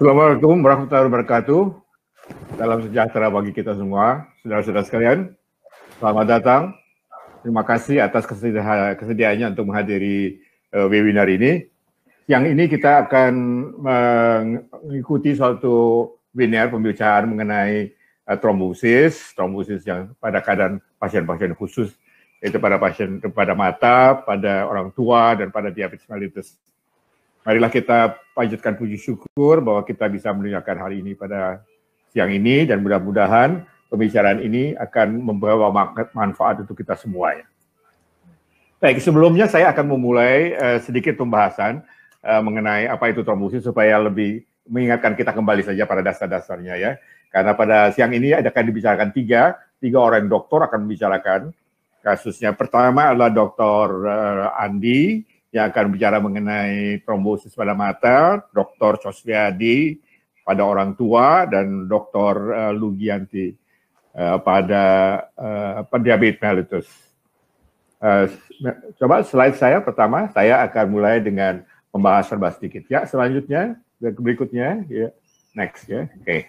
Assalamualaikum warahmatullahi wabarakatuh. Salam sejahtera bagi kita semua, saudara-saudara sekalian. Selamat datang. Terima kasih atas kesediaannya untuk menghadiri eh, webinar ini. Yang ini kita akan mengikuti suatu webinar pembicaraan mengenai eh, trombosis, trombosis yang pada keadaan pasien-pasien khusus, yaitu pada pasien pada mata, pada orang tua, dan pada diabetes mellitus. Marilah kita panjatkan puji syukur bahwa kita bisa menunjukkan hari ini pada siang ini dan mudah-mudahan pembicaraan ini akan membawa manfaat untuk kita semua ya. Baik, sebelumnya saya akan memulai uh, sedikit pembahasan uh, mengenai apa itu trombosit supaya lebih mengingatkan kita kembali saja pada dasar-dasarnya ya. Karena pada siang ini ada akan dibicarakan tiga, tiga orang dokter akan membicarakan kasusnya. Pertama adalah uh, Andi, yang akan bicara mengenai trombosis pada mata, Dr. Sosriadi pada orang tua dan Dr. Eh, Lugianti eh, pada uh, eh, diabetes mellitus. coba slide saya pertama, saya akan mulai dengan pembahasan bahas sedikit ya. Selanjutnya berikutnya ya. Next ya. Oke. Okay.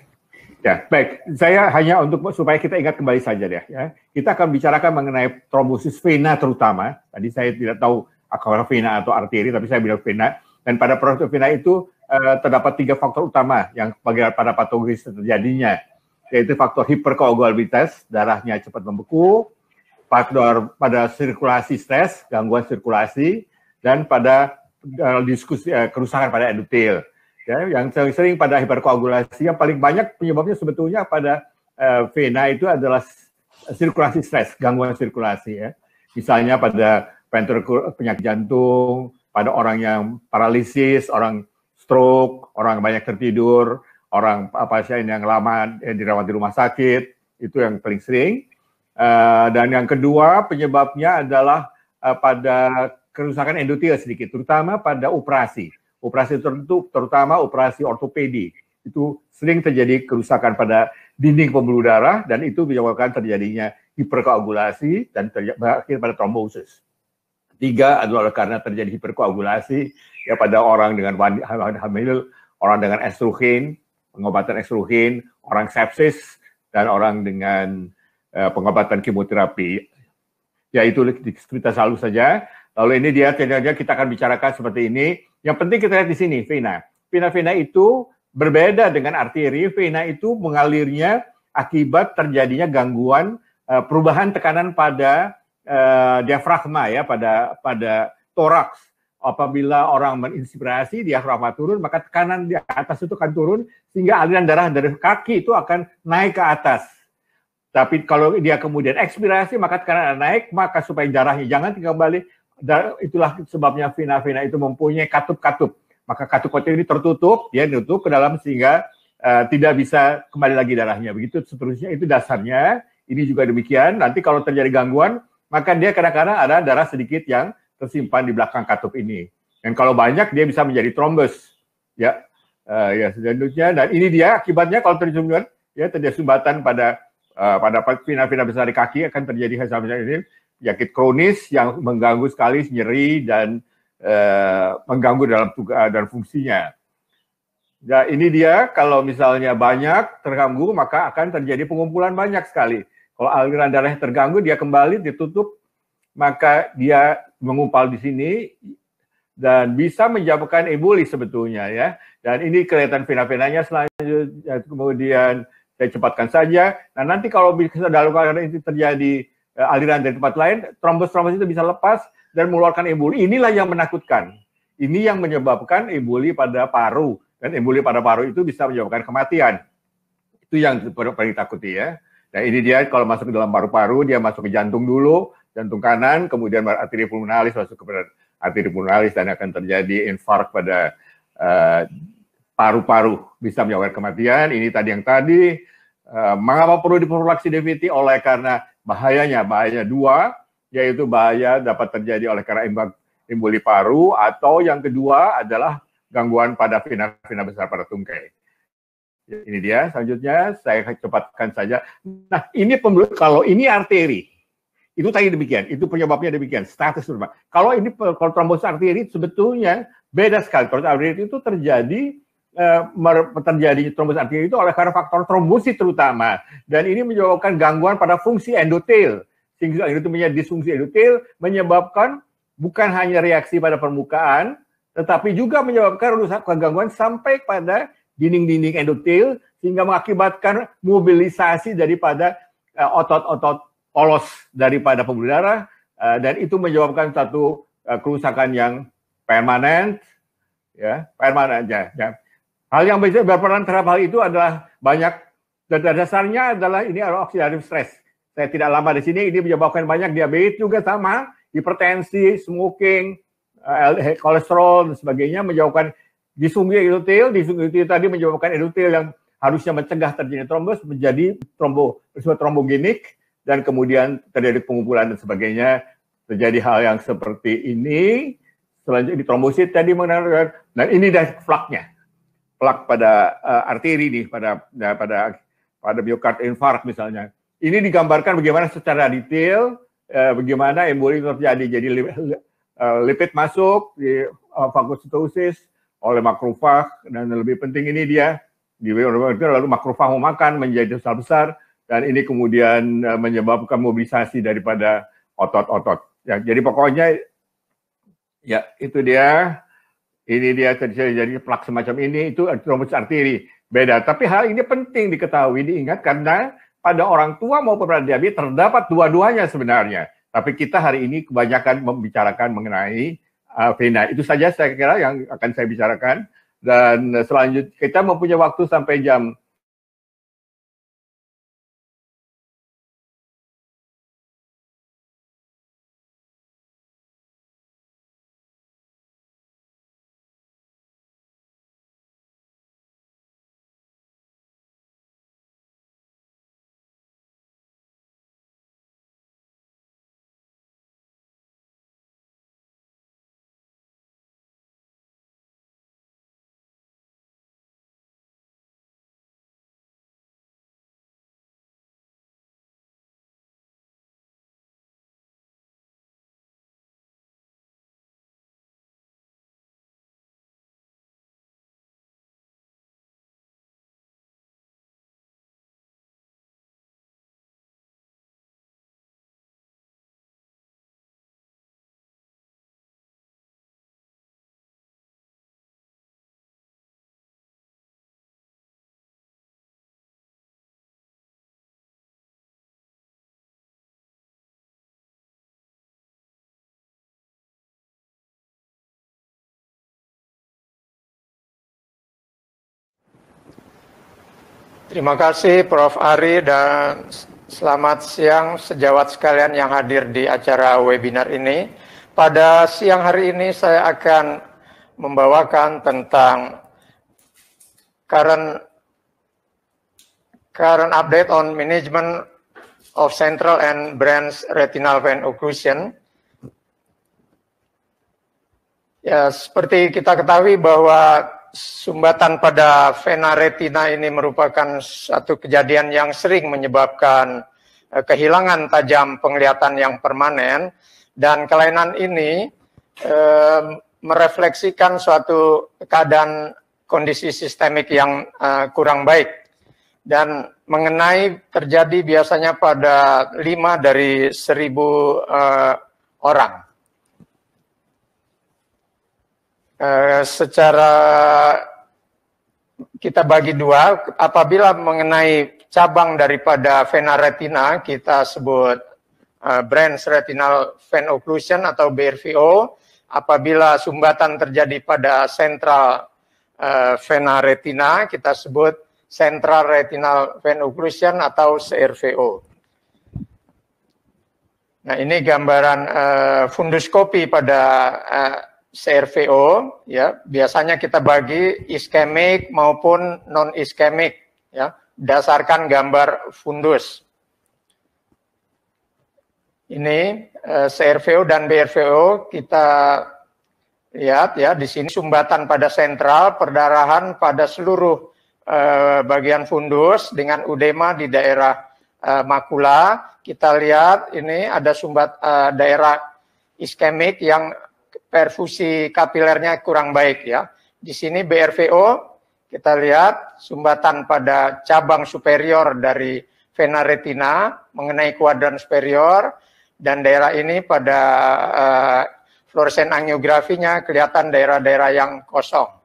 Ya, baik. Saya hanya untuk supaya kita ingat kembali saja deh ya. Kita akan bicarakan mengenai trombosis vena terutama. Tadi saya tidak tahu akal vena atau arteri, tapi saya bilang vena. Dan pada proses vena itu uh, terdapat tiga faktor utama yang pada patologis terjadinya, yaitu faktor hiperkoagulabilitas, darahnya cepat membeku, faktor pada sirkulasi stres, gangguan sirkulasi, dan pada uh, diskusi uh, kerusakan pada endotel. Ya, yang sering sering pada hiperkoagulasi yang paling banyak penyebabnya sebetulnya pada uh, vena itu adalah sirkulasi stres, gangguan sirkulasi ya. Misalnya pada penyakit jantung, pada orang yang paralisis, orang stroke, orang banyak tertidur, orang apa pasien yang lama yang dirawat di rumah sakit, itu yang paling sering. Eh, dan yang kedua penyebabnya adalah eh, pada kerusakan endotel sedikit, terutama pada operasi. Operasi tertentu, terutama operasi ortopedi, itu sering terjadi kerusakan pada dinding pembuluh darah dan itu menyebabkan terjadinya hiperkoagulasi dan berakhir pada trombosis. Tiga adalah karena terjadi hiperkoagulasi ya pada orang dengan hamil, orang dengan estrogen, pengobatan estrogen, orang sepsis dan orang dengan uh, pengobatan kemoterapi. Ya itu kita selalu saja. Lalu ini dia tentunya kita akan bicarakan seperti ini. Yang penting kita lihat di sini, vena. Vena-vena itu berbeda dengan arteri. Vena itu mengalirnya akibat terjadinya gangguan uh, perubahan tekanan pada uh, diafragma ya pada pada toraks apabila orang menginspirasi diafragma turun maka tekanan di atas itu akan turun sehingga aliran darah dari kaki itu akan naik ke atas. Tapi kalau dia kemudian ekspirasi maka tekanan naik maka supaya darahnya jangan tinggal balik itulah sebabnya vena-vena itu mempunyai katup-katup. Maka katup-katup ini tertutup dia nutup ke dalam sehingga uh, tidak bisa kembali lagi darahnya. Begitu seterusnya itu dasarnya. Ini juga demikian. Nanti kalau terjadi gangguan maka dia kadang-kadang ada darah sedikit yang tersimpan di belakang katup ini. Dan kalau banyak dia bisa menjadi trombus. Ya. Uh, ya selanjutnya dan ini dia akibatnya kalau terjadi ya terjadi sumbatan pada uh, pada vena-vena besar di kaki akan terjadi hal ini penyakit kronis yang mengganggu sekali nyeri dan uh, mengganggu dalam tugas dan fungsinya. Ya, ini dia kalau misalnya banyak terganggu maka akan terjadi pengumpulan banyak sekali. Kalau aliran darahnya terganggu, dia kembali ditutup, maka dia mengumpal di sini dan bisa menjawabkan emboli sebetulnya ya. Dan ini kelihatan vena-venanya selanjutnya kemudian saya cepatkan saja. Nah nanti kalau bisa dalam keadaan ini terjadi eh, aliran dari tempat lain, trombos-trombos itu bisa lepas dan mengeluarkan emboli. Inilah yang menakutkan. Ini yang menyebabkan emboli pada paru dan emboli pada paru itu bisa menyebabkan kematian. Itu yang paling takuti ya. Nah ini dia kalau masuk ke dalam paru-paru, dia masuk ke jantung dulu, jantung kanan, kemudian arteri pulmonalis masuk ke arteri pulmonalis dan akan terjadi infark pada eh, paru-paru. Uh, Bisa menyebabkan kematian, ini tadi yang tadi. Uh, mengapa perlu diprofilaksi DVT? Oleh karena bahayanya, bahayanya dua, yaitu bahaya dapat terjadi oleh karena emboli paru, atau yang kedua adalah gangguan pada vena-vena besar pada tungkai. Ini dia, selanjutnya saya cepatkan saja. Nah, ini pembelut kalau ini arteri. Itu tadi demikian, itu penyebabnya demikian, status normal. Kalau ini kalau trombosis arteri sebetulnya beda sekali. Trombosis arteri itu terjadi eh, terjadi trombosis arteri itu oleh karena faktor trombosis terutama dan ini menyebabkan gangguan pada fungsi endotel. Sehingga itu menjadi disfungsi endotel menyebabkan bukan hanya reaksi pada permukaan tetapi juga menyebabkan rusak gangguan sampai pada dinding-dinding endotel sehingga mengakibatkan mobilisasi daripada eh, otot-otot polos daripada pembuluh darah uh, dan itu menyebabkan satu uh, kerusakan yang permanen ya permanen ya, ya. hal yang bisa berperan terhadap hal itu adalah banyak dan dasarnya adalah ini adalah oksidatif stres saya tidak lama di sini ini menyebabkan banyak diabetes juga sama hipertensi smoking kolesterol dan sebagainya menyebabkan di Disungguh endotel, sungai endotel tadi menyebabkan endotel yang harusnya mencegah terjadinya trombos menjadi trombo bersifat trombogenik dan kemudian terjadi pengumpulan dan sebagainya terjadi hal yang seperti ini selanjutnya ditrombosit tadi mengenai dan ini dah plaknya plak pada uh, arteri nih pada ya, pada pada myocard infark misalnya ini digambarkan bagaimana secara detail uh, bagaimana emboli terjadi jadi eh, lipid, masuk di uh, fagositosis oleh makrofag dan lebih penting ini dia di oleh makrofag lalu makrofag memakan menjadi besar besar dan ini kemudian eh, menyebabkan mobilisasi daripada otot-otot. Ya, jadi pokoknya ya itu dia ini dia terjadi plak semacam ini itu trombus arteri beda. Tapi hal ini penting diketahui diingat karena pada orang tua maupun pada diabetes terdapat dua-duanya sebenarnya. Tapi kita hari ini kebanyakan membicarakan mengenai Ah, Vena. Itu saja saya kira yang akan saya bicarakan dan eh, selanjutnya kita mempunyai waktu sampai jam Terima kasih Prof. Ari dan selamat siang sejawat sekalian yang hadir di acara webinar ini. Pada siang hari ini saya akan membawakan tentang current, current update on management of central and branch retinal vein occlusion. Ya, seperti kita ketahui bahwa sumbatan pada vena retina ini merupakan satu kejadian yang sering menyebabkan eh, kehilangan tajam penglihatan yang permanen dan kelainan ini e, merefleksikan suatu keadaan kondisi sistemik yang e, kurang baik dan mengenai terjadi biasanya pada lima dari seribu orang. Eh, secara kita bagi dua, apabila mengenai cabang daripada vena retina kita sebut uh, eh, branch retinal vein occlusion atau BRVO. Apabila sumbatan terjadi pada sentral uh, vena retina kita sebut central retinal vein occlusion atau CRVO. Nah ini gambaran uh, funduskopi pada uh, CRVO ya biasanya kita bagi iskemik maupun non iskemik ya dasarkan gambar fundus ini eh, CRVO dan BRVO kita lihat ya di sini sumbatan pada sentral perdarahan pada seluruh eh, bagian fundus dengan udema di daerah eh, makula kita lihat ini ada sumbat eh, daerah iskemik yang perfusi kapilernya kurang baik ya. Di sini BRVO kita lihat sumbatan pada cabang superior dari vena retina mengenai kuadran superior dan daerah ini pada uh, eh, fluoresen angiografinya kelihatan daerah-daerah yang kosong.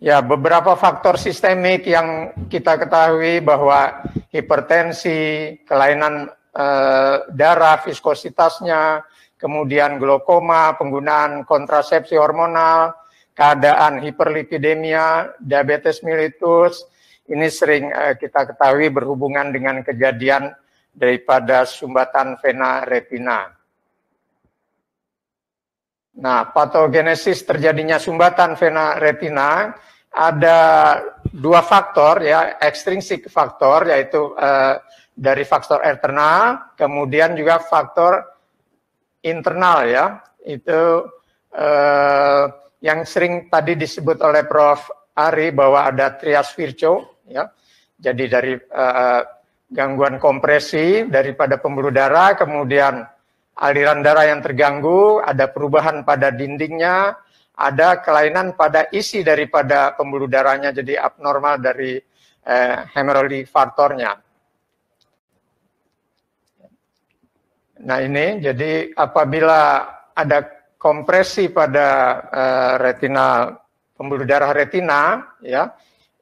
Ya, beberapa faktor sistemik yang kita ketahui bahwa hipertensi, kelainan Eh, darah, viskositasnya, kemudian glaukoma, penggunaan kontrasepsi hormonal, keadaan hiperlipidemia, diabetes mellitus, ini sering eh, kita ketahui berhubungan dengan kejadian daripada sumbatan vena retina. Nah, patogenesis terjadinya sumbatan vena retina ada dua faktor ya, ekstrinsik faktor yaitu eh, dari faktor eksternal, kemudian juga faktor internal ya. Itu eh, yang sering tadi disebut oleh Prof Ari bahwa ada trias virchow ya. Jadi dari eh, gangguan kompresi daripada pembuluh darah, kemudian aliran darah yang terganggu, ada perubahan pada dindingnya, ada kelainan pada isi daripada pembuluh darahnya jadi abnormal dari eh, faktornya. Nah ini jadi apabila ada kompresi pada uh, retina pembuluh darah retina ya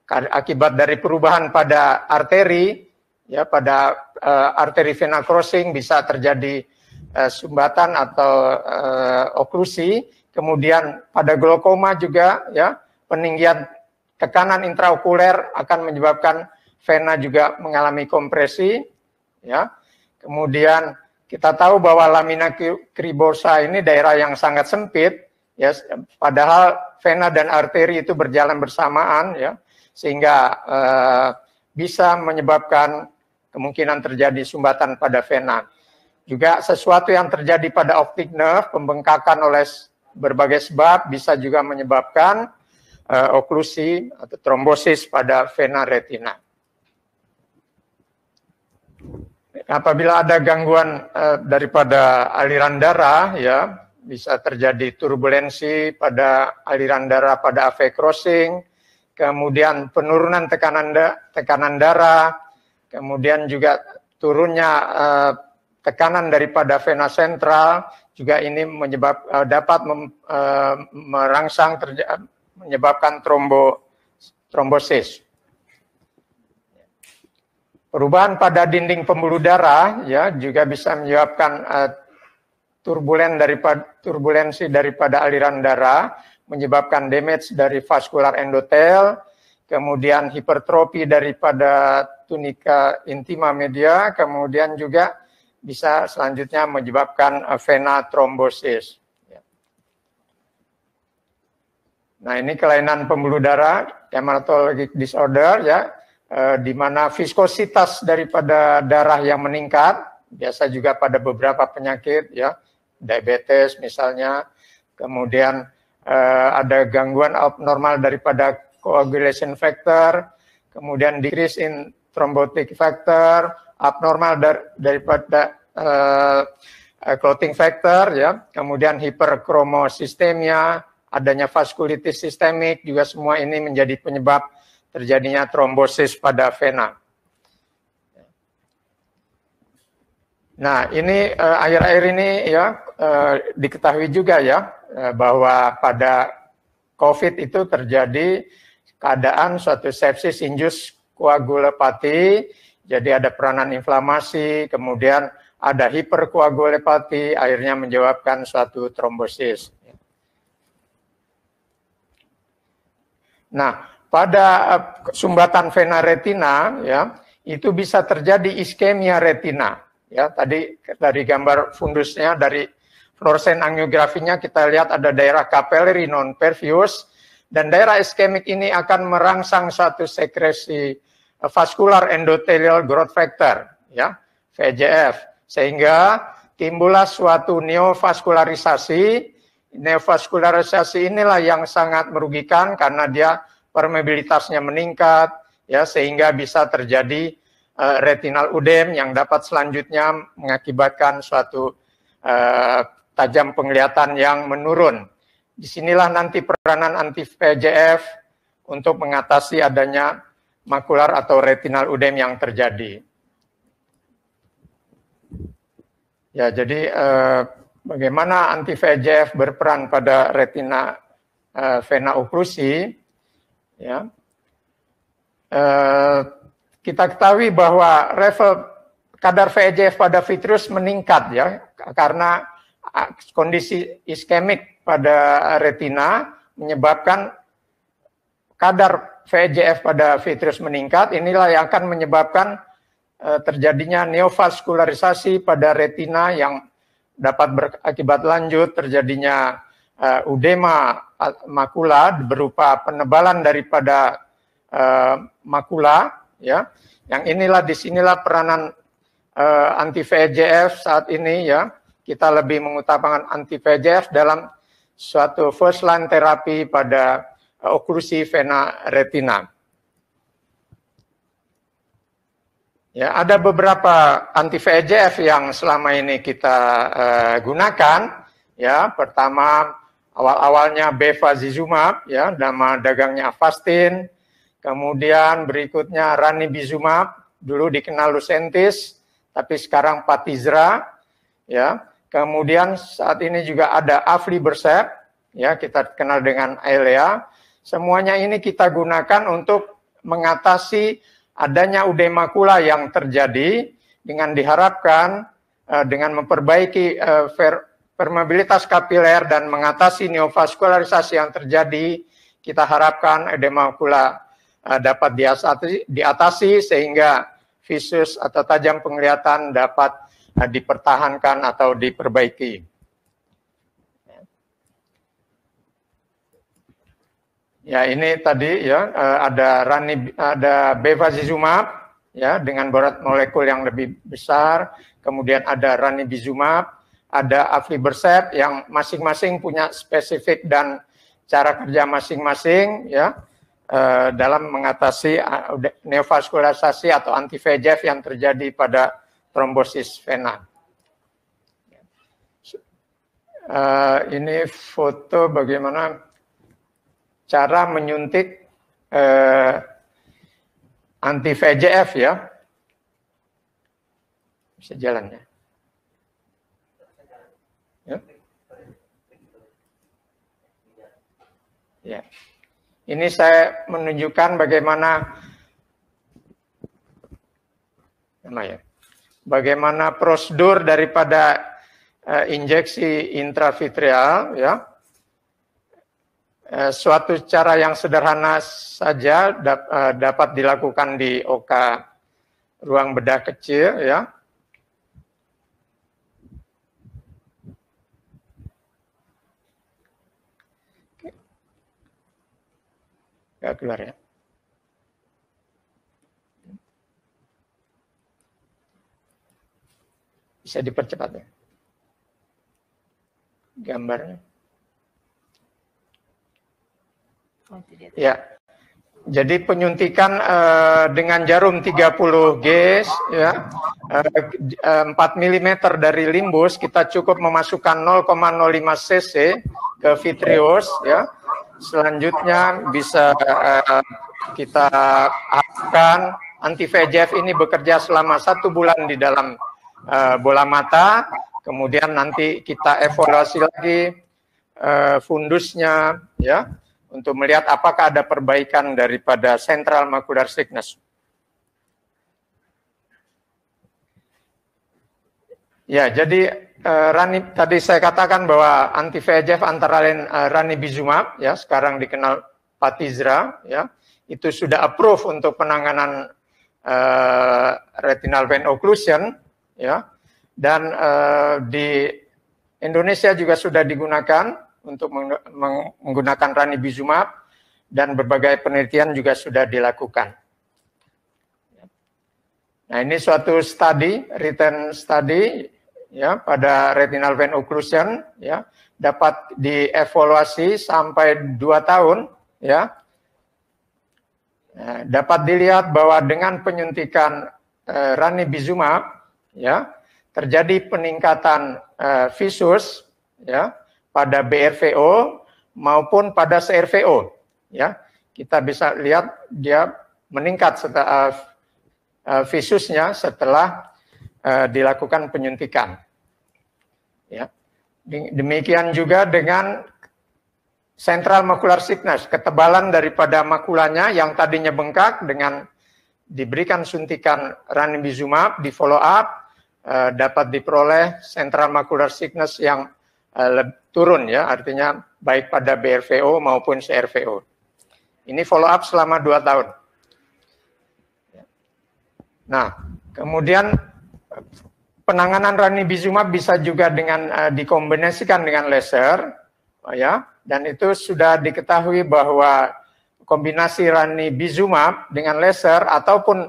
akibat dari perubahan pada arteri ya pada uh, arteri vena crossing bisa terjadi uh, sumbatan atau uh, oklusi kemudian pada glaukoma juga ya peninggian tekanan intraokuler akan menyebabkan vena juga mengalami kompresi ya kemudian kita tahu bahwa lamina kribosa ini daerah yang sangat sempit, ya. Padahal vena dan arteri itu berjalan bersamaan, ya, sehingga eh, bisa menyebabkan kemungkinan terjadi sumbatan pada vena. Juga sesuatu yang terjadi pada optic nerve, pembengkakan oleh berbagai sebab bisa juga menyebabkan uh, oklusi atau trombosis pada vena retina apabila ada gangguan eh, daripada aliran darah ya bisa terjadi turbulensi pada aliran darah pada AV crossing, kemudian penurunan tekanan da tekanan darah, kemudian juga turunnya eh, tekanan daripada vena sentral juga ini menyebab eh, dapat mem, eh, merangsang menyebabkan trombo trombosis. Perubahan pada dinding pembuluh darah ya juga bisa menyebabkan uh, turbulen daripada turbulensi daripada aliran darah, menyebabkan damage dari vaskular endotel, kemudian hipertrofi daripada tunika intima media, kemudian juga bisa selanjutnya menyebabkan eh, vena trombosis. Ya. Nah ini kelainan pembuluh darah, hematologic disorder ya, Eh, di mana viskositas daripada darah yang meningkat, biasa juga pada beberapa penyakit ya, diabetes misalnya, kemudian eh, ada gangguan abnormal daripada coagulation factor, kemudian decrease in thrombotic factor, abnormal dar daripada eh, eh clotting factor ya, kemudian hiperkromosistemia, adanya vaskulitis sistemik juga semua ini menjadi penyebab terjadinya trombosis pada vena. Nah, ini air-air eh, ini ya eh, diketahui juga ya eh, bahwa pada COVID itu terjadi keadaan suatu sepsis injus, koagulopati, jadi ada peranan inflamasi, kemudian ada hiperkoagulopati, akhirnya menjawabkan suatu trombosis. Nah, pada eh, sumbatan vena retina ya itu bisa terjadi iskemia retina ya tadi dari gambar fundusnya dari fluoresen angiografinya kita lihat ada daerah capillary non pervious dan daerah iskemik ini akan merangsang satu sekresi eh, vascular endothelial growth factor ya VEGF sehingga timbullah suatu neovaskularisasi neovaskularisasi inilah yang sangat merugikan karena dia permeabilitasnya meningkat ya sehingga bisa terjadi uh, retinal udem yang dapat selanjutnya mengakibatkan suatu uh, tajam penglihatan yang menurun. Disinilah nanti peranan anti PJF untuk mengatasi adanya makular atau retinal udem yang terjadi. Ya, jadi eh, bagaimana anti VEGF berperan pada retina eh, vena oklusi? Ya. Eh, kita ketahui bahwa level kadar VEGF pada vitreous meningkat ya karena kondisi iskemik pada retina menyebabkan kadar VEGF pada vitreous meningkat inilah yang akan menyebabkan eh, terjadinya neovaskularisasi pada retina yang dapat berakibat lanjut terjadinya uh, udema eh, makula berupa penebalan daripada uh, makula ya yang inilah disinilah peranan uh, anti VEGF saat ini ya kita lebih mengutamakan anti VEGF dalam suatu first line terapi pada uh, oklusi vena retina. Ya, ada beberapa anti VEGF yang selama ini kita uh, gunakan. Ya, pertama awal-awalnya bevacizumab ya nama dagangnya Avastin kemudian berikutnya ranibizumab dulu dikenal Lucentis tapi sekarang Patizra ya kemudian saat ini juga ada Aflibercept ya kita kenal dengan Aelea semuanya ini kita gunakan untuk mengatasi adanya kula yang terjadi dengan diharapkan eh, dengan memperbaiki eh, permeabilitas kapiler dan mengatasi neovaskularisasi yang terjadi, kita harapkan edema okula eh, dapat diatasi, sehingga visus atau tajam penglihatan dapat eh, dipertahankan atau diperbaiki. Ya ini tadi ya eh, ada rani ada bevacizumab ya dengan berat molekul yang lebih besar, kemudian ada ranibizumab ada Berset yang masing-masing punya spesifik dan cara kerja masing-masing ya eh, dalam mengatasi neovaskularisasi atau anti VEGF yang terjadi pada trombosis vena. Eh, ini foto bagaimana cara menyuntik eh, anti VEGF ya. Bisa jalannya. Ya. Ini saya menunjukkan bagaimana ya, bagaimana prosedur daripada uh, injeksi intravitreal ya. Uh, suatu cara yang sederhana saja dap, uh, dapat dilakukan di OK, ruang bedah kecil ya keluar ya Bisa dipercepat ya. Gambarnya. Oh, ya. Jadi penyuntikan uh, dengan jarum 30 G ya uh, 4 mm dari limbus kita cukup memasukkan 0,05 cc ke vitreous ya selanjutnya bisa uh, kita akan anti VEGF ini bekerja selama satu bulan di dalam eh, bola mata, kemudian nanti kita evaluasi lagi eh, fundusnya, ya, untuk melihat apakah ada perbaikan daripada sentral macular thickness. Ya, jadi uh, Rani tadi saya katakan bahwa anti VEGF antara lain uh, eh, ranibizumab ya sekarang dikenal Patizra ya itu sudah approve untuk penanganan uh, retinal vein occlusion ya dan uh, di Indonesia juga sudah digunakan untuk menggunakan Rani ranibizumab dan berbagai penelitian juga sudah dilakukan. Nah, ini suatu study, return study ya pada retinal vein occlusion ya dapat dievaluasi sampai 2 tahun ya. ya. dapat dilihat bahwa dengan penyuntikan eh, ranibizumab ya terjadi peningkatan eh, visus ya pada BRVO maupun pada CRVO ya. Kita bisa lihat dia meningkat setelah uh, visusnya setelah Eh, dilakukan penyuntikan. Ya. Demikian juga dengan central macular sickness, ketebalan daripada makulanya yang tadinya bengkak dengan diberikan suntikan ranibizumab di follow up eh, dapat diperoleh central macular sickness yang eh, turun ya, artinya baik pada BRVO maupun CRVO. Ini follow up selama 2 tahun. Ya. Nah, kemudian penanganan ranibizumab bisa juga dengan uh, dikombinasikan dengan laser uh, ya dan itu sudah diketahui bahwa kombinasi ranibizumab dengan laser ataupun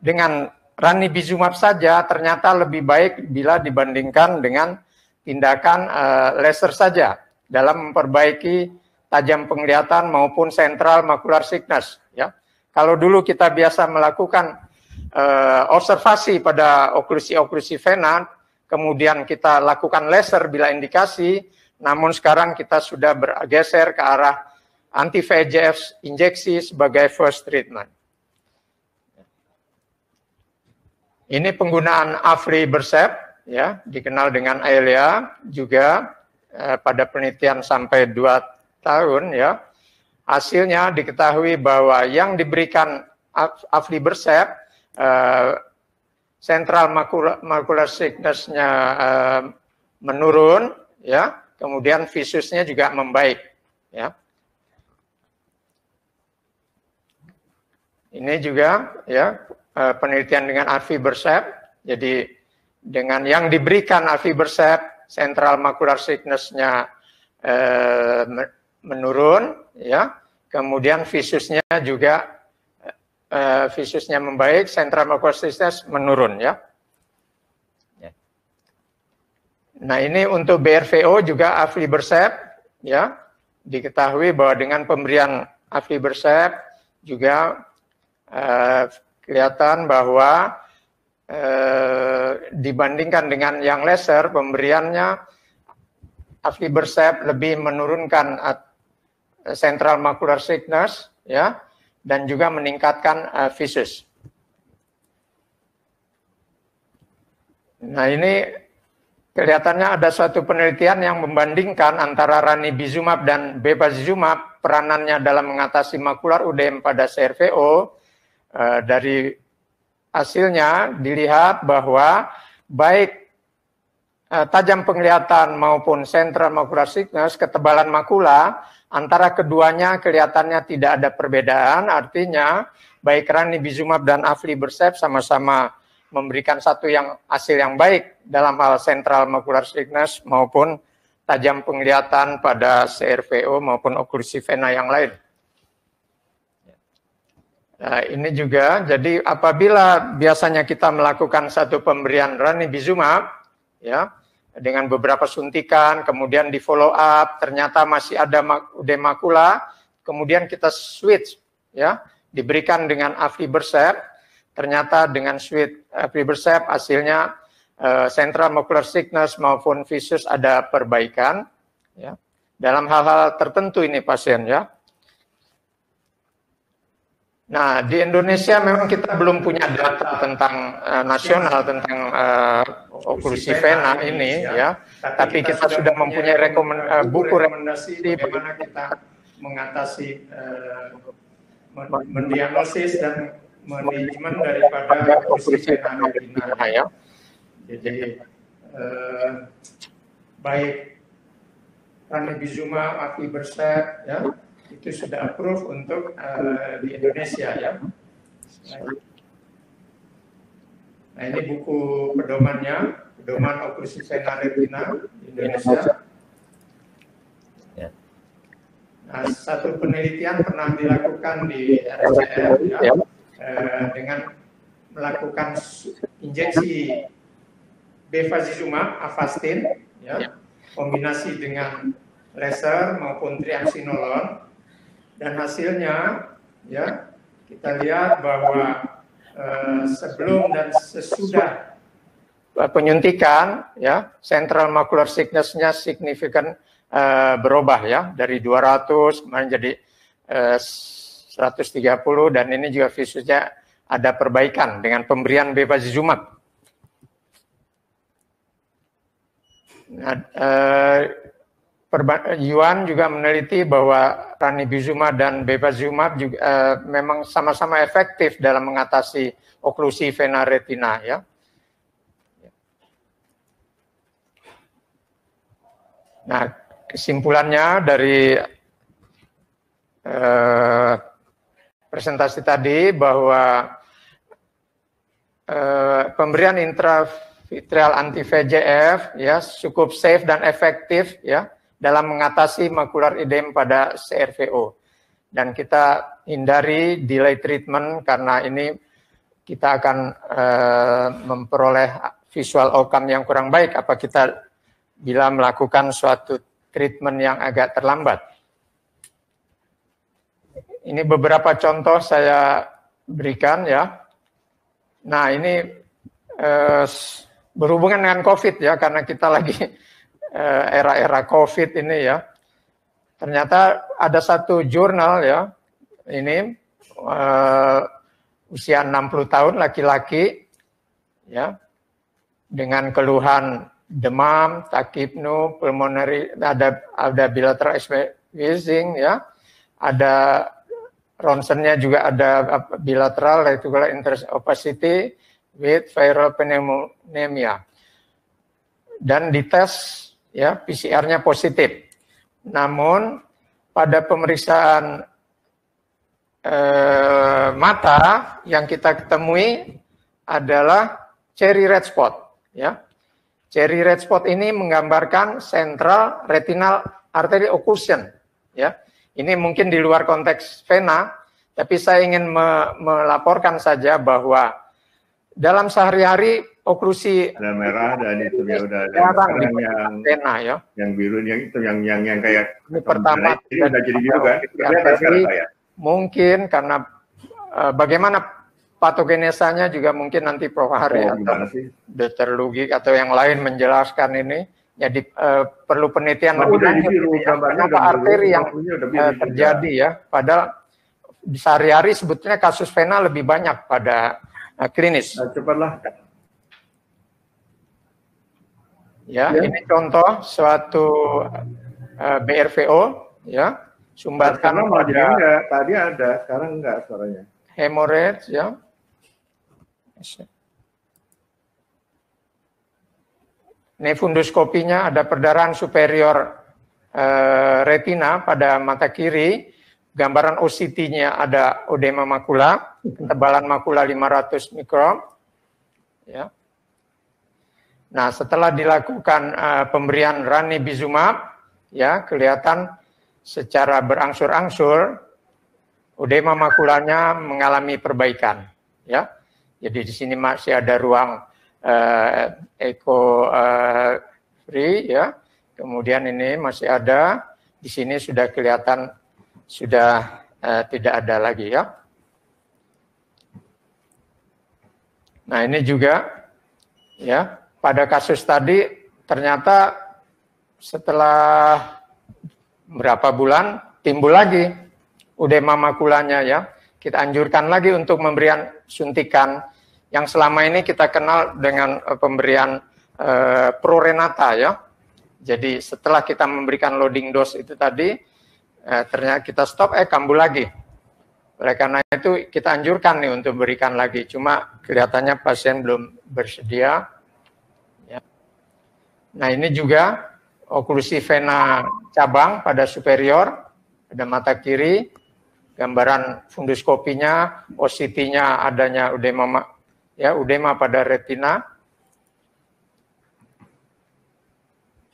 dengan ranibizumab saja ternyata lebih baik bila dibandingkan dengan tindakan uh, laser saja dalam memperbaiki tajam penglihatan maupun sentral macular sickness ya. Kalau dulu kita biasa melakukan eh, observasi pada oklusi-oklusi vena, kemudian kita lakukan laser bila indikasi, namun sekarang kita sudah bergeser ke arah anti-VEGF injeksi sebagai first treatment. Ini penggunaan Afri Bersep, ya, dikenal dengan Aelia juga eh, pada penelitian sampai 2 tahun ya. Hasilnya diketahui bahwa yang diberikan Afri Bersep uh, eh, central macula, macular uh, menurun, ya, kemudian visusnya juga membaik, ya. Ini juga ya uh, penelitian dengan alfibersep. Jadi dengan yang diberikan alfibersep, central macular thickness-nya uh, menurun, ya. Kemudian visusnya juga uh, membaik, sentral mucositis menurun ya. ya. Nah ini untuk BRVO juga aflibercept ya diketahui bahwa dengan pemberian aflibercept juga uh, kelihatan bahwa uh, dibandingkan dengan yang laser pemberiannya aflibercept lebih menurunkan at, central macular sickness ya dan juga meningkatkan eh, visus. Nah ini kelihatannya ada suatu penelitian yang membandingkan antara ranibizumab dan bebasizumab peranannya dalam mengatasi makular UDM pada CRVO. Eh, dari hasilnya dilihat bahwa baik Eh, tajam penglihatan maupun sentral macular thickness, ketebalan makula, antara keduanya kelihatannya tidak ada perbedaan, artinya baik ranibizumab dan aflibercept sama-sama memberikan satu yang hasil yang baik dalam hal sentral macular thickness maupun tajam penglihatan pada CRVO maupun oklusi vena yang lain. Nah, ini juga, jadi apabila biasanya kita melakukan satu pemberian ranibizumab, ya, dengan beberapa suntikan, kemudian di follow up, ternyata masih ada demakula, kemudian kita switch, ya, diberikan dengan aflibercept, ternyata dengan switch eh, aflibercept hasilnya uh, central macular sickness maupun visus ada perbaikan, ya. Dalam hal-hal tertentu ini pasien ya. Nah di Indonesia memang kita belum punya data tentang uh, nasional tentang uh, oh, kursi pena, ini ya, ya. Tapi, tapi kita, kita sudah mempunyai rekomen, uh, buku rekomendasi bagaimana kita mengatasi uh, mendiagnosis dan manajemen daripada kursi pena marginal ya. Jadi uh, baik ranibizumab, aflibercept ya itu sudah approve untuk uh, di Indonesia ya. Nah ini buku pedomannya, pedoman operasi sena retina Indonesia. Ya. Nah, satu penelitian pernah dilakukan di RCR ya, eh, dengan melakukan injeksi bevacizumab, avastin, ya, ya. kombinasi dengan laser maupun triamcinolon dan hasilnya ya kita lihat bahwa Eh, sebelum dan sesudah penyuntikan ya central macular thickness-nya signifikan uh, berubah ya dari 200 menjadi uh, 130 dan ini juga visusnya ada perbaikan dengan pemberian bebas Nah, uh, Yuan juga meneliti bahwa ranibizumab dan bevacizumab juga uh, memang sama-sama efektif dalam mengatasi oklusi vena retina ya. Nah, kesimpulannya dari uh, presentasi tadi bahwa uh, pemberian intravitreal anti VEGF ya cukup safe dan efektif ya dalam mengatasi makular edem pada CRVO. Dan kita hindari delay treatment karena ini kita akan uh, memperoleh visual outcome yang kurang baik apa kita bila melakukan suatu treatment yang agak terlambat. Ini beberapa contoh saya berikan ya. Nah ini uh, berhubungan dengan COVID ya karena kita lagi Eh, era-era COVID ini ya. Ternyata ada satu jurnal ya, ini uh, usia 60 tahun laki-laki ya dengan keluhan demam, takipnu, pulmonary ada ada bilateral wheezing ya. Ada ronsennya juga ada bilateral yaitu interest opacity with viral pneumonia. Dan dites ya PCR-nya positif. Namun pada pemeriksaan eh, mata yang kita ketemui adalah cherry red spot, ya. Cherry red spot ini menggambarkan central retinal artery occlusion, ya. Ini mungkin di luar konteks vena, tapi saya ingin me melaporkan saja bahwa dalam sehari-hari okrusi ada merah dan itu ya udah ada yang yang, ya. yang biru yang itu yang yang yang kayak ini pertama ini udah jadi biru kan sekarang, ya. mungkin karena uh, bagaimana patogenesanya juga mungkin nanti Prof Hari oh, atau Dr. Lugik atau yang lain menjelaskan ini jadi uh, perlu penelitian lebih lanjut kenapa arteri yang eh, terjadi ya padahal sehari-hari sebetulnya kasus vena lebih banyak pada klinis. Nah, cepatlah. Ya, ya, ini contoh suatu uh, eh, BRVO, ya. Sumbatan nah, pada enggak, tadi ada, sekarang enggak suaranya. Hemorrhage, ya. funduskopinya ada perdarahan superior uh, retina pada mata kiri. Gambaran OCT-nya ada odema makula ketebalan makula 500 mikron. Ya. Nah, setelah dilakukan uh, pemberian ranibizumab, ya kelihatan secara berangsur-angsur udema makulanya mengalami perbaikan, ya. Jadi di sini masih ada ruang uh, eh, eco uh, eh, free, ya. Kemudian ini masih ada, di sini sudah kelihatan sudah uh, tidak ada lagi, ya. Nah ini juga ya pada kasus tadi ternyata setelah berapa bulan timbul lagi udema makulanya ya. Kita anjurkan lagi untuk memberikan suntikan yang selama ini kita kenal dengan eh, pemberian e, eh, prorenata ya. Jadi setelah kita memberikan loading dose itu tadi, e, ternyata kita stop, eh kambuh lagi. Oleh karena itu kita anjurkan nih untuk berikan lagi, cuma kelihatannya pasien belum bersedia. Ya. Nah ini juga oklusi vena cabang pada superior, pada mata kiri, gambaran funduskopinya, OCT-nya adanya udema, ya, udema pada retina.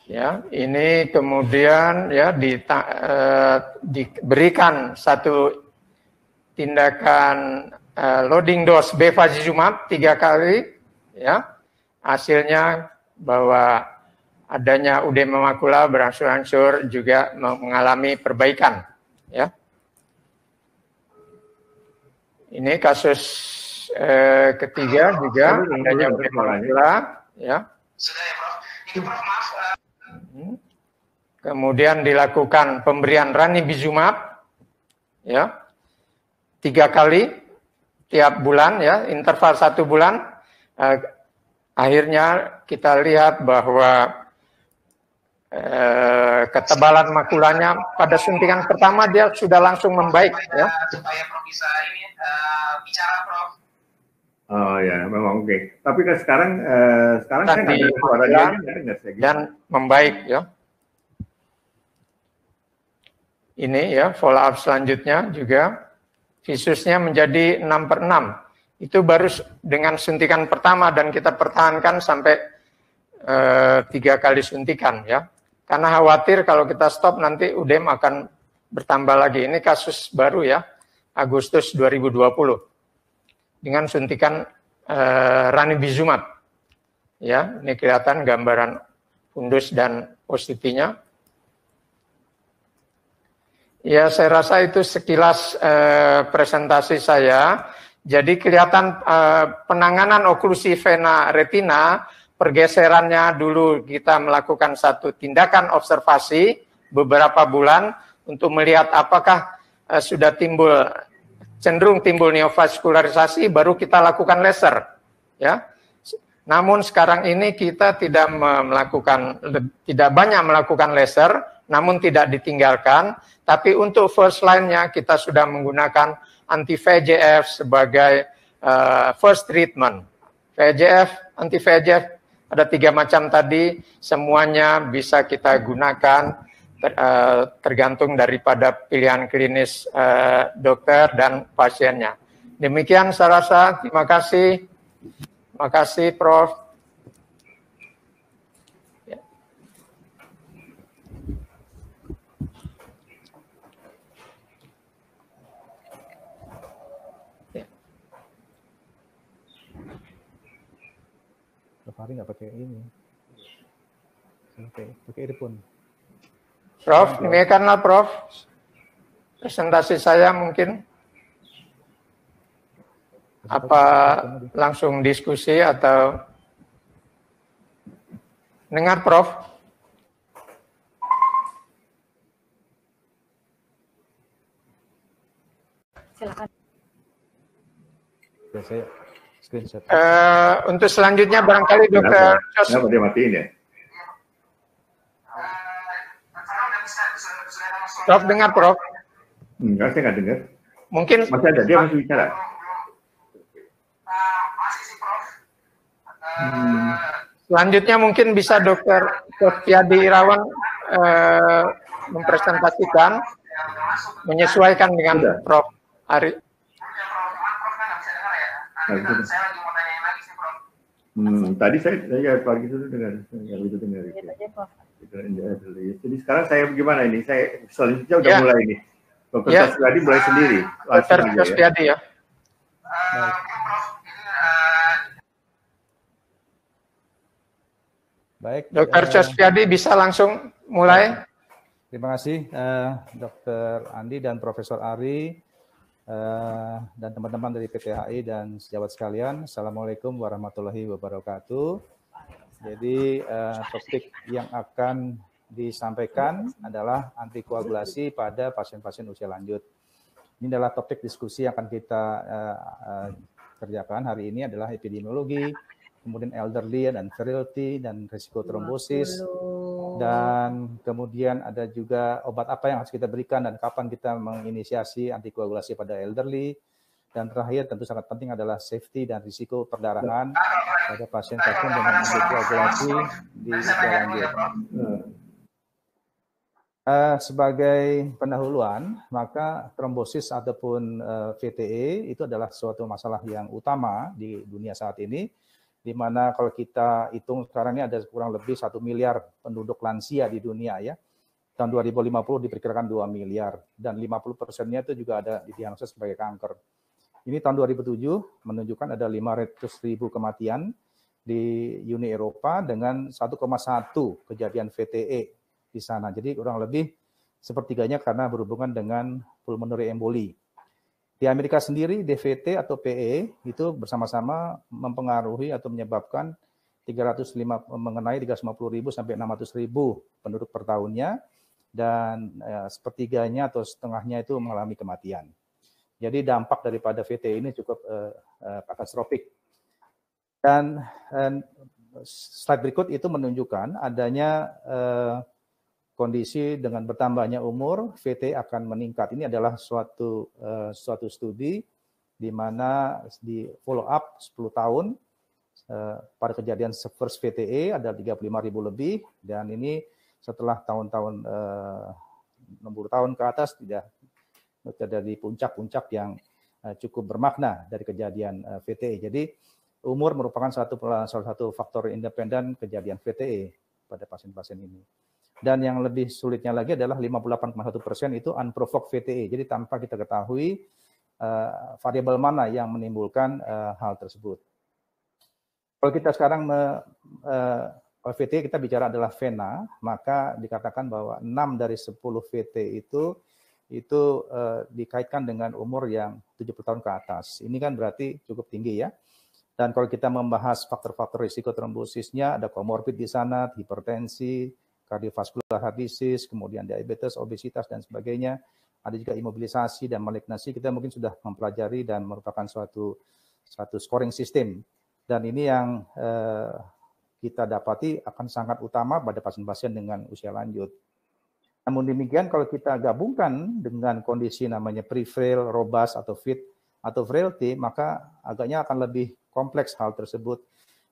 Ya, ini kemudian ya dita, eh, diberikan satu tindakan uh, loading dose bevacizumab tiga kali, ya hasilnya bahwa adanya udema makula berangsur-angsur juga mengalami perbaikan, ya. Ini kasus eh, ketiga Halo, ah, juga adanya udema makula, ya. ya eh. hmm. Kemudian dilakukan pemberian ranibizumab, ya tiga kali tiap bulan ya interval satu bulan eh, akhirnya kita lihat bahwa eh, ketebalan makulanya pada suntikan pertama dia sudah langsung membaik ya eh, Oh ya, memang oke. Okay. Tapi kan sekarang eh, sekarang kan Tadi, kan saya nggak suara dia Dan membaik ya. Ini ya follow up selanjutnya juga visusnya menjadi 6 per 6. Itu baru dengan suntikan pertama dan kita pertahankan sampai eh, tiga e, kali suntikan ya. Karena khawatir kalau kita stop nanti UDEM akan bertambah lagi. Ini kasus baru ya, Agustus 2020. Dengan suntikan e, eh, ranibizumab. Ya, ini kelihatan gambaran fundus dan oct Ya, saya rasa itu sekilas eh, presentasi saya. Jadi kelihatan eh, penanganan oklusi vena retina pergeserannya dulu kita melakukan satu tindakan observasi beberapa bulan untuk melihat apakah eh, sudah timbul cenderung timbul neovaskularisasi baru kita lakukan laser ya. Namun sekarang ini kita tidak melakukan tidak banyak melakukan laser namun tidak ditinggalkan. Tapi untuk first line-nya kita sudah menggunakan anti vgf sebagai uh, first treatment. VGF, anti vgf ada tiga macam tadi, semuanya bisa kita gunakan ter, uh, tergantung daripada pilihan klinis uh, dokter dan pasiennya. Demikian saya rasa, terima kasih. Terima kasih Prof. hari nggak pakai ini. Oke, pakai earphone. Prof, nah, ini karena Prof presentasi saya mungkin apa langsung diskusi atau dengar Prof? Silakan. Ya, saya Screenshot. Uh, untuk selanjutnya barangkali dokter Jos. Kenapa dia matiin ya? Prof dengar Prof? Enggak, saya nggak dengar. Mungkin masih ada, dia masih bicara. Hmm. Selanjutnya mungkin bisa dokter Sofiadi Irawan eh, mempresentasikan, menyesuaikan dengan Sudah. Prof. Ari. Nah, nah Saya lagi mau tanyain lagi sih, Prof. Hmm, tadi saya ya pagi itu dengar, ya itu dengar. itu. Iya, Jadi sekarang saya bagaimana ini? Saya selanjutnya udah ya. mulai ini, Dokter ya. Sasriadi mulai ah, sendiri. Dokter Sasriadi ya. ya. Uh, Baik. Dokter uh, eh, Cospiadi bisa langsung mulai. Terima kasih uh, Dokter Andi dan Profesor Ari. Eh, dan teman-teman dari PT HI dan sejawat sekalian, Assalamualaikum warahmatullahi wabarakatuh. Jadi uh, topik yang akan disampaikan adalah antikoagulasi pada pasien-pasien usia lanjut. Ini adalah topik diskusi yang akan kita uh, uh, kerjakan hari ini adalah epidemiologi, kemudian elderly dan frailty dan risiko trombosis, dan kemudian ada juga obat apa yang harus kita berikan dan kapan kita menginisiasi antikoagulasi pada elderly. Dan terakhir tentu sangat penting adalah safety dan risiko perdarahan pada pasien-pasien dengan antikoagulasi di usia dia. Uh, eh, sebagai pendahuluan, maka trombosis ataupun uh, eh, VTE itu adalah suatu masalah yang utama di dunia saat ini di mana kalau kita hitung sekarang ini ada kurang lebih satu miliar penduduk lansia di dunia ya. Tahun 2050 diperkirakan 2 miliar dan 50 persennya itu juga ada di didiagnosis sebagai kanker. Ini tahun 2007 menunjukkan ada 500 ribu kematian di Uni Eropa dengan 1,1 kejadian VTE di sana. Jadi kurang lebih sepertiganya karena berhubungan dengan pulmonary emboli. Di Amerika sendiri DVT atau PE itu bersama-sama mempengaruhi atau menyebabkan 305 mengenai 350 ribu sampai 600 ribu penduduk per tahunnya dan eh, sepertiganya atau setengahnya itu mengalami kematian. Jadi dampak daripada VT ini cukup eh, eh, katastrofik. Dan eh, slide berikut itu menunjukkan adanya eh, kondisi dengan bertambahnya umur VT akan meningkat. Ini adalah suatu uh, suatu studi di mana di follow up 10 tahun uh, pada kejadian first VTE ada ribu lebih dan ini setelah tahun-tahun eh, uh, 60 tahun ke atas tidak ada di puncak-puncak yang uh, cukup bermakna dari kejadian uh, VTE. Jadi umur merupakan satu salah satu faktor independen kejadian VTE pada pasien-pasien ini. Dan yang lebih sulitnya lagi adalah 58,1 persen itu unprovoked VTE. Jadi tanpa kita ketahui uh, variabel mana yang menimbulkan uh, hal tersebut. Kalau kita sekarang me, uh, eh, VTE kita bicara adalah vena, maka dikatakan bahwa 6 dari 10 VTE itu itu uh, dikaitkan dengan umur yang 70 tahun ke atas. Ini kan berarti cukup tinggi ya. Dan kalau kita membahas faktor-faktor risiko trombosisnya, ada komorbid di sana, hipertensi, kardiovaskular heart disease, kemudian diabetes, obesitas dan sebagainya. Ada juga imobilisasi dan malignasi, Kita mungkin sudah mempelajari dan merupakan suatu suatu scoring system. Dan ini yang eh, kita dapati akan sangat utama pada pasien-pasien dengan usia lanjut. Namun demikian kalau kita gabungkan dengan kondisi namanya pre-frail, robust atau fit atau frailty, maka agaknya akan lebih kompleks hal tersebut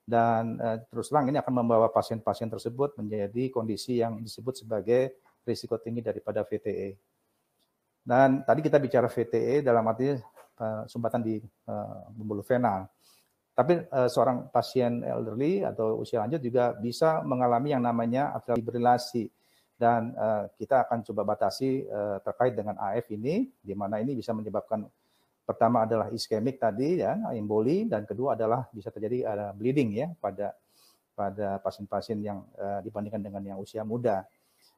dan uh, terus terang ini akan membawa pasien-pasien tersebut menjadi kondisi yang disebut sebagai risiko tinggi daripada VTE. Dan tadi kita bicara VTE dalam arti uh, sumbatan di uh, eh, pembuluh vena. Tapi uh, seorang pasien elderly atau usia lanjut juga bisa mengalami yang namanya atrial fibrilasi dan uh, kita akan coba batasi uh, terkait dengan AF ini di mana ini bisa menyebabkan Pertama adalah iskemik tadi ya, emboli dan kedua adalah bisa terjadi ada eh, bleeding ya pada pada pasien-pasien yang uh, dibandingkan dengan yang usia muda.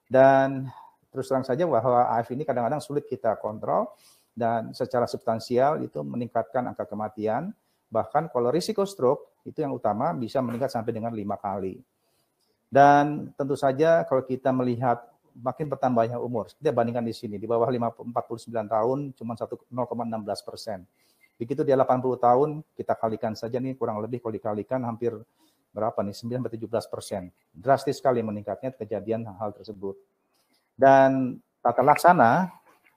Dan terus terang saja bahwa AF ini kadang-kadang sulit kita kontrol dan secara substansial itu meningkatkan angka kematian. Bahkan kalau risiko stroke itu yang utama bisa meningkat sampai dengan lima kali. Dan tentu saja kalau kita melihat makin bertambahnya umur. Kita bandingkan di sini, di bawah 49 tahun cuma 0,16 persen. Begitu dia 80 tahun, kita kalikan saja nih kurang lebih kalau dikalikan hampir berapa nih, 9 17 persen. Drastis sekali meningkatnya kejadian hal hal tersebut. Dan tata laksana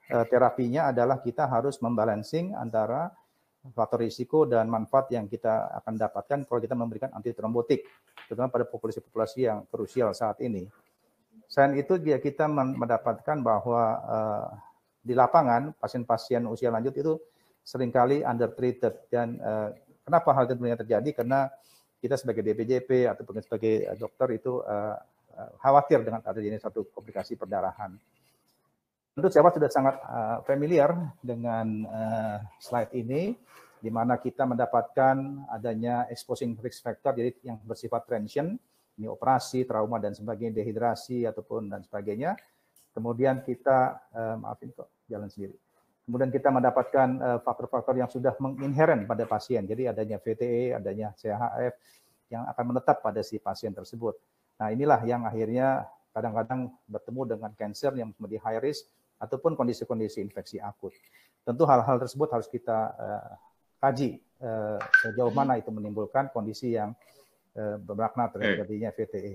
eh, terapinya adalah kita harus membalancing antara faktor risiko dan manfaat yang kita akan dapatkan kalau kita memberikan antitrombotik, terutama pada populasi-populasi yang krusial saat ini. Selain itu ya, kita mendapatkan bahwa uh, di lapangan pasien-pasien usia lanjut itu seringkali under-treated dan uh, kenapa hal itu terjadi karena kita sebagai DPJP atau sebagai eh, dokter itu uh, khawatir dengan adanya satu komplikasi perdarahan. Tentu siapa sudah sangat uh, familiar dengan uh, slide ini di mana kita mendapatkan adanya exposing risk factor jadi yang bersifat transient ini operasi, trauma dan sebagainya, dehidrasi ataupun dan sebagainya. Kemudian kita eh, maafin kok jalan sendiri. Kemudian kita mendapatkan faktor eh, faktor-faktor yang sudah menginheren pada pasien. Jadi adanya VTE, adanya CHF yang akan menetap pada si pasien tersebut. Nah, inilah yang akhirnya kadang-kadang bertemu dengan cancer yang menjadi high risk ataupun kondisi-kondisi infeksi akut. Tentu hal-hal tersebut harus kita uh, kaji uh, sejauh mana itu menimbulkan kondisi yang eh, bermakna eh. terjadinya VTE.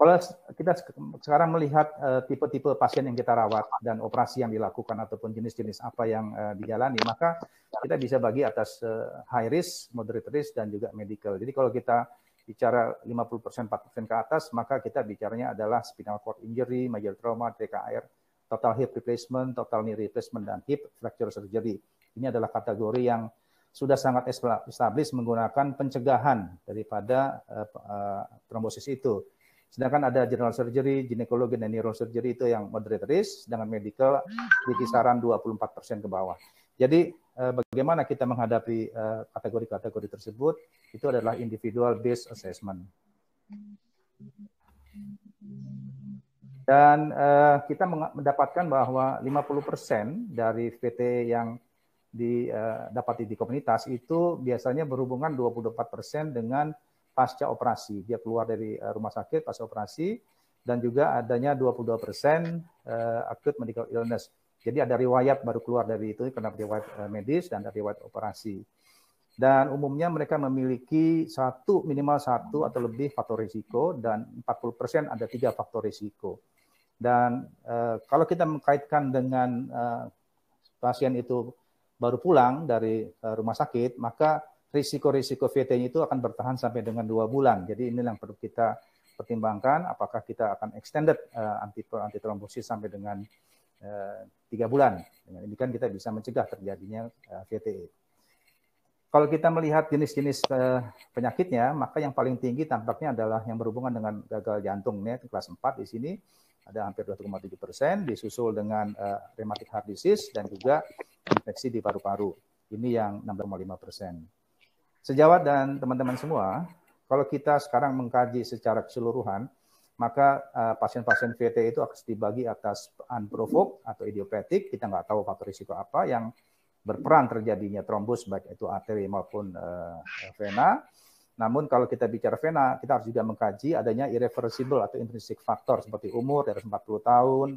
Kalau kita sekarang melihat eh, tipe-tipe uh, pasien yang kita rawat dan operasi yang dilakukan ataupun jenis-jenis apa yang uh, dijalani, maka kita bisa bagi atas high risk, moderate risk, dan juga medical. Jadi kalau kita bicara 50%, 40% ke atas, maka kita bicaranya adalah spinal cord injury, major trauma, TKR, total hip replacement, total knee replacement, dan hip fracture surgery. Ini adalah kategori yang sudah sangat establis menggunakan pencegahan daripada uh, uh, trombosis itu. Sedangkan ada general surgery, ginekologi, dan neurosurgery itu yang moderate risk, dengan medical di kisaran 24% ke bawah. Jadi eh, bagaimana kita menghadapi kategori-kategori tersebut, itu adalah individual based assessment. Dan kita mendapatkan bahwa 50% dari VT yang di eh, dapat di komunitas itu biasanya berhubungan 24% dengan pasca operasi. Dia keluar dari eh, rumah sakit pasca operasi dan juga adanya 22% persen eh, akut medical illness. Jadi ada riwayat baru keluar dari itu karena riwayat medis dan ada riwayat operasi. Dan umumnya mereka memiliki satu minimal satu atau lebih faktor risiko dan 40% ada tiga faktor risiko. Dan kalau kita mengkaitkan dengan pasien itu baru pulang dari eh, rumah sakit, maka risiko-risiko vt itu akan bertahan sampai dengan dua bulan. Jadi ini yang perlu kita pertimbangkan, apakah kita akan extended eh, anti antitrombosis sampai dengan eh, tiga bulan. Dengan ini kan kita bisa mencegah terjadinya uh, VTE. Kalau kita melihat jenis-jenis penyakitnya, maka yang paling tinggi tampaknya adalah yang berhubungan dengan gagal jantung, ya, kelas 4 di sini ada hampir 2,7 persen, disusul dengan uh, rheumatic heart disease dan juga infeksi di paru-paru. Ini yang 6,5 persen. Sejawat dan teman-teman semua, kalau kita sekarang mengkaji secara keseluruhan, maka eh, pasien-pasien uh, VT itu akan dibagi atas unprovoked atau idiopatik, kita nggak tahu faktor risiko apa yang berperan terjadinya trombus baik itu arteri maupun uh, vena. Namun kalau kita bicara vena, kita harus juga mengkaji adanya irreversible atau intrinsic factor seperti umur dari 40 tahun,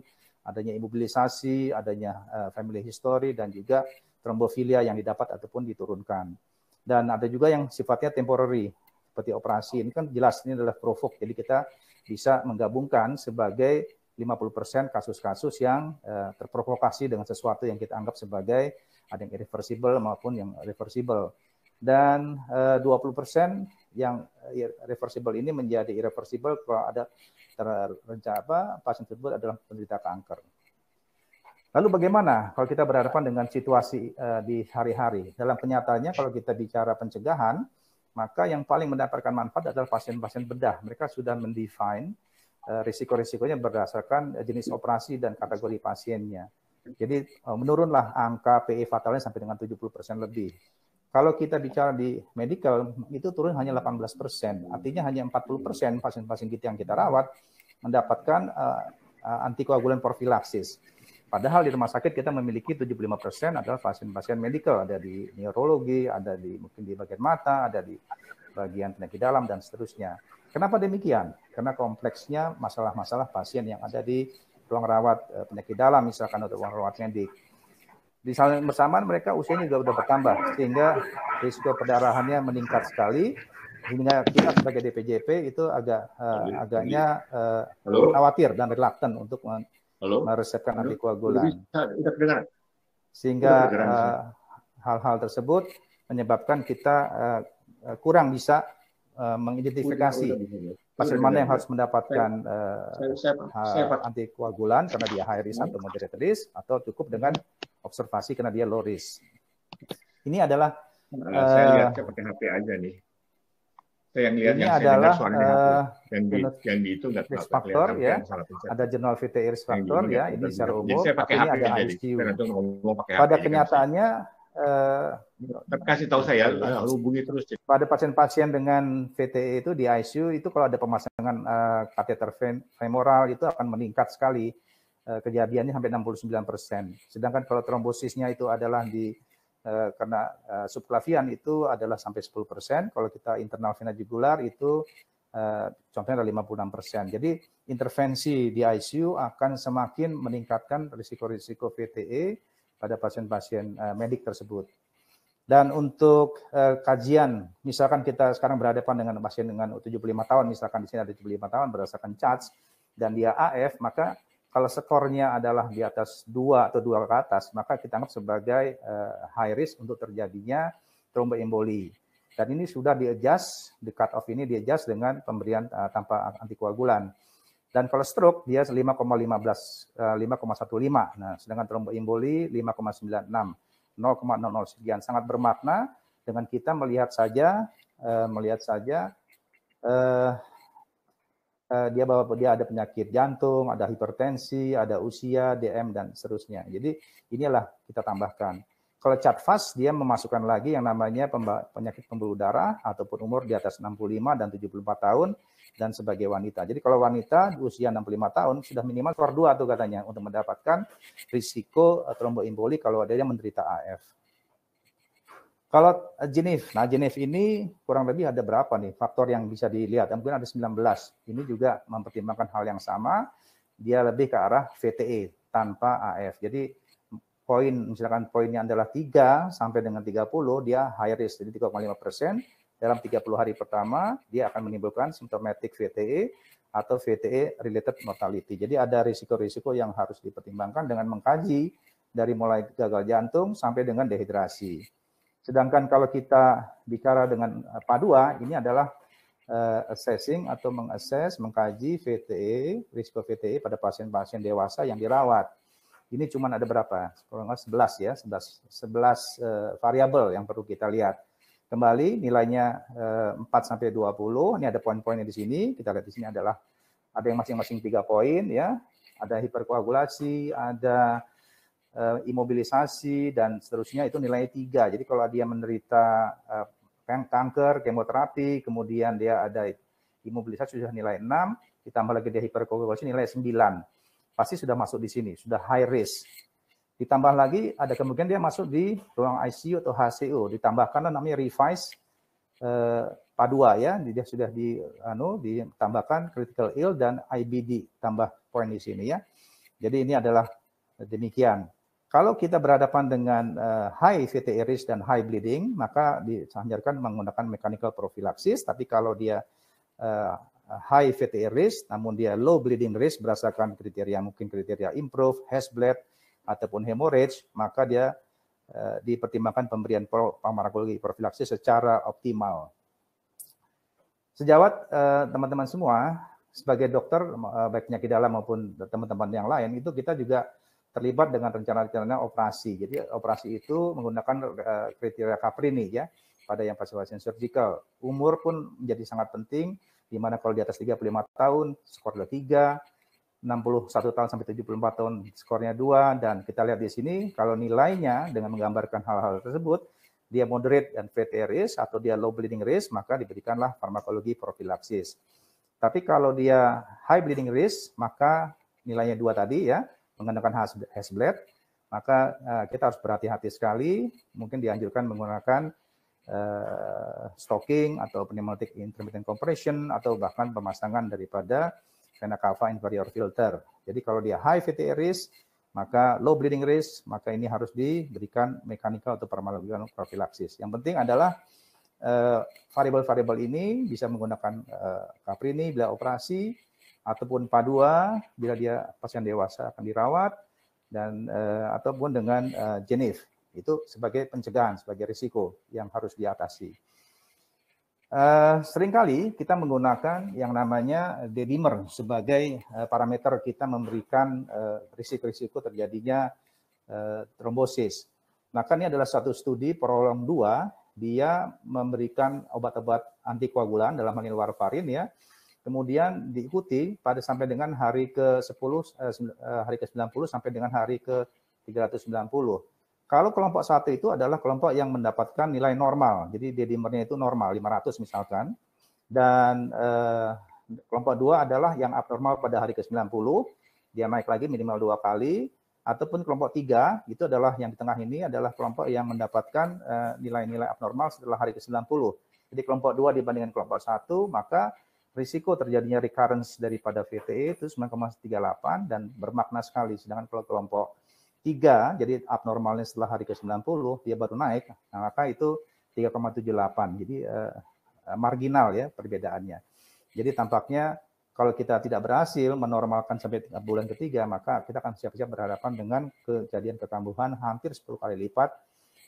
adanya imobilisasi, adanya uh, family history dan juga trombofilia yang didapat ataupun diturunkan. Dan ada juga yang sifatnya temporary seperti operasi ini kan jelas ini adalah provok. Jadi kita bisa menggabungkan sebagai 50% kasus-kasus yang uh, terprovokasi dengan sesuatu yang kita anggap sebagai ada yang irreversible maupun yang reversible. Dan eh, uh, 20% yang irreversible ini menjadi irreversible kalau ada terencana apa pasien tersebut adalah penderita kanker. Lalu bagaimana kalau kita berhadapan dengan situasi uh, di hari-hari? Dalam kenyataannya kalau kita bicara pencegahan, maka yang paling mendapatkan manfaat adalah pasien-pasien bedah. Mereka sudah mendefine uh, risiko-risikonya berdasarkan jenis operasi dan kategori pasiennya. Jadi uh, menurunlah angka PE fatalnya sampai dengan 70% lebih. Kalau kita bicara di medical, itu turun hanya 18 persen. Artinya hanya 40 persen pasien-pasien kita yang kita rawat mendapatkan uh, antikoagulan profilaksis. Padahal di rumah sakit kita memiliki 75 persen adalah pasien-pasien medical. Ada di neurologi, ada di mungkin di bagian mata, ada di bagian penyakit dalam, dan seterusnya. Kenapa demikian? Karena kompleksnya masalah-masalah pasien yang ada di ruang rawat eh, penyakit dalam, misalkan untuk ruang rawat medik di saat bersamaan mereka usianya juga sudah bertambah sehingga risiko perdarahannya meningkat sekali sehingga kita sebagai DPJP itu agak uh, agaknya uh, khawatir dan reluctant untuk meresepkan antikoagulan. Sehingga eh, hal-hal tersebut menyebabkan kita uh, kurang bisa uh, mengidentifikasi pasien mana yang harus mendapatkan uh, antikoagulan karena dia high risk atau moderate risk atau cukup dengan observasi karena dia low risk. Ini adalah nah, uh, saya lihat eh, pakai HP aja nih. Saya yang lihat ini yang adalah saya eh, yang di, yang di itu nggak risk factor ya. Ada jurnal VT risk factor ya. Ini secara umum. saya pakai HP ada jadi. ISQ. Pakai Pada HP, kenyataannya Uh, kasih tahu saya nah, ah, hubungi terus pada pasien-pasien dengan VTE itu di ICU itu kalau ada pemasangan uh, kateter femoral itu akan meningkat sekali Eh, kejadiannya sampai 69 persen. Sedangkan kalau trombosisnya itu adalah di eh, karena eh, subklavian itu adalah sampai 10 persen. Kalau kita internal vena jugular itu contohnya ada 56 persen. Jadi intervensi di ICU akan semakin meningkatkan risiko-risiko VTE pada pasien-pasien medik tersebut. Dan untuk kajian, misalkan kita sekarang berhadapan dengan pasien dengan 75 tahun, misalkan di sini ada 75 tahun berdasarkan CHATS dan dia AF, maka kalau skornya adalah di atas dua atau dua ke atas, maka kita anggap sebagai uh, high risk untuk terjadinya tromboemboli. Dan ini sudah di-adjust, di cut off ini di-adjust dengan pemberian uh, tanpa antikoagulan. Dan kalau stroke dia 5,15 uh, 5,15. Nah, sedangkan tromboemboli 5,96. 0,00 sekian sangat bermakna dengan kita melihat saja uh, melihat saja uh, Eh, dia bahwa dia ada penyakit jantung, ada hipertensi, ada usia, DM dan seterusnya. Jadi inilah kita tambahkan. Kalau cat fast dia memasukkan lagi yang namanya penyakit pembuluh darah ataupun umur di atas 65 dan 74 tahun dan sebagai wanita. Jadi kalau wanita di usia 65 tahun sudah minimal skor 2 tuh katanya untuk mendapatkan risiko eh, tromboemboli kalau ada yang menderita AF. Kalau eh, jenis, nah jenis ini kurang lebih ada berapa nih faktor yang bisa dilihat? Ya, mungkin ada 19. Ini juga mempertimbangkan hal yang sama. Dia lebih ke arah VTE tanpa AF. Jadi poin misalkan poinnya adalah 3 sampai dengan 30 dia high risk jadi 3,5 persen dalam 30 hari pertama dia akan menimbulkan symptomatic VTE atau VTE related mortality. Jadi ada risiko-risiko yang harus dipertimbangkan dengan mengkaji dari mulai gagal jantung sampai dengan dehidrasi. Sedangkan kalau kita bicara dengan eh, Padua, ini adalah uh, assessing atau mengakses, mengkaji VTE, risiko VTE pada pasien-pasien dewasa yang dirawat. Ini cuma ada berapa? Kurang 11 ya, 11, 11 uh, variabel yang perlu kita lihat. Kembali nilainya uh, eh, 4 sampai 20. Ini ada poin-poinnya di sini. Kita lihat di sini adalah ada yang masing-masing tiga -masing poin ya. Ada hiperkoagulasi, ada Eh, imobilisasi dan seterusnya itu nilai tiga. Jadi kalau dia menderita eh, kan kanker, kemoterapi, kemudian dia ada imobilisasi sudah nilai enam ditambah lagi dia hiperkoagulasi nilai sembilan Pasti sudah masuk di sini, sudah high risk. Ditambah lagi ada kemungkinan dia masuk di ruang ICU atau HCU, ditambahkan namanya revise eh, Padua ya, dia sudah di anu ditambahkan critical ill dan IBD tambah poin di sini ya. Jadi ini adalah demikian. Kalau kita berhadapan dengan uh, high VTE risk dan high bleeding, maka disarankan menggunakan mechanical prophylaxis. Tapi kalau dia uh, high VTE risk, namun dia low bleeding risk berdasarkan kriteria mungkin kriteria improve, has bled, ataupun hemorrhage, maka dia uh, dipertimbangkan pemberian farmakologi prophylaxis secara optimal. Sejawat teman-teman uh, semua, sebagai dokter, uh, baik penyakit dalam maupun teman-teman yang lain, itu kita juga terlibat dengan rencana-rencana operasi. Jadi operasi itu menggunakan uh, kriteria Caprini ya pada yang pasien-pasien surgical. Umur pun menjadi sangat penting di mana kalau di atas 35 tahun skor 3, 61 tahun sampai 74 tahun skornya 2 dan kita lihat di sini kalau nilainya dengan menggambarkan hal-hal tersebut dia moderate dan fatal risk atau dia low bleeding risk maka diberikanlah farmakologi profilaksis. Tapi kalau dia high bleeding risk maka nilainya dua tadi ya menggunakan hasblade, maka eh, kita harus berhati-hati sekali. Mungkin dianjurkan menggunakan uh, stocking atau pneumatic intermittent compression atau bahkan pemasangan daripada vena cava inferior filter. Jadi kalau dia high VTE risk, maka low bleeding risk, maka ini harus diberikan mechanical atau permalabulkan profilaksis. Yang penting adalah eh, variabel-variabel uh, variable -variable ini bisa menggunakan uh, Caprini bila operasi, ataupun Padua bila dia pasien dewasa akan dirawat dan uh, ataupun dengan uh, jenis itu sebagai pencegahan sebagai risiko yang harus diatasi. Uh, seringkali kita menggunakan yang namanya D-dimer sebagai uh, parameter kita memberikan risiko-risiko uh, terjadinya uh, trombosis. Maka nah, ini adalah satu studi prolong dua dia memberikan obat-obat antikoagulan dalam hal ini warfarin ya, kemudian diikuti pada sampai dengan hari ke-10 eh, eh, hari ke-90 sampai dengan hari ke-390. Kalau kelompok satu itu adalah kelompok yang mendapatkan nilai normal. Jadi dedimernya itu normal 500 misalkan. Dan eh, kelompok dua adalah yang abnormal pada hari ke-90, dia naik lagi minimal dua kali ataupun kelompok tiga itu adalah yang di tengah ini adalah kelompok yang mendapatkan eh, nilai-nilai eh, abnormal setelah hari ke-90. Jadi kelompok dua dibandingkan kelompok satu maka risiko terjadinya recurrence daripada VTE itu 9,38 dan bermakna sekali. Sedangkan kalau kelompok 3, jadi abnormalnya setelah hari ke-90, dia baru naik, nah, maka itu 3,78. Jadi eh, eh, marginal ya perbedaannya. Jadi tampaknya kalau kita tidak berhasil menormalkan sampai bulan ketiga, maka kita akan siap-siap berhadapan dengan kejadian ketambuhan hampir 10 kali lipat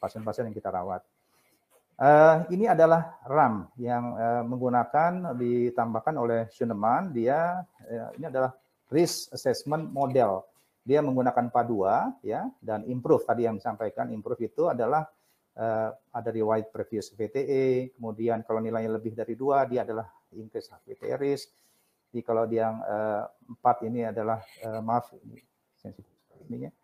pasien-pasien yang kita rawat. Uh, ini adalah RAM yang uh, menggunakan ditambahkan oleh Schoenemann. Dia uh, ini adalah risk assessment model. Dia menggunakan Padua ya dan improve tadi yang disampaikan improve itu adalah uh, ada riwayat previous VTE, kemudian kalau nilainya lebih dari dua dia adalah increase VTE risk. Jadi kalau dia yang uh, empat ini adalah uh, maaf ini sensitif ininya.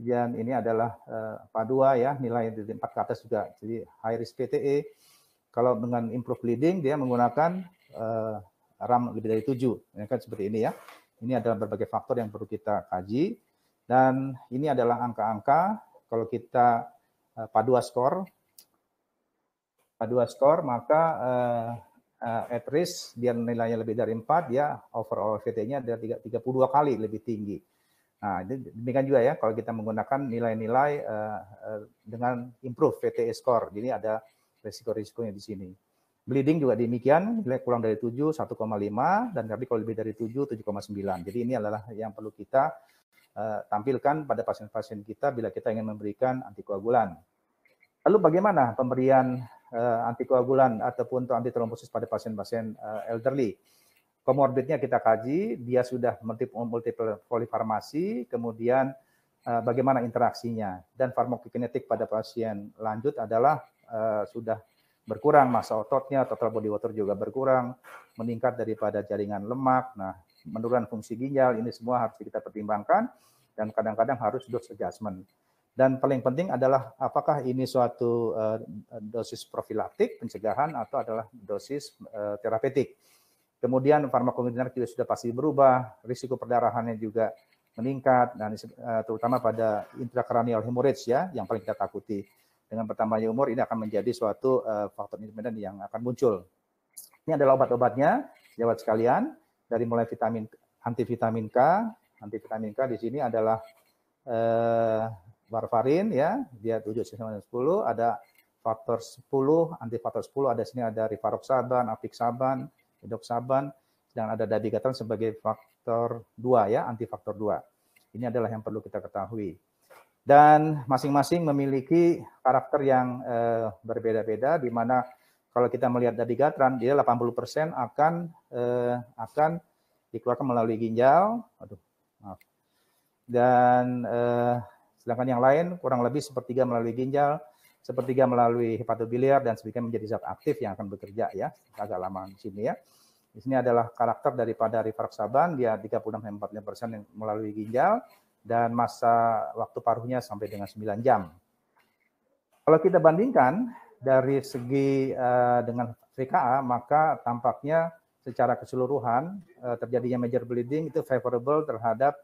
Kemudian ini adalah uh, eh, padua ya nilai dari 4 ke atas juga jadi high risk PTE kalau dengan improve leading dia menggunakan eh, RAM lebih dari 7 ya kan seperti ini ya ini adalah berbagai faktor yang perlu kita kaji dan ini adalah angka-angka kalau kita uh, eh, padua skor padua skor maka uh, at risk dia nilainya lebih dari 4 ya overall VT-nya ada 32 kali lebih tinggi Nah, demikian juga ya kalau kita menggunakan nilai-nilai eh, eh, dengan improve VTE score. Jadi ada risiko-risikonya di sini. Bleeding juga demikian, nilai kurang dari 7, 1,5, dan tapi kalau lebih dari 7, 7,9. Jadi ini adalah yang perlu kita eh, tampilkan pada pasien-pasien kita bila kita ingin memberikan antikoagulan. Lalu bagaimana pemberian uh, antikoagulan ataupun antitrombosis pada pasien-pasien elderly? komorbidnya kita kaji, dia sudah multiple, multiple polifarmasi, kemudian uh, bagaimana interaksinya dan farmakokinetik pada pasien lanjut adalah uh, sudah berkurang masa ototnya, total body water juga berkurang, meningkat daripada jaringan lemak. Nah, menurunkan fungsi ginjal ini semua harus kita pertimbangkan dan kadang-kadang harus dose adjustment. Dan paling penting adalah apakah ini suatu uh, dosis profilaktik pencegahan atau adalah dosis uh, terapeutik. Kemudian farmakokinetik juga sudah pasti berubah, risiko perdarahannya juga meningkat dan eh, terutama pada intrakranial hemorrhage ya yang paling kita takuti. Dengan bertambahnya umur ini akan menjadi suatu uh, faktor independen yang akan muncul. Ini adalah obat-obatnya, jawab sekalian dari mulai vitamin anti vitamin K, anti vitamin K di sini adalah uh, warfarin ya, dia 7 10, ada faktor 10, anti faktor 10 ada sini ada rivaroxaban, apixaban, Saban dan ada dabigatran sebagai faktor dua ya, anti faktor dua Ini adalah yang perlu kita ketahui. Dan masing-masing memiliki karakter yang eh, berbeda-beda di mana kalau kita melihat dabigatran dia 80% akan eh, akan dikeluarkan melalui ginjal. Aduh, maaf. Dan eh, sedangkan yang lain kurang lebih sepertiga melalui ginjal, sepertiga melalui hepatobiliar dan sebagian menjadi zat aktif yang akan bekerja ya agak lama di sini ya. Di sini adalah karakter daripada rifaroxaban dia 36-45 persen yang melalui ginjal dan masa waktu paruhnya sampai dengan 9 jam. Kalau kita bandingkan dari segi uh, dengan VKA maka tampaknya secara keseluruhan uh, terjadinya major bleeding itu favorable terhadap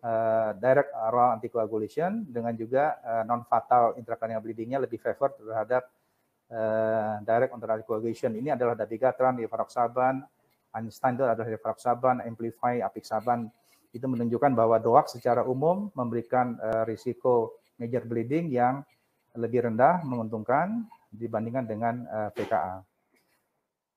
Eh, direct oral anticoagulation dengan juga uh, eh, non fatal intracranial bleedingnya lebih favor terhadap uh, direct anticoagulation. Ini adalah dabigatran, rivaroxaban, Einstein itu adalah rivaroxaban, amplify, apixaban. Itu menunjukkan bahwa doak secara umum memberikan uh, risiko major bleeding yang lebih rendah menguntungkan dibandingkan dengan uh, PKA.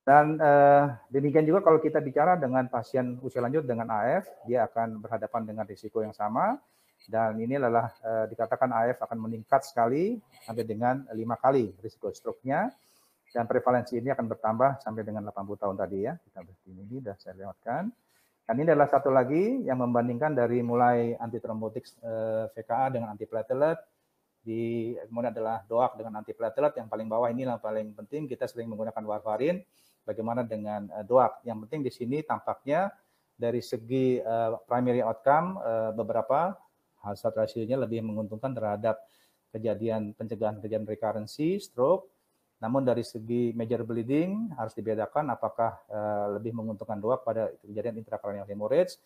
Dan eh, demikian juga kalau kita bicara dengan pasien usia lanjut dengan AF, dia akan berhadapan dengan risiko yang sama. Dan ini adalah eh, dikatakan AF akan meningkat sekali sampai dengan lima kali risiko stroke-nya. Dan prevalensi ini akan bertambah sampai dengan 80 tahun tadi ya. Kita ini sudah saya lewatkan. Dan ini adalah satu lagi yang membandingkan dari mulai antitrombotik eh, VKA dengan antiplatelet, di kemudian adalah doak dengan antiplatelet yang paling bawah ini yang paling penting kita sering menggunakan warfarin Bagaimana dengan uh, doak? Yang penting di sini tampaknya dari segi uh, primary outcome uh, beberapa hazard rasionya lebih menguntungkan terhadap kejadian pencegahan kejadian recurrency, stroke. Namun dari segi major bleeding harus dibedakan apakah uh, lebih menguntungkan doak pada kejadian intracranial hemorrhage,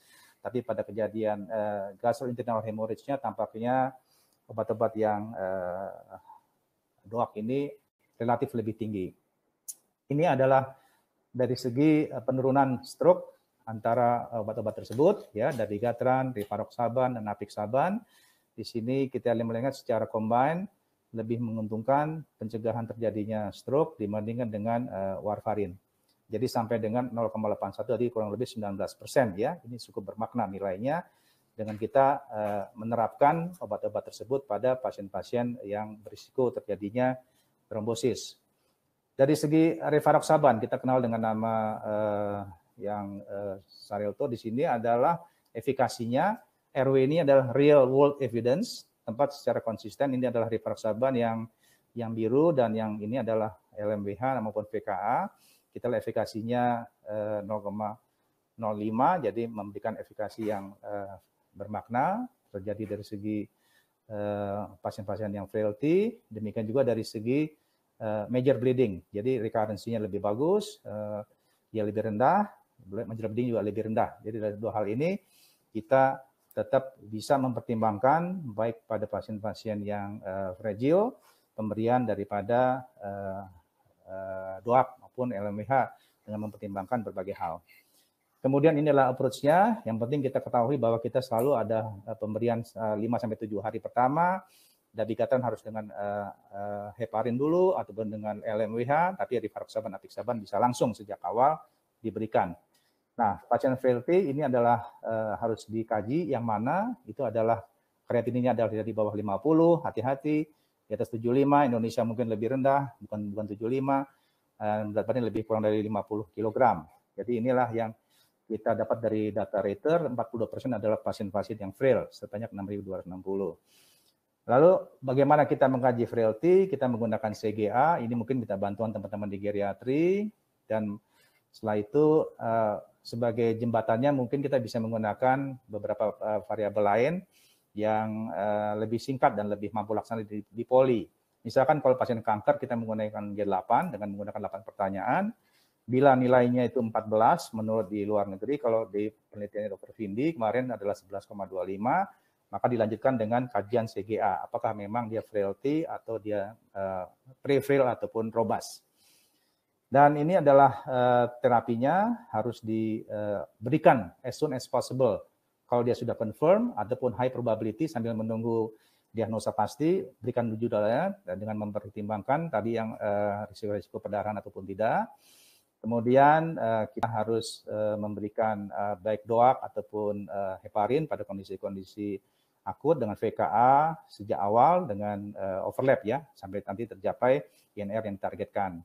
tapi pada kejadian uh, gastrointestinal hemorrhage-nya tampaknya obat-obat yang uh, doak ini relatif lebih tinggi. Ini adalah dari segi eh, penurunan stroke antara eh, obat-obat tersebut ya dari gatran, rifaroxaban dan apixaban. Di sini kita melihat secara combine lebih menguntungkan pencegahan terjadinya stroke dibandingkan dengan uh, warfarin. Jadi sampai dengan 0,81 tadi kurang lebih 19 persen ya. Ini cukup bermakna nilainya dengan kita uh, menerapkan obat-obat tersebut pada pasien-pasien yang berisiko terjadinya trombosis. Dari segi Rifarok Saban, kita kenal dengan nama uh, yang uh, eh, Sarelto di sini adalah efikasinya. RW ini adalah real world evidence, tempat secara konsisten. Ini adalah Rifarok Saban yang yang biru dan yang ini adalah LMBH maupun PKA. Kita lihat efikasinya uh, eh, 0,05, jadi memberikan efikasi yang uh, bermakna terjadi dari segi pasien-pasien uh, pasien -pasien yang frailty, demikian juga dari segi Eh, major bleeding. Jadi recurrence nya lebih bagus, uh, eh, dia ya lebih rendah, major bleeding juga lebih rendah. Jadi dari dua hal ini kita tetap bisa mempertimbangkan baik pada pasien-pasien yang uh, fragile pemberian daripada uh, uh, doap maupun LMH dengan mempertimbangkan berbagai hal. Kemudian inilah approach-nya. Yang penting kita ketahui bahwa kita selalu ada pemberian 5 sampai 7 hari pertama, dan dikatakan harus dengan uh, uh, heparin dulu ataupun dengan LMWH, tapi rivaroxaban ya apixaban bisa langsung sejak awal diberikan. Nah, pasien frailty ini adalah uh, harus dikaji yang mana itu adalah kreatininya adalah di bawah 50, hati-hati, di atas 75, Indonesia mungkin lebih rendah, bukan bukan 75, berat badan lebih kurang dari 50 kg. Jadi inilah yang kita dapat dari data rater, 42% adalah pasien-pasien yang frail, sebanyak 6.260. Lalu bagaimana kita mengkaji frailty? Kita menggunakan CGA, ini mungkin kita bantuan teman-teman di geriatri dan setelah itu eh, sebagai jembatannya mungkin kita bisa menggunakan beberapa eh, variabel lain yang eh, lebih singkat dan lebih mampu laksana di, poli. Misalkan kalau pasien kanker kita menggunakan G8 dengan menggunakan 8 pertanyaan. Bila nilainya itu 14 menurut di luar negeri, kalau di penelitian Dr. Vindi kemarin adalah 11,25 maka dilanjutkan dengan kajian CGA, apakah memang dia frailty atau dia uh, eh, pre-frail ataupun robust. Dan ini adalah uh, terapinya harus diberikan eh, uh, as soon as possible. Kalau dia sudah confirm ataupun high probability sambil menunggu diagnosa pasti, berikan dan dengan mempertimbangkan tadi yang risiko-risiko perdarahan ataupun tidak. Kemudian uh, kita harus uh, memberikan uh, baik doak ataupun uh, heparin pada kondisi-kondisi akut dengan VKA sejak awal dengan uh, overlap ya sampai nanti tercapai INR yang ditargetkan.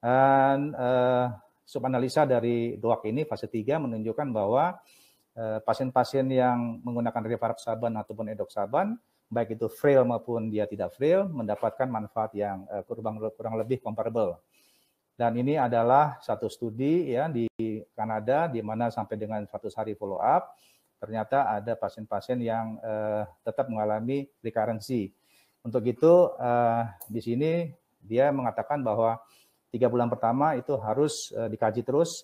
Dan uh, subanalisa dari DOAK ini fase 3 menunjukkan bahwa eh, pasien-pasien uh, yang menggunakan rivaroxaban ataupun edoxaban baik itu frail maupun dia tidak frail mendapatkan manfaat yang uh, kurang kurang lebih comparable. Dan ini adalah satu studi ya di Kanada di mana sampai dengan 100 hari follow up ternyata ada pasien-pasien yang uh, tetap mengalami rekarensi. Untuk itu uh, di sini dia mengatakan bahwa tiga bulan pertama itu harus uh, dikaji terus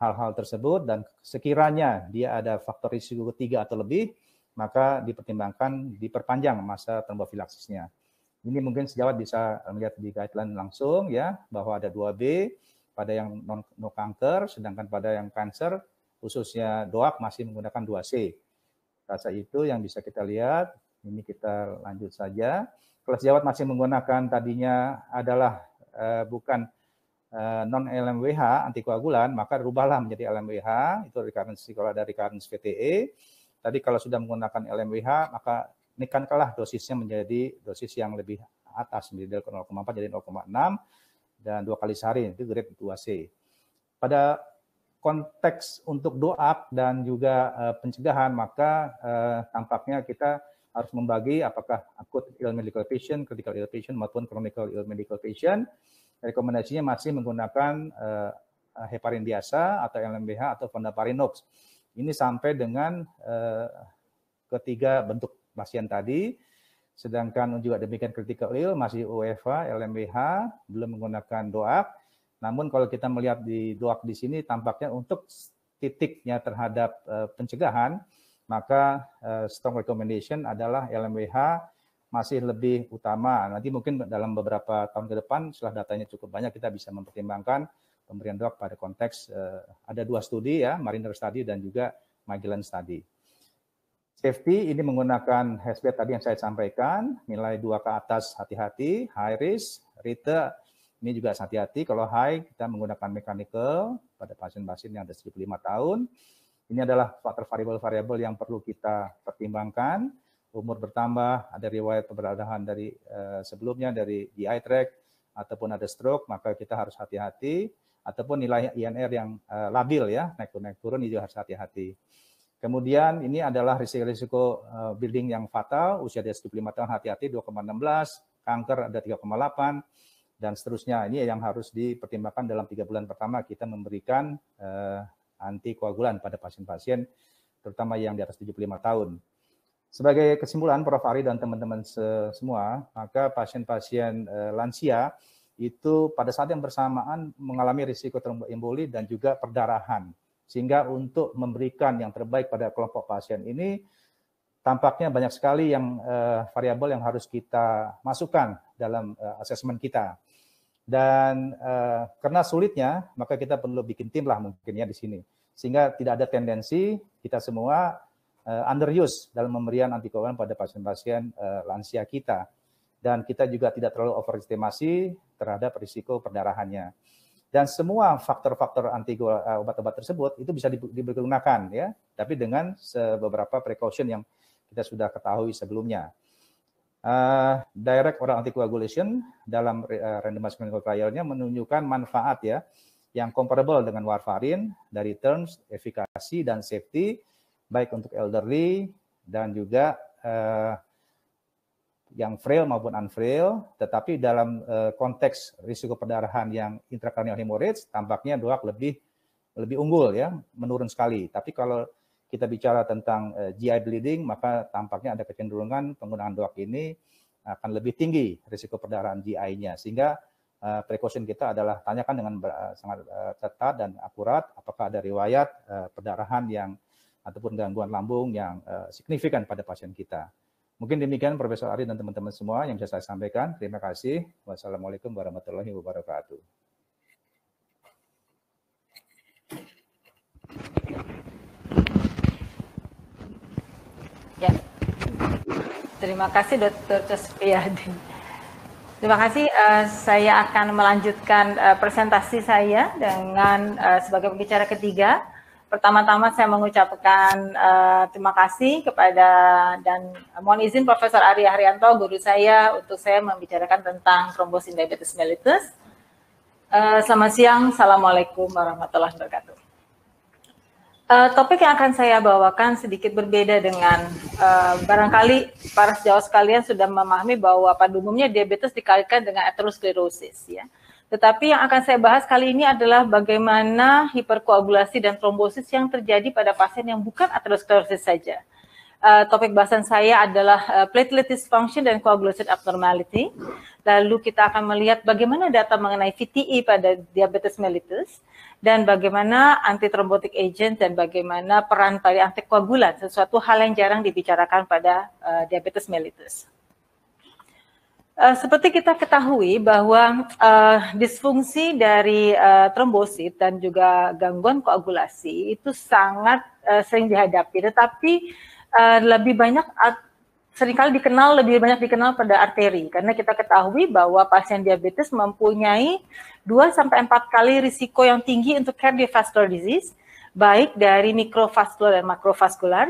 hal-hal tersebut dan sekiranya dia ada faktor risiko ketiga atau lebih maka dipertimbangkan diperpanjang masa trombofilaksisnya. Ini mungkin sejawat bisa melihat di guideline langsung ya bahwa ada 2B pada yang non kanker sedangkan pada yang kanker khususnya doak masih menggunakan 2C. Rasa itu yang bisa kita lihat, ini kita lanjut saja. Kelas Jawat masih menggunakan tadinya adalah eh, bukan eh, non-LMWH, antikoagulan, maka rubahlah menjadi LMWH, itu recurrence, kalau dari recurrence VTE. Tadi kalau sudah menggunakan LMWH, maka kalah dosisnya menjadi dosis yang lebih atas, menjadi 0,4 jadi 0,6 dan dua kali sehari, itu grade 2C. Pada konteks untuk doa dan juga uh, pencegahan, maka uh, tampaknya kita harus membagi apakah akut ill medical patient, critical ill patient, maupun chronic ill medical patient. Rekomendasinya masih menggunakan uh, eh, heparin biasa atau LMBH atau fondaparinux Ini sampai dengan uh, ketiga bentuk pasien tadi. Sedangkan juga demikian critical ill masih UEFA, LMBH, belum menggunakan doa. Namun kalau kita melihat di doak di sini tampaknya untuk titiknya terhadap uh, pencegahan, maka uh, strong recommendation adalah LMWH masih lebih utama. Nanti mungkin dalam beberapa tahun ke depan setelah datanya cukup banyak kita bisa mempertimbangkan pemberian doak pada konteks uh, ada dua studi ya, Mariner Study dan juga Magellan Study. Safety ini menggunakan hazmat tadi yang saya sampaikan, nilai dua ke atas hati-hati, high risk, rate ini juga hati-hati kalau high kita menggunakan mechanical pada pasien-pasien yang ada 75 tahun. Ini adalah faktor variabel-variabel yang perlu kita pertimbangkan. Umur bertambah, ada riwayat keberadaan dari eh, sebelumnya dari di GI track ataupun ada stroke, maka kita harus hati-hati ataupun nilai INR yang eh, labil ya, naik turun naik turun itu harus hati-hati. Kemudian ini adalah risiko-risiko uh, building yang fatal, usia dia 75 tahun hati-hati 2,16, kanker ada 3,8, dan seterusnya. Ini yang harus dipertimbangkan dalam tiga bulan pertama kita memberikan anti eh, antikoagulan pada pasien-pasien, terutama yang di atas 75 tahun. Sebagai kesimpulan, Prof. Ari dan teman-teman semua, maka pasien-pasien uh, lansia itu pada saat yang bersamaan mengalami risiko tromboemboli dan juga perdarahan. Sehingga untuk memberikan yang terbaik pada kelompok pasien ini, tampaknya banyak sekali yang uh, variabel yang harus kita masukkan dalam uh, asesmen kita dan uh, karena sulitnya, maka kita perlu bikin tim lah mungkin ya di sini. Sehingga tidak ada tendensi kita semua uh, eh, underuse dalam memberian antikoagulan pada pasien-pasien uh, lansia kita. Dan kita juga tidak terlalu overestimasi terhadap risiko perdarahannya. Dan semua faktor-faktor anti obat-obat tersebut itu bisa digunakan ya, tapi dengan beberapa precaution yang kita sudah ketahui sebelumnya uh, direct oral anticoagulation dalam uh, randomized clinical trial-nya menunjukkan manfaat ya yang comparable dengan warfarin dari terms efikasi dan safety baik untuk elderly dan juga uh, yang frail maupun unfrail, tetapi dalam uh, konteks risiko perdarahan yang intracranial hemorrhage tampaknya doak lebih lebih unggul ya, menurun sekali. Tapi kalau kita bicara tentang uh, eh, GI bleeding, maka tampaknya ada kecenderungan penggunaan doak ini akan lebih tinggi risiko perdarahan GI-nya. Sehingga uh, precaution kita adalah tanyakan dengan uh, sangat uh, ketat dan akurat apakah ada riwayat uh, perdarahan yang ataupun gangguan lambung yang uh, signifikan pada pasien kita. Mungkin demikian Profesor Ari dan teman-teman semua yang bisa saya sampaikan. Terima kasih. Wassalamualaikum warahmatullahi wabarakatuh. Ya. Terima kasih Dr. Cespiadi. Terima kasih. Uh, saya akan melanjutkan uh, presentasi saya dengan uh, sebagai pembicara ketiga. Pertama-tama saya mengucapkan uh, terima kasih kepada dan mohon izin Profesor Arya Haryanto, guru saya, untuk saya membicarakan tentang trombosin diabetes mellitus. Uh, selamat siang, Assalamualaikum warahmatullahi wabarakatuh. Uh, topik yang akan saya bawakan sedikit berbeda dengan uh, barangkali para sejawat sekalian sudah memahami bahwa pada umumnya diabetes dikaitkan dengan aterosklerosis ya. Tetapi yang akan saya bahas kali ini adalah bagaimana hiperkoagulasi dan trombosis yang terjadi pada pasien yang bukan aterosklerosis saja. Uh, topik bahasan saya adalah uh, platelet dysfunction dan coagulation abnormality. Lalu kita akan melihat bagaimana data mengenai VTE pada diabetes mellitus dan bagaimana antitrombotik agent dan bagaimana peran dari antikoagulan, sesuatu hal yang jarang dibicarakan pada uh, diabetes mellitus. Uh, seperti kita ketahui bahwa uh, disfungsi dari uh, trombosit dan juga gangguan koagulasi itu sangat uh, sering dihadapi, tetapi uh, lebih banyak seringkali dikenal lebih banyak dikenal pada arteri karena kita ketahui bahwa pasien diabetes mempunyai 2 sampai 4 kali risiko yang tinggi untuk cardiovascular disease baik dari mikrovaskular dan makrovaskular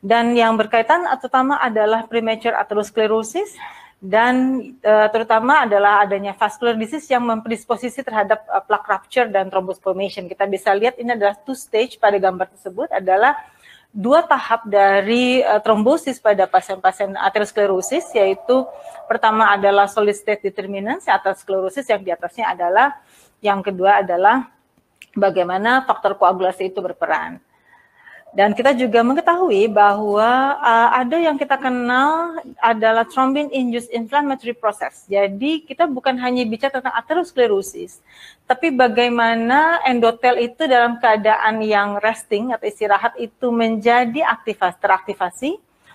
dan yang berkaitan terutama adalah premature atherosclerosis dan uh, terutama adalah adanya vascular disease yang mempredisposisi terhadap uh, eh, plak rupture dan thrombus formation. Kita bisa lihat ini adalah two stage pada gambar tersebut adalah dua tahap dari uh, trombosis pada pasien-pasien aterosklerosis yaitu pertama adalah solid state determinants aterosklerosis yang di atasnya adalah yang kedua adalah bagaimana faktor koagulasi itu berperan. Dan kita juga mengetahui bahwa uh, ada yang kita kenal adalah thrombin-induced inflammatory process. Jadi kita bukan hanya bicara tentang aterosklerosis, tapi bagaimana endotel itu dalam keadaan yang resting atau istirahat itu menjadi aktivasi, teraktivasi,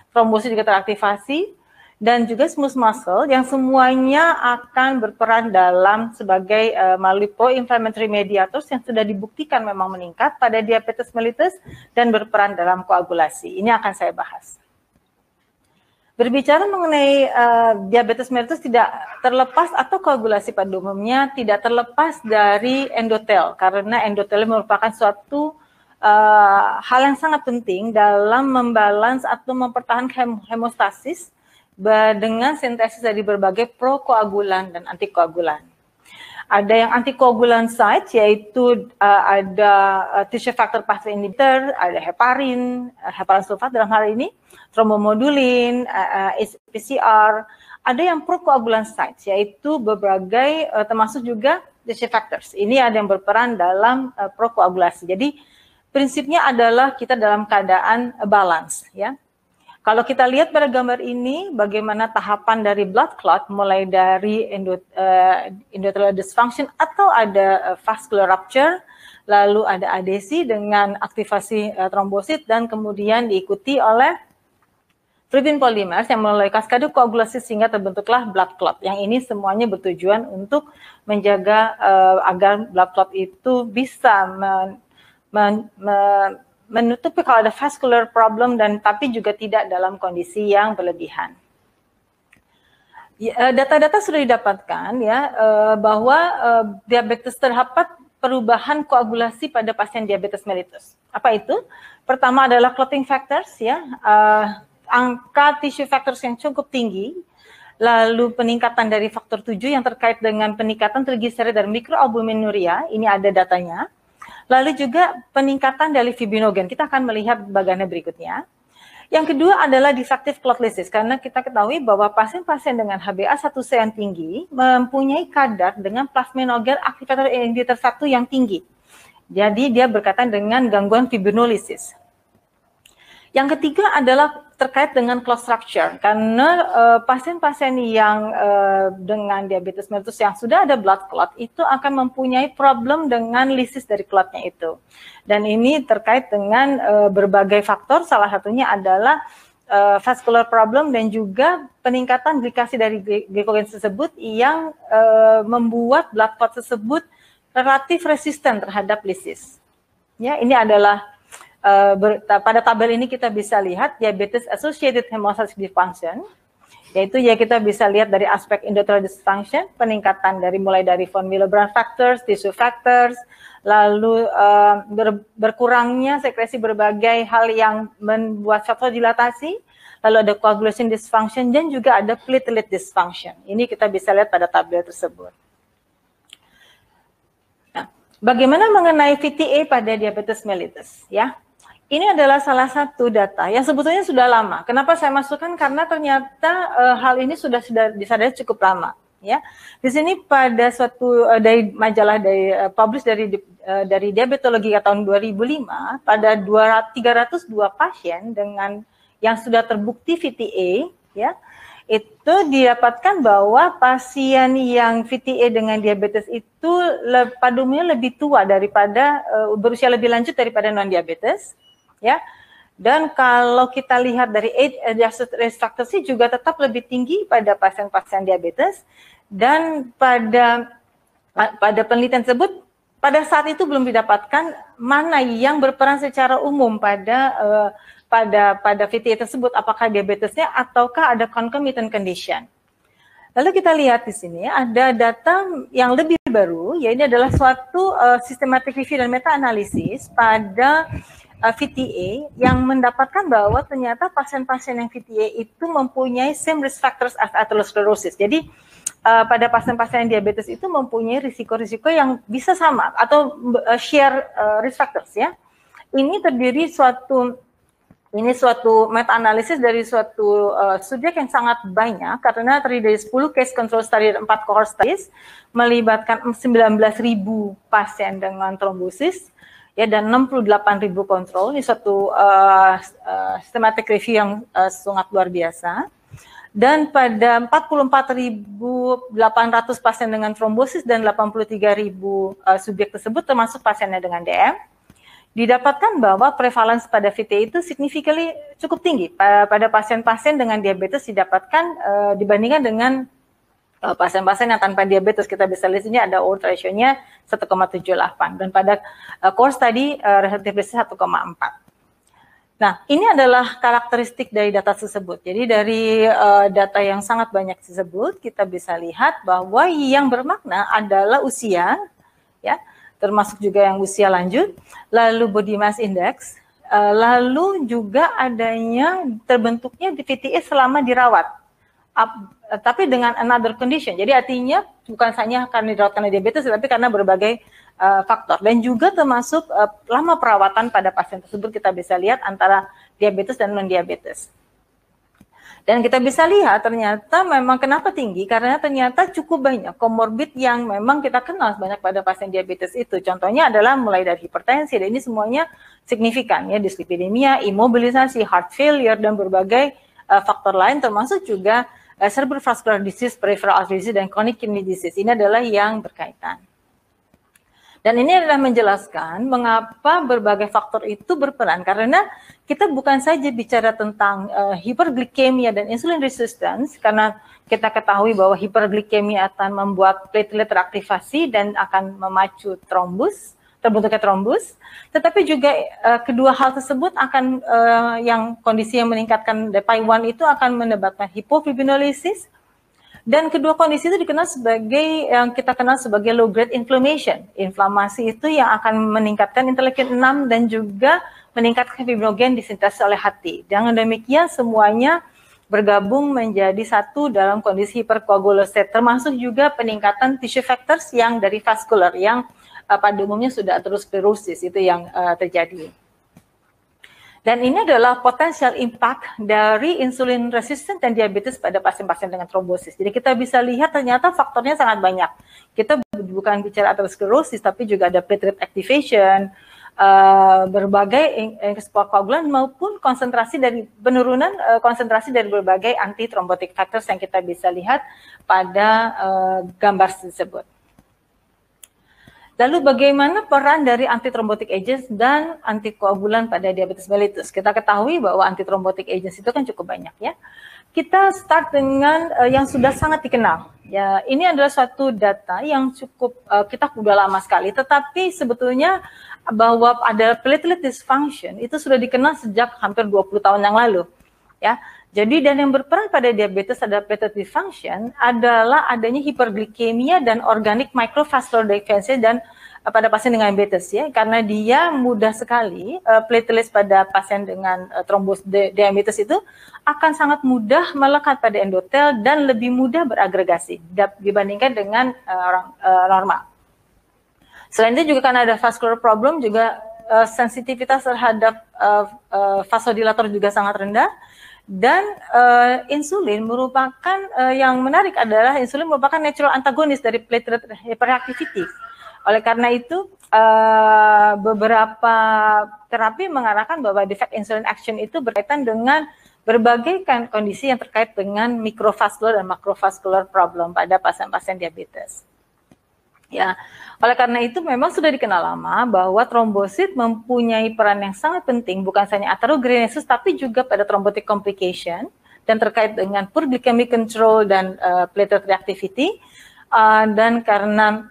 trombosis juga teraktivasi, dan juga smooth muscle yang semuanya akan berperan dalam sebagai uh, malipo inflammatory mediators yang sudah dibuktikan memang meningkat pada diabetes mellitus dan berperan dalam koagulasi. Ini akan saya bahas. Berbicara mengenai uh, diabetes mellitus tidak terlepas atau koagulasi pada umumnya tidak terlepas dari endotel karena endotel merupakan suatu uh, hal yang sangat penting dalam membalans atau mempertahankan hemostasis dengan sintesis dari berbagai prokoagulan dan antikoagulan. Ada yang antikoagulan site yaitu uh, ada uh, tissue factor pathway inhibitor, ada heparin, uh, eh, heparin sulfat dalam hal ini, trombomodulin, uh, uh, PCR. Ada yang prokoagulan site yaitu berbagai uh, termasuk juga tissue factors. Ini ada yang berperan dalam uh, prokoagulasi. Jadi prinsipnya adalah kita dalam keadaan balance ya kalau kita lihat pada gambar ini, bagaimana tahapan dari blood clot mulai dari endot uh, eh, endothelial dysfunction atau ada uh, vascular rupture, lalu ada adesi dengan aktivasi uh, trombosit dan kemudian diikuti oleh fibrin polymers yang melalui kaskade koagulasi sehingga terbentuklah blood clot. Yang ini semuanya bertujuan untuk menjaga uh, agar blood clot itu bisa men, men, men menutupi kalau ada vascular problem dan tapi juga tidak dalam kondisi yang berlebihan. Ya, eh, data-data sudah didapatkan ya eh, bahwa eh, diabetes terdapat perubahan koagulasi pada pasien diabetes mellitus. Apa itu? Pertama adalah clotting factors ya, angka tissue factors yang cukup tinggi, lalu peningkatan dari faktor 7 yang terkait dengan peningkatan trigliserida dan mikroalbuminuria, ini ada datanya Lalu juga peningkatan dari fibrinogen. Kita akan melihat bagannya berikutnya. Yang kedua adalah disaktif clot karena kita ketahui bahwa pasien-pasien dengan HbA1c yang tinggi mempunyai kadar dengan plasminogen aktivator inhibitor 1 yang tinggi. Jadi dia berkaitan dengan gangguan fibrinolisis. Yang ketiga adalah terkait dengan clot structure karena eh, pasien-pasien uh, yang uh, dengan diabetes mellitus yang sudah ada blood clot itu akan mempunyai problem dengan lisis dari clotnya itu dan ini terkait dengan uh, berbagai faktor salah satunya adalah uh, vascular problem dan juga peningkatan glikasi dari glikogen tersebut yang uh, membuat blood clot tersebut relatif resisten terhadap lisis ya ini adalah Eh, ber, pada tabel ini kita bisa lihat diabetes associated hemostatic dysfunction yaitu ya kita bisa lihat dari aspek endothelial dysfunction peningkatan dari mulai dari von Willebrand factors, tissue factors, lalu uh, ber, berkurangnya sekresi berbagai hal yang membuat dilatasi, lalu ada coagulation dysfunction dan juga ada platelet dysfunction. Ini kita bisa lihat pada tabel tersebut. Nah, bagaimana mengenai VTA pada diabetes mellitus ya? Ini adalah salah satu data yang sebetulnya sudah lama. Kenapa saya masukkan? Karena ternyata e, hal ini sudah sudah disadari cukup lama. Ya, di sini pada suatu e, dari majalah dari e, publish dari e, dari diabetologi tahun 2005 pada 200, 302 pasien dengan yang sudah terbukti VTA, ya, itu didapatkan bahwa pasien yang VTA dengan diabetes itu le, padumnya lebih tua daripada e, berusia lebih lanjut daripada non diabetes ya. Dan kalau kita lihat dari age adjusted sih juga tetap lebih tinggi pada pasien-pasien diabetes dan pada pada penelitian tersebut pada saat itu belum didapatkan mana yang berperan secara umum pada uh, pada pada VTA e tersebut apakah diabetesnya ataukah ada concomitant condition. Lalu kita lihat di sini ya, ada data yang lebih baru yaitu adalah suatu uh, systematic review dan meta analisis pada uh, eh, VTA yang mendapatkan bahwa ternyata pasien-pasien yang VTA itu mempunyai same risk factors as atherosclerosis. Jadi uh, pada pasien-pasien diabetes itu mempunyai risiko-risiko yang bisa sama atau uh, share uh, risk factors ya. Ini terdiri suatu ini suatu meta analisis dari suatu uh, subjek yang sangat banyak karena terdiri dari 10 case control study dan 4 cohort studies melibatkan 19.000 pasien dengan trombosis, ya dan 68.000 kontrol ini suatu uh, eh, uh, eh, systematic review yang uh, sangat luar biasa dan pada 44.800 pasien dengan trombosis dan 83.000 uh, subjek tersebut termasuk pasiennya dengan DM didapatkan bahwa prevalensi pada VT itu signifikan cukup tinggi pada pasien-pasien dengan diabetes didapatkan uh, dibandingkan dengan Eh, pasien-pasien yang tanpa diabetes kita bisa lihat sini ada old ratio-nya 1,78 dan pada uh, course tadi uh, eh, 1,4. Nah, ini adalah karakteristik dari data tersebut. Jadi dari uh, data yang sangat banyak tersebut kita bisa lihat bahwa yang bermakna adalah usia ya, termasuk juga yang usia lanjut, lalu body mass index, uh, lalu juga adanya terbentuknya DVTI selama dirawat Eh, tapi dengan another condition. Jadi artinya bukan hanya karena dirawat karena diabetes, tapi karena berbagai uh, faktor dan juga termasuk uh, lama perawatan pada pasien tersebut kita bisa lihat antara diabetes dan non diabetes. Dan kita bisa lihat ternyata memang kenapa tinggi karena ternyata cukup banyak komorbid yang memang kita kenal banyak pada pasien diabetes itu. Contohnya adalah mulai dari hipertensi dan ini semuanya signifikan ya dislipidemia, imobilisasi, heart failure dan berbagai faktor lain termasuk juga uh, eh, vascular disease, peripheral artery disease, dan chronic kidney disease. Ini adalah yang berkaitan. Dan ini adalah menjelaskan mengapa berbagai faktor itu berperan karena kita bukan saja bicara tentang uh, hiperglikemia dan insulin resistance karena kita ketahui bahwa hiperglikemia akan membuat platelet teraktivasi dan akan memacu trombus terbentuknya trombus, tetapi juga uh, kedua hal tersebut akan uh, yang kondisi yang meningkatkan dpi 1 itu akan menyebabkan hipofibrinolisis dan kedua kondisi itu dikenal sebagai yang kita kenal sebagai low grade inflammation. Inflamasi itu yang akan meningkatkan interleukin 6 dan juga meningkatkan fibrinogen disintesis oleh hati. Dengan demikian semuanya bergabung menjadi satu dalam kondisi hiperkoagulose termasuk juga peningkatan tissue factors yang dari vaskular yang Eh, pada umumnya sudah terus aterosklerosis itu yang uh, terjadi. Dan ini adalah potensial impact dari insulin resisten dan diabetes pada pasien-pasien dengan trombosis. Jadi kita bisa lihat ternyata faktornya sangat banyak. Kita bukan bicara aterosklerosis, tapi juga ada platelet activation, uh, berbagai koagulan maupun konsentrasi dari penurunan uh, konsentrasi dari berbagai anti trombotic factors yang kita bisa lihat pada uh, gambar tersebut. Lalu bagaimana peran dari antitrombotik agents dan antikoagulan pada diabetes mellitus? Kita ketahui bahwa antitrombotik agents itu kan cukup banyak ya. Kita start dengan uh, yang sudah sangat dikenal. Ya, ini adalah suatu data yang cukup uh, kita sudah lama sekali, tetapi sebetulnya bahwa ada platelet dysfunction itu sudah dikenal sejak hampir 20 tahun yang lalu. Ya, jadi dan yang berperan pada diabetes adapted dysfunction adalah adanya hiperglikemia dan organic microvascular defense dan uh, pada pasien dengan diabetes ya karena dia mudah sekali uh, eh, platelet pada pasien dengan uh, trombos diabetes itu akan sangat mudah melekat pada endotel dan lebih mudah beragregasi dibandingkan dengan uh, orang uh, normal. Selain itu juga karena ada vascular problem juga uh, sensitivitas terhadap uh, uh, vasodilator juga sangat rendah dan uh, insulin merupakan uh, yang menarik adalah insulin merupakan natural antagonis dari platelet hyperactivity. Oleh karena itu uh, beberapa terapi mengarahkan bahwa defect insulin action itu berkaitan dengan berbagai kan kondisi yang terkait dengan mikrovaskular dan makrovaskular problem pada pasien-pasien diabetes. Ya, oleh karena itu memang sudah dikenal lama bahwa trombosit mempunyai peran yang sangat penting bukan hanya aterogrenesis tapi juga pada thrombotic complication dan terkait dengan poor glycemic control dan uh, platelet reactivity uh, dan karena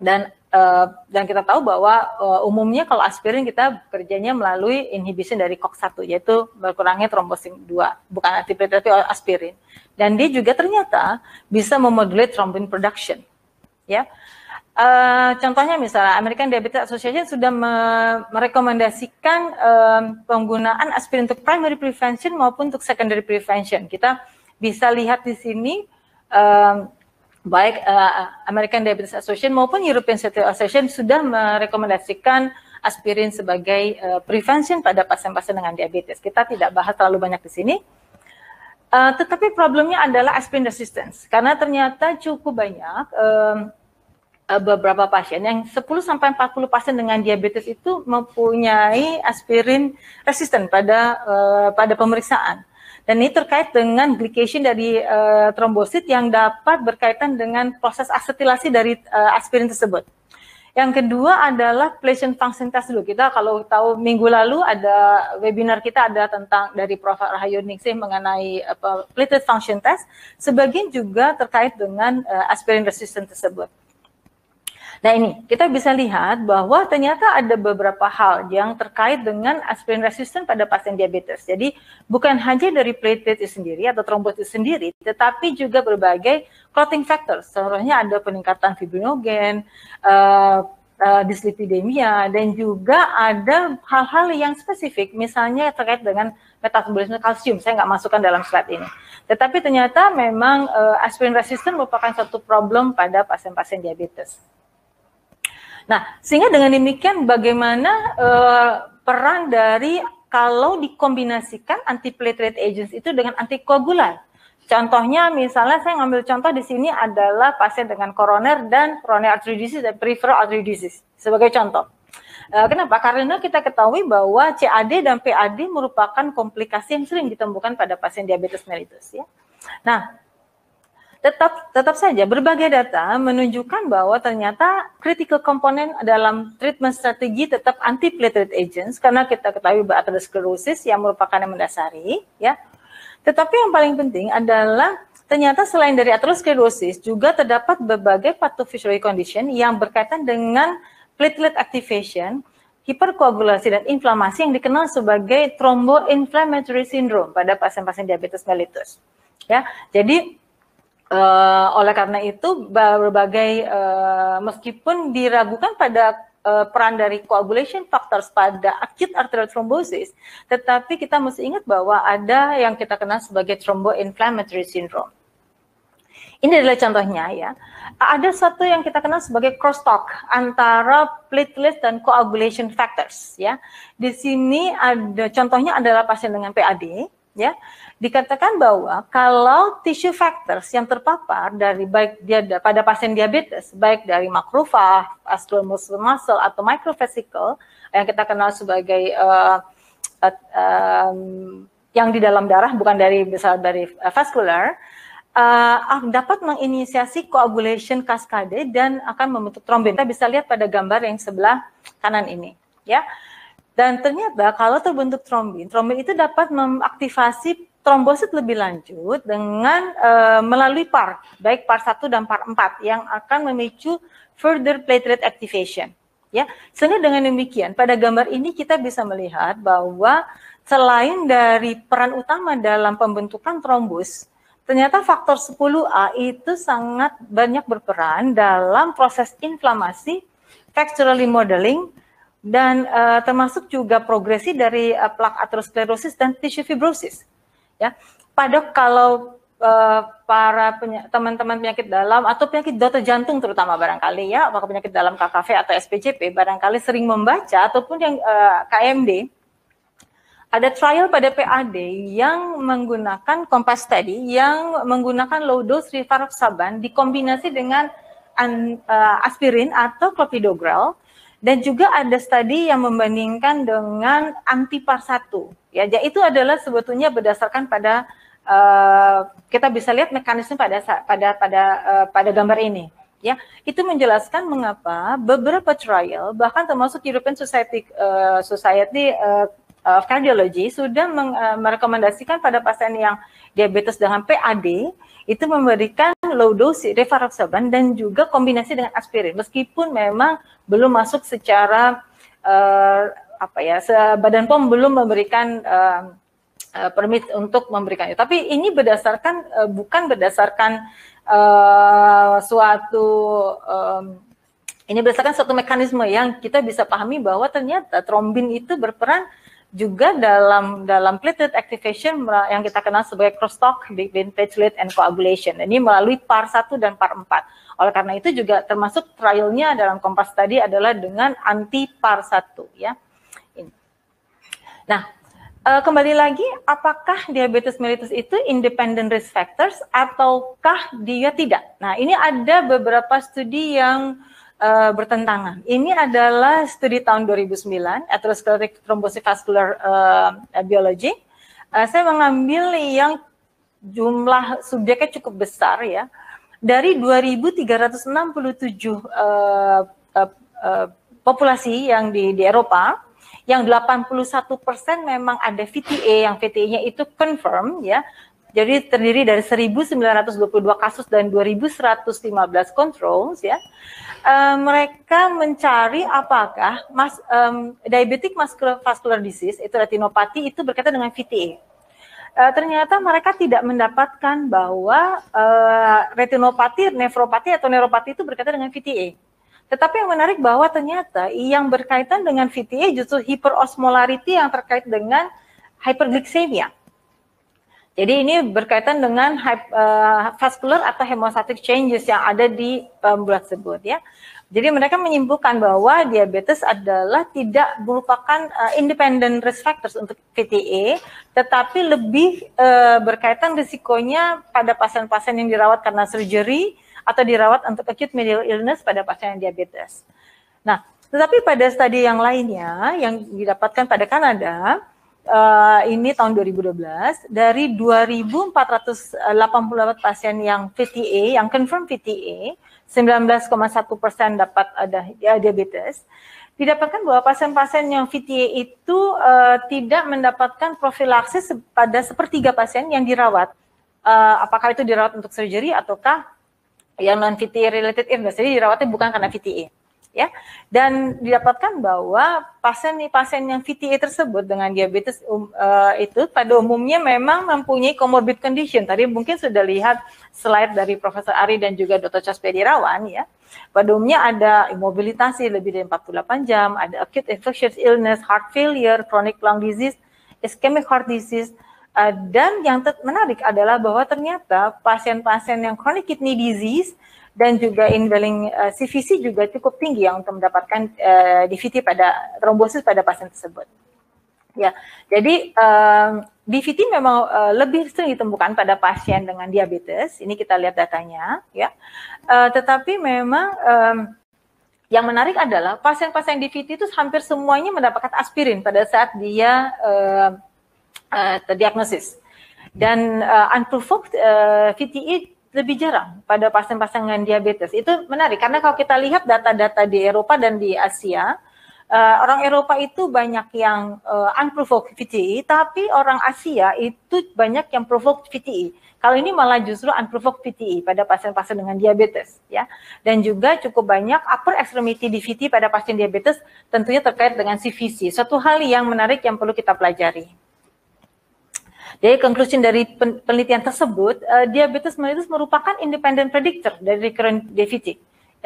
dan uh, dan kita tahu bahwa uh, umumnya kalau aspirin kita kerjanya melalui inhibition dari COX-1 yaitu berkurangnya trombosit 2 bukan antiplatelet tapi aspirin dan dia juga ternyata bisa memodulate thrombin production ya. Yeah. Uh, contohnya misalnya American Diabetes Association sudah me merekomendasikan um, penggunaan aspirin untuk primary prevention maupun untuk secondary prevention. Kita bisa lihat di sini um, baik uh, American Diabetes Association maupun European Society Association sudah merekomendasikan aspirin sebagai uh, prevention pada pasien-pasien dengan diabetes. Kita tidak bahas terlalu banyak di sini. Uh, tetapi problemnya adalah aspirin resistance karena ternyata cukup banyak um, Eh, beberapa pasien yang 10 sampai 40 pasien dengan diabetes itu mempunyai aspirin resisten pada uh, pada pemeriksaan. Dan ini terkait dengan glycation dari uh, trombosit yang dapat berkaitan dengan proses asetilasi dari uh, aspirin tersebut. Yang kedua adalah patient function test dulu. Kita kalau tahu minggu lalu ada webinar kita ada tentang dari Prof. Rahayu Ningsih mengenai apa, platelet function test. Sebagian juga terkait dengan uh, aspirin resisten tersebut. Nah ini kita bisa lihat bahwa ternyata ada beberapa hal yang terkait dengan aspirin resistance pada pasien diabetes. Jadi bukan hanya dari platelet itu sendiri atau trombosit itu sendiri, tetapi juga berbagai clotting factor. Sebenarnya ada peningkatan fibrinogen, uh, uh, dislipidemia, dan juga ada hal-hal yang spesifik, misalnya terkait dengan metabolisme kalsium. Saya nggak masukkan dalam slide ini. Tetapi ternyata memang uh, aspirin resisten merupakan satu problem pada pasien-pasien diabetes. Nah, sehingga dengan demikian bagaimana uh, peran dari kalau dikombinasikan antiplatelet agents itu dengan antikoagulan. Contohnya misalnya saya ngambil contoh di sini adalah pasien dengan koroner dan coronary artery disease dan peripheral artery disease sebagai contoh. Eh, kenapa? Karena kita ketahui bahwa CAD dan PAD merupakan komplikasi yang sering ditemukan pada pasien diabetes mellitus. Ya. Nah, tetap tetap saja berbagai data menunjukkan bahwa ternyata critical komponen dalam treatment strategi tetap anti platelet agents karena kita ketahui bahwa aterosklerosis yang merupakan yang mendasari ya. Tetapi yang paling penting adalah ternyata selain dari aterosklerosis juga terdapat berbagai pathophysiology condition yang berkaitan dengan platelet activation, hiperkoagulasi dan inflamasi yang dikenal sebagai thromboinflammatory syndrome pada pasien-pasien diabetes mellitus. Ya, jadi Uh, oleh karena itu berbagai uh, meskipun diragukan pada uh, peran dari coagulation factors pada acute arterial thrombosis, tetapi kita mesti ingat bahwa ada yang kita kenal sebagai thromboinflammatory syndrome. Ini adalah contohnya ya. Ada satu yang kita kenal sebagai crosstalk antara platelet dan coagulation factors ya. Di sini ada contohnya adalah pasien dengan PAD ya dikatakan bahwa kalau tissue factors yang terpapar dari baik dia pada pasien diabetes baik dari makrofag, vascular muscle muscle atau microvesicle yang kita kenal sebagai uh, uh, um, yang di dalam darah bukan dari besar dari uh, eh, vascular uh, ah, dapat menginisiasi coagulation cascade dan akan membentuk trombin. Kita bisa lihat pada gambar yang sebelah kanan ini ya. Dan ternyata kalau terbentuk trombin, trombin itu dapat mengaktifasi trombosit lebih lanjut dengan uh, melalui PAR, baik PAR 1 dan PAR 4 yang akan memicu further platelet activation. Ya, sehingga dengan demikian pada gambar ini kita bisa melihat bahwa selain dari peran utama dalam pembentukan trombus, ternyata faktor 10A itu sangat banyak berperan dalam proses inflamasi, factory modeling dan uh, termasuk juga progresi dari uh, plak aterosklerosis dan tissue fibrosis. Ya, pada kalau uh, para teman-teman penyakit dalam atau penyakit dokter jantung terutama barangkali ya, apakah penyakit dalam KKV atau SPJP barangkali sering membaca ataupun yang uh, KMD ada trial pada PAD yang menggunakan kompas tadi yang menggunakan low dose rivaroxaban dikombinasi dengan an, uh, aspirin atau clopidogrel dan juga ada studi yang membandingkan dengan antipar 1. Ya, itu adalah sebetulnya berdasarkan pada uh, kita bisa lihat mekanisme pada pada pada uh, pada gambar ini. Ya, itu menjelaskan mengapa beberapa trial bahkan termasuk European Society uh, Society uh, of Cardiology sudah merekomendasikan pada pasien yang diabetes dengan PAD itu memberikan low dose rivaroxaban dan juga kombinasi dengan aspirin meskipun memang belum masuk secara uh, apa ya badan pom belum memberikan eh, eh, permit untuk memberikannya tapi ini berdasarkan bukan berdasarkan uh, suatu um, ini berdasarkan suatu mekanisme yang kita bisa pahami bahwa ternyata trombin itu berperan uh, juga dalam dalam platelet activation yang kita kenal sebagai crosstalk between platelet and coagulation. Ini melalui PAR 1 dan PAR 4. Oleh karena itu juga termasuk trialnya dalam kompas tadi adalah dengan anti PAR 1 ya. Ini. Nah, eh, kembali lagi apakah diabetes mellitus itu independent risk factors ataukah dia tidak? Nah, ini ada beberapa studi yang uh, bertentangan. Ini adalah studi tahun 2009, atherosclerotic thrombosis vascular uh, eh, biology. Uh, saya mengambil yang jumlah subjeknya cukup besar ya. Dari 2.367 uh, uh, uh, populasi yang di, di Eropa, yang 81 persen memang ada VTE yang vte nya itu confirm ya, jadi terdiri dari 1.922 kasus dan 2.115 controls ya. E, mereka mencari apakah mas, um, diabetic vascular disease itu retinopati itu berkaitan dengan VTE. E, eh, ternyata mereka tidak mendapatkan bahwa e, retinopati, nefropati atau neuropati itu berkaitan dengan VTE. Tetapi yang menarik bahwa ternyata yang berkaitan dengan VTE justru hiperosmolarity yang terkait dengan hyperglycemia. Jadi ini berkaitan dengan eh, vascular atau hemostatic changes yang ada di pembuluh eh, tersebut ya. Jadi mereka menyimpulkan bahwa diabetes adalah tidak merupakan eh, independent risk factors untuk VTE, tetapi lebih berkaitan risikonya pada pasien-pasien yang dirawat karena surgery atau dirawat untuk acute medial illness pada pasien yang diabetes. Nah, tetapi pada studi yang lainnya yang didapatkan pada Kanada, uh, ini tahun 2012 dari 2.484 pasien yang VTA yang confirm VTA 19,1 persen dapat ada eh, ya, diabetes didapatkan bahwa pasien-pasien yang VTA itu uh, tidak mendapatkan profilaksis pada sepertiga pasien yang dirawat uh, apakah itu dirawat untuk surgery ataukah yang non VTA related illness jadi dirawatnya bukan karena VTA ya. Dan didapatkan bahwa pasien pasien yang VTA tersebut dengan diabetes um, uh, itu pada umumnya memang mempunyai comorbid condition. Tadi mungkin sudah lihat slide dari Profesor Ari dan juga Dr. Caspedi Rawan ya. Pada umumnya ada imobilitasi lebih dari 48 jam, ada acute infectious illness, heart failure, chronic lung disease, ischemic heart disease, Uh, dan yang menarik adalah bahwa ternyata pasien-pasien yang chronic kidney disease dan juga indwelling uh, eh, CVC juga cukup tinggi ya untuk mendapatkan uh, eh, DVT pada trombosis pada pasien tersebut. Ya, jadi um, eh, DVT memang uh, lebih sering ditemukan pada pasien dengan diabetes. Ini kita lihat datanya, ya. Uh, tetapi memang um, yang menarik adalah pasien-pasien DVT itu hampir semuanya mendapatkan aspirin pada saat dia uh, uh, terdiagnosis. Dan uh, unprovoked uh, VTE lebih jarang pada pasien-pasien dengan diabetes. Itu menarik karena kalau kita lihat data-data di Eropa dan di Asia, uh, orang Eropa itu banyak yang uh, unprovoked VTE, tapi orang Asia itu banyak yang provoked VTE. Kalau ini malah justru unprovoked VTE pada pasien-pasien dengan diabetes, ya. Dan juga cukup banyak upper extremity DVT e pada pasien diabetes, tentunya terkait dengan CVC. satu hal yang menarik yang perlu kita pelajari. Jadi konklusi dari penelitian tersebut, eh, diabetes mellitus merupakan independent predictor dari recurrent deficit.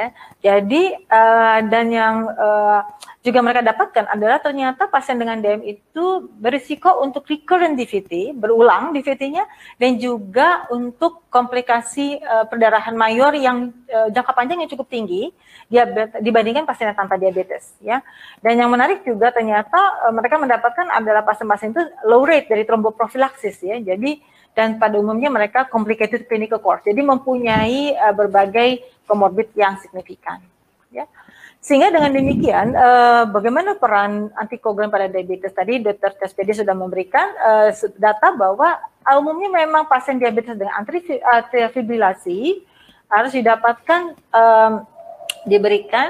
Ya. Jadi uh, dan yang uh, juga mereka dapatkan adalah ternyata pasien dengan DM itu berisiko untuk recurrent DVT, berulang DVT-nya, dan juga untuk komplikasi uh, eh, perdarahan mayor yang uh, jangka panjang yang cukup tinggi diabetes, dibandingkan pasien yang tanpa diabetes. ya. Dan yang menarik juga ternyata uh, mereka mendapatkan adalah pasien-pasien itu low rate dari tromboprofilaksis. ya. Jadi dan pada umumnya mereka complicated clinical course. Jadi mempunyai uh, berbagai comorbid yang signifikan. Ya. Sehingga dengan demikian, uh, bagaimana peran antikoagulan pada diabetes tadi, Dr. Tespedi sudah memberikan uh, data bahwa umumnya memang pasien diabetes dengan atrial fibrilasi harus didapatkan um, diberikan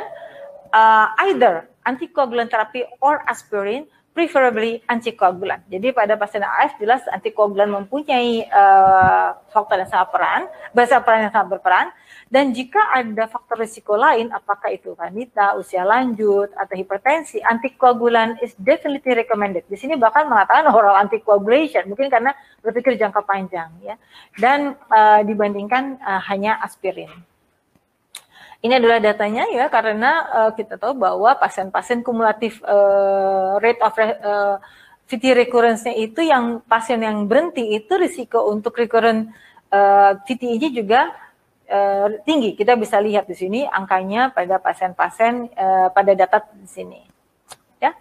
uh, either antikoagulan terapi or aspirin, preferably antikoagulan. Jadi pada pasien AF jelas antikoagulan mempunyai uh, faktor yang sangat peran, bahasa peran yang sangat berperan. Dan jika ada faktor risiko lain, apakah itu wanita, usia lanjut, atau hipertensi, antikoagulan is definitely recommended. Di sini bahkan mengatakan oral anticoagulation, mungkin karena berpikir jangka panjang ya. Dan uh, dibandingkan uh, hanya aspirin. Ini adalah datanya ya karena uh, kita tahu bahwa pasien-pasien kumulatif uh, rate of uh, eh, VT recurrence-nya itu yang pasien yang berhenti itu risiko untuk recurrent uh, VT ini juga uh, tinggi. Kita bisa lihat di sini angkanya pada pasien-pasien uh, pada data di sini. Ya.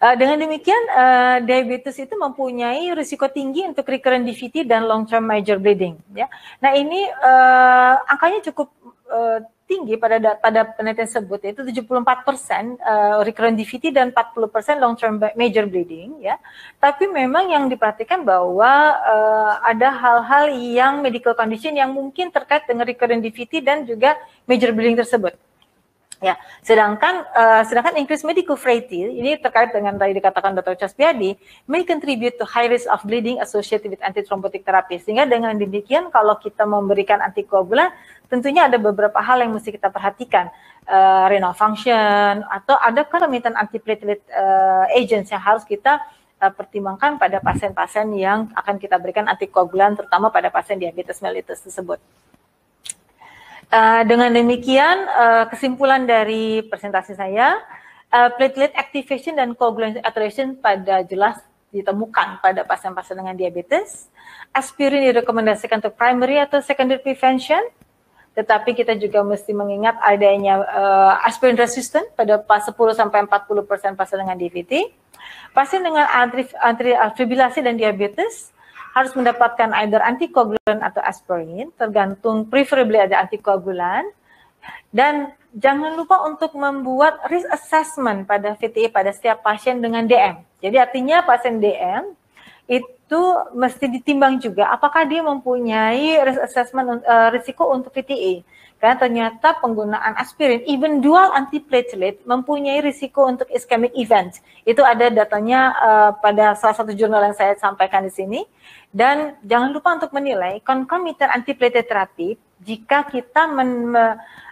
Uh, dengan demikian uh, diabetes itu mempunyai risiko tinggi untuk recurrent DVT dan long term major bleeding. Ya. Nah ini uh, angkanya cukup uh, tinggi pada pada penelitian tersebut yaitu 74 persen uh, recurrent DVT dan 40 persen long term major bleeding ya. Tapi memang yang diperhatikan bahwa uh, ada hal-hal yang medical condition yang mungkin terkait dengan recurrent DVT dan juga major bleeding tersebut. Ya, sedangkan uh, sedangkan increase medical frailty ini terkait dengan tadi dikatakan Dr. Chaspiadi, may contribute to high risk of bleeding associated with antithrombotic therapy. Sehingga dengan demikian kalau kita memberikan antikoagulan tentunya ada beberapa hal yang mesti kita perhatikan uh, renal function atau ada kelemitan antiplatelet uh, agents yang harus kita uh, pertimbangkan pada pasien-pasien yang akan kita berikan antikoagulan terutama pada pasien diabetes mellitus tersebut. Eh, dengan demikian, uh, kesimpulan dari presentasi saya, uh, platelet activation dan coagulation alteration pada jelas ditemukan pada pasien-pasien dengan diabetes. Aspirin direkomendasikan untuk primary atau secondary prevention, tetapi kita juga mesti mengingat adanya uh, aspirin resistant pada 10 40 pasien dengan DVT. Pasien dengan antri dan diabetes harus mendapatkan either antikoagulan atau aspirin, tergantung preferably ada antikoagulan. Dan jangan lupa untuk membuat risk assessment pada VTE pada setiap pasien dengan DM. Jadi artinya pasien DM itu mesti ditimbang juga apakah dia mempunyai risk assessment uh, risiko untuk VTE. Karena ternyata penggunaan aspirin, even dual antiplatelet, mempunyai risiko untuk ischemic event. Itu ada datanya uh, pada salah satu jurnal yang saya sampaikan di sini. Dan jangan lupa untuk menilai concomitant antiplatelet terapi jika kita men, me,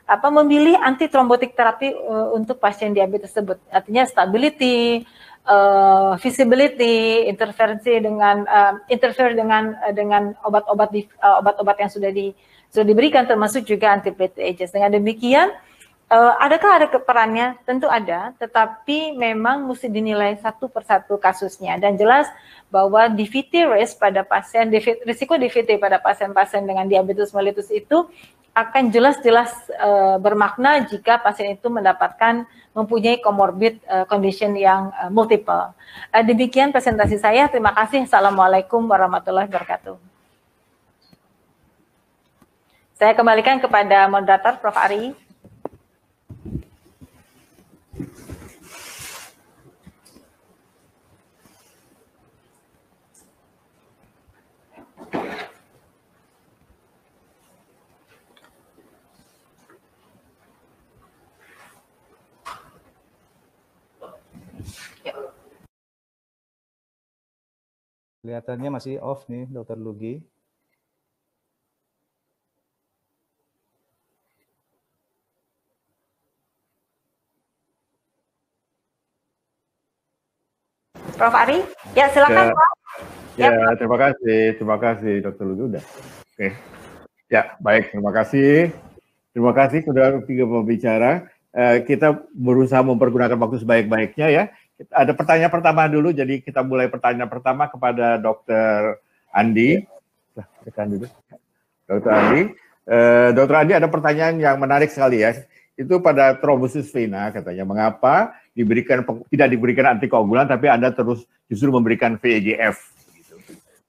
apa, memilih anti trombotik terapi uh, untuk pasien diabetes tersebut. Artinya stability, uh, visibility, interferensi dengan uh, interfer dengan uh, dengan obat-obat di, obat-obat yang sudah di sudah diberikan termasuk juga antiplatelet agents. Dengan demikian, uh, adakah ada perannya? Tentu ada, tetapi memang mesti dinilai satu persatu kasusnya. Dan jelas bahwa DVT risk pada pasien, risiko DVT pada pasien-pasien dengan diabetes mellitus itu akan jelas-jelas uh, bermakna jika pasien itu mendapatkan mempunyai comorbid uh, condition yang uh, multiple. Uh, demikian presentasi saya. Terima kasih. Assalamualaikum warahmatullahi wabarakatuh. Saya kembalikan kepada moderator Prof. Ari. Ya. Kelihatannya masih off nih, Dokter Lugi. Prof Ari? Ya, silakan, ya, Pak. Ya, ya, terima kasih. Terima kasih, Dr. Lududa. Oke. Ya, baik. Terima kasih. Terima kasih sudah tiga pembicara. Eh, kita berusaha mempergunakan waktu sebaik-baiknya ya. Ada pertanyaan pertama dulu, jadi kita mulai pertanyaan pertama kepada Dr. Andi. Nah, dulu. Dr. Andi. Eh, Dr. Andi ada pertanyaan yang menarik sekali ya. Itu pada trombosis vena katanya. Mengapa diberikan tidak diberikan antikoagulan tapi Anda terus justru memberikan VEGF.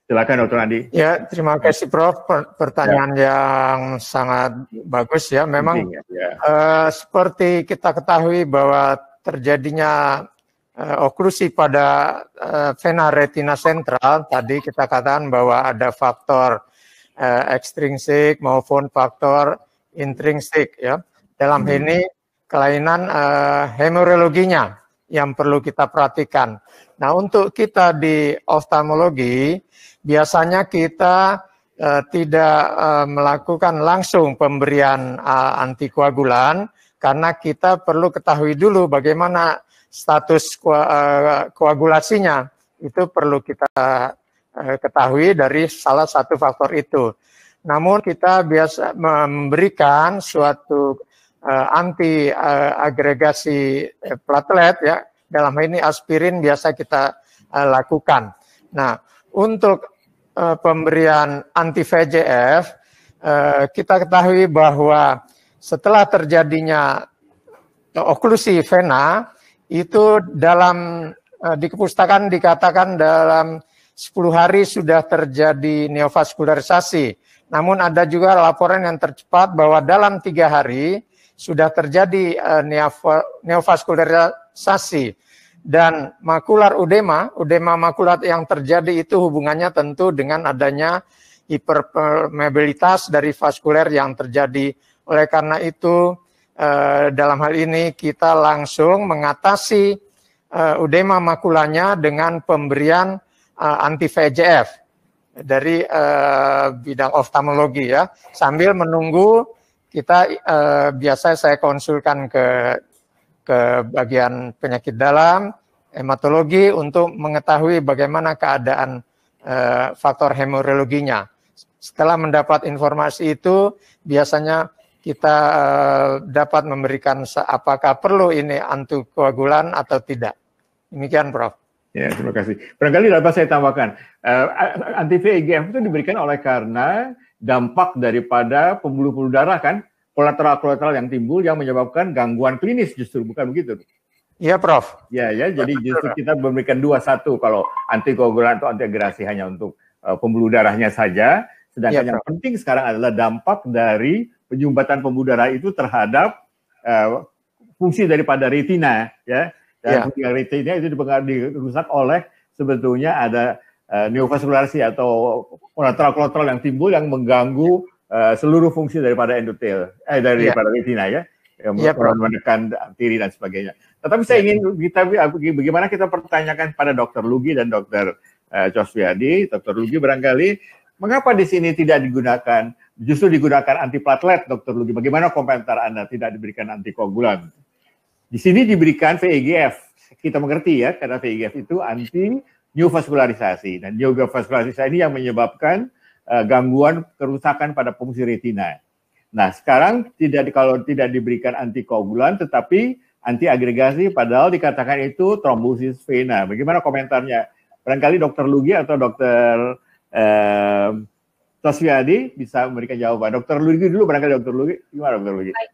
Silakan Dokter Andi. Ya, terima kasih Prof. Pertanyaan ya. yang sangat bagus ya. Memang ya. Uh, seperti kita ketahui bahwa terjadinya uh, eh, oklusi pada uh, vena retina sentral tadi kita katakan bahwa ada faktor uh, ekstrinsik maupun faktor intrinsik ya. Dalam hmm. ini kelainan uh, hemorologinya yang perlu kita perhatikan. Nah, untuk kita di oftalmologi, biasanya kita uh, tidak uh, melakukan langsung pemberian uh, antikoagulan karena kita perlu ketahui dulu bagaimana status ko uh, koagulasinya. Itu perlu kita ketahui dari salah satu faktor itu. Namun kita biasa memberikan suatu uh, anti uh, agregasi eh, platelet ya dalam hal ini aspirin biasa kita uh, lakukan. Nah untuk uh, pemberian anti vjf uh, kita ketahui bahwa setelah terjadinya oklusi vena itu dalam uh, di kepustakaan dikatakan dalam 10 hari sudah terjadi neovaskularisasi. Namun ada juga laporan yang tercepat bahwa dalam tiga hari sudah terjadi uh, eh, neovaskularisasi dan makular udema, udema makulat yang terjadi itu hubungannya tentu dengan adanya hiperpermeabilitas dari vaskuler yang terjadi. Oleh karena itu, eh, dalam hal ini kita langsung mengatasi udema eh, makulanya dengan pemberian anti-VEGF dari bidang oftalmologi ya, sambil menunggu kita eh, biasa saya konsulkan ke ke bagian penyakit dalam, hematologi untuk mengetahui bagaimana keadaan eh, faktor hemorologinya. Setelah mendapat informasi itu, biasanya kita eh, dapat memberikan apakah perlu ini antikoagulan atau tidak. Demikian, Prof. Ya, terima kasih. Barangkali dapat saya tambahkan, uh, eh, anti-VEGF itu diberikan oleh karena dampak daripada pembuluh-pembuluh darah kan, kolateral-kolateral yang timbul yang menyebabkan gangguan klinis justru bukan begitu. Iya, Prof. Ya, ya. Jadi justru kita memberikan dua satu kalau antikoagulan atau agresi hanya untuk uh, pembuluh darahnya saja, sedangkan ya, yang penting sekarang adalah dampak dari penyumbatan pembuluh darah itu terhadap uh, fungsi daripada retina, ya. Dan ya. retina itu dipengaruhi dirusak oleh sebetulnya ada uh, neovaskulasi atau kolateral-kolateral yang timbul yang mengganggu uh, seluruh fungsi daripada endotel eh iya. daripada yeah. retina ya yang iya, yeah, menekan arteri dan sebagainya. Tetapi saya iya. ingin kita bagaimana kita pertanyakan pada Dokter Lugi dan Dokter uh, eh, Joswiadi, Dokter Lugi barangkali mengapa di sini tidak digunakan justru digunakan antiplatelet Dokter Lugi? Bagaimana komentar Anda tidak diberikan antikoagulan? Di sini diberikan VEGF. Kita mengerti ya karena VEGF itu anti New neovaskularisasi. Dan neovaskularisasi ini yang menyebabkan uh, gangguan kerusakan pada fungsi retina. Nah, sekarang tidak kalau tidak diberikan antikoagulan tetapi antiagregasi padahal dikatakan itu trombosis vena. Bagaimana komentarnya? Barangkali dokter Lugi atau dokter eh, Toswiadi bisa memberikan jawaban. Dokter Lugi dulu, barangkali dokter Lugi. Gimana dokter Lugi? Baik.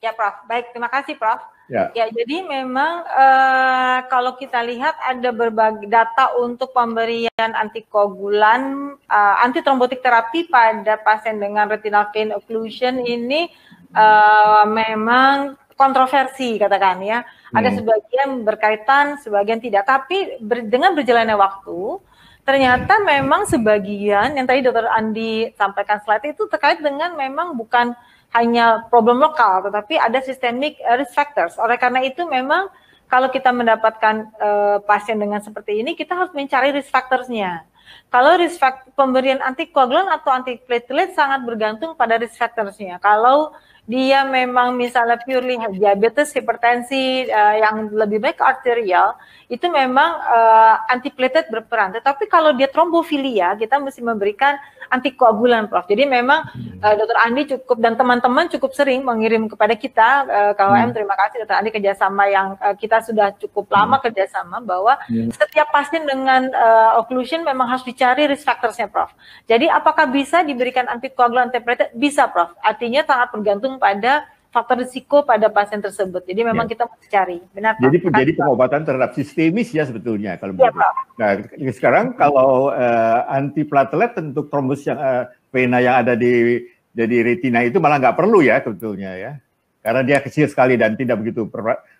Ya Prof, baik. Terima kasih Prof. Ya. ya, jadi memang eh, kalau kita lihat ada berbagai data untuk pemberian antikoagulan eh, anti trombotik terapi pada pasien dengan retinal vein occlusion ini eh, memang kontroversi katakan ya. Ada hmm. sebagian berkaitan, sebagian tidak. Tapi ber, dengan berjalannya waktu, ternyata memang sebagian yang tadi Dokter Andi sampaikan slide itu terkait dengan memang bukan hanya problem lokal, tetapi ada systemic eh, risk factors. Oleh karena itu memang kalau kita mendapatkan uh, pasien dengan seperti ini, kita harus mencari risk factors-nya. Kalau risk factor, pemberian antikoagulan atau antiplatelet sangat bergantung pada risk factors-nya. Kalau dia memang misalnya purely diabetes, hipertensi uh, yang lebih baik arterial itu memang uh, antiplatelet berperan. Tetapi kalau dia trombofilia, kita mesti memberikan antikoagulan, Prof. Jadi memang uh, Dokter Andi cukup dan teman-teman cukup sering mengirim kepada kita uh, KWM. Hmm. Terima kasih Dokter Andi kerjasama yang uh, kita sudah cukup lama hmm. kerjasama bahwa hmm. setiap pasien dengan uh, occlusion memang harus dicari risk factorsnya, Prof. Jadi apakah bisa diberikan antikoagulan antiplatelet? Bisa, Prof. Artinya sangat bergantung pada faktor risiko pada pasien tersebut. Jadi memang ya. kita mencari. cari. Benar. Jadi kan? jadi pengobatan terhadap sistemis ya sebetulnya kalau ya, Nah, sekarang iya. kalau uh, antiplatelet untuk trombus yang uh, vena yang ada di jadi retina itu malah nggak perlu ya sebetulnya ya. Karena dia kecil sekali dan tidak begitu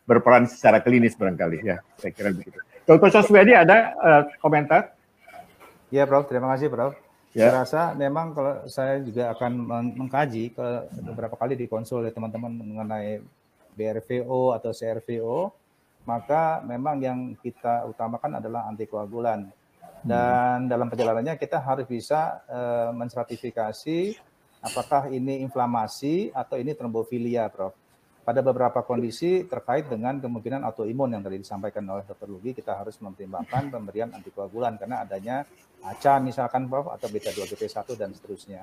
berperan secara klinis barangkali ya. Saya kira begitu. Dr. Soswedi ada uh, komentar? Ya, Prof. Terima kasih, Prof. Ya. Saya rasa memang kalau saya juga akan mengkaji ke beberapa kali di dikonsul ya teman-teman mengenai BRVO atau CRVO, maka memang yang kita utamakan adalah antikoagulan. Hmm. Dan hmm. dalam perjalanannya kita harus bisa uh, eh, menstratifikasi apakah ini inflamasi atau ini trombofilia, Prof pada beberapa kondisi terkait dengan kemungkinan autoimun yang tadi disampaikan oleh Dr. Lugi, kita harus mempertimbangkan pemberian antikoagulan karena adanya ACA misalkan Prof atau beta 2 GP1 dan seterusnya.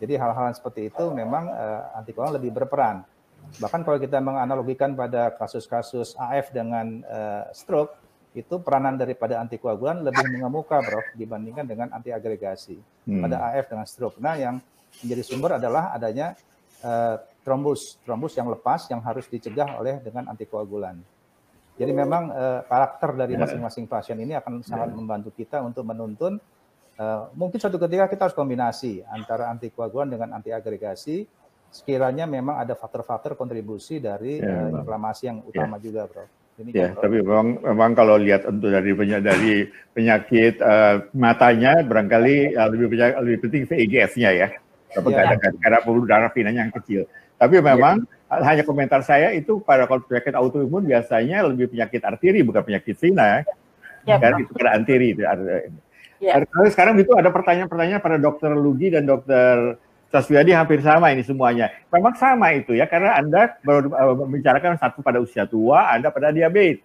Jadi hal-hal seperti itu memang uh, antikoagulan lebih berperan. Bahkan kalau kita menganalogikan pada kasus-kasus AF dengan uh, stroke, itu peranan daripada antikoagulan lebih mengemuka, Prof, dibandingkan dengan antiagregasi hmm. pada AF dengan stroke. Nah, yang menjadi sumber adalah adanya uh, trombus, trombus yang lepas yang harus dicegah oleh dengan antikoagulan. Jadi memang uh, karakter dari ya. masing-masing pasien ini akan sangat membantu kita untuk menuntun uh, mungkin suatu ketika kita harus kombinasi antara antikoagulan dengan antiagregasi sekiranya memang ada faktor-faktor kontribusi dari ya, eh, inflamasi yang utama ya. juga, Bro. Demikian, ya, bro. tapi memang, memang kalau lihat untuk dari penyakit, dari penyakit uh, matanya barangkali uh, lebih, lebih penting VEGF-nya ya. Tapi ya. karena perlu darah venanya yang kecil. Tapi iya. memang yeah. hanya komentar saya itu pada kalau penyakit autoimun biasanya lebih penyakit arteri bukan penyakit vena. Yeah. Iya, karena itu karena arteri itu. Yeah. Iya. sekarang itu ada pertanyaan-pertanyaan pada dokter Lugi dan dokter Saswiadi hampir sama ini semuanya. Memang sama itu ya karena Anda eh, membicarakan satu pada usia tua, Anda pada diabetes.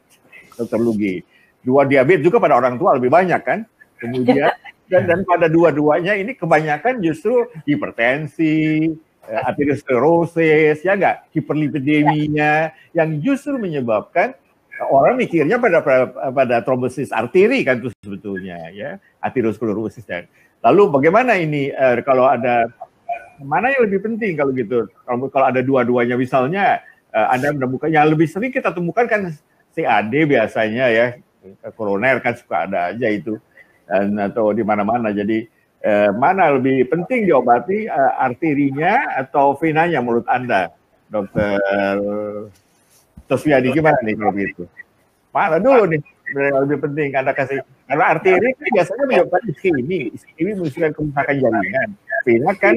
Dokter Lugi. Dua diabetes juga pada orang tua lebih banyak kan? Kemudian dan, dan pada dua-duanya ini kebanyakan justru hipertensi, Eh, aterosklerosis ya enggak, Hiperlipidemia ya. yang justru menyebabkan eh, orang mikirnya pada pada trombosis arteri kan itu sebetulnya ya, aterosklerosis dan lalu bagaimana ini uh, kalau ada mana yang lebih penting kalau gitu kalau, kalau ada dua-duanya misalnya uh, Anda menemukan yang lebih sering kita temukan kan CAD biasanya ya koroner kan suka ada aja itu dan atau di mana-mana jadi eh, mana lebih penting diobati eh, arterinya atau venanya menurut Anda, Dokter Tosviadi gimana nih kalau begitu? Mana dulu nih lebih penting Anda kasih karena arteri kan biasanya menyebabkan iskemi, ini menyebabkan kerusakan jaringan. Vena kan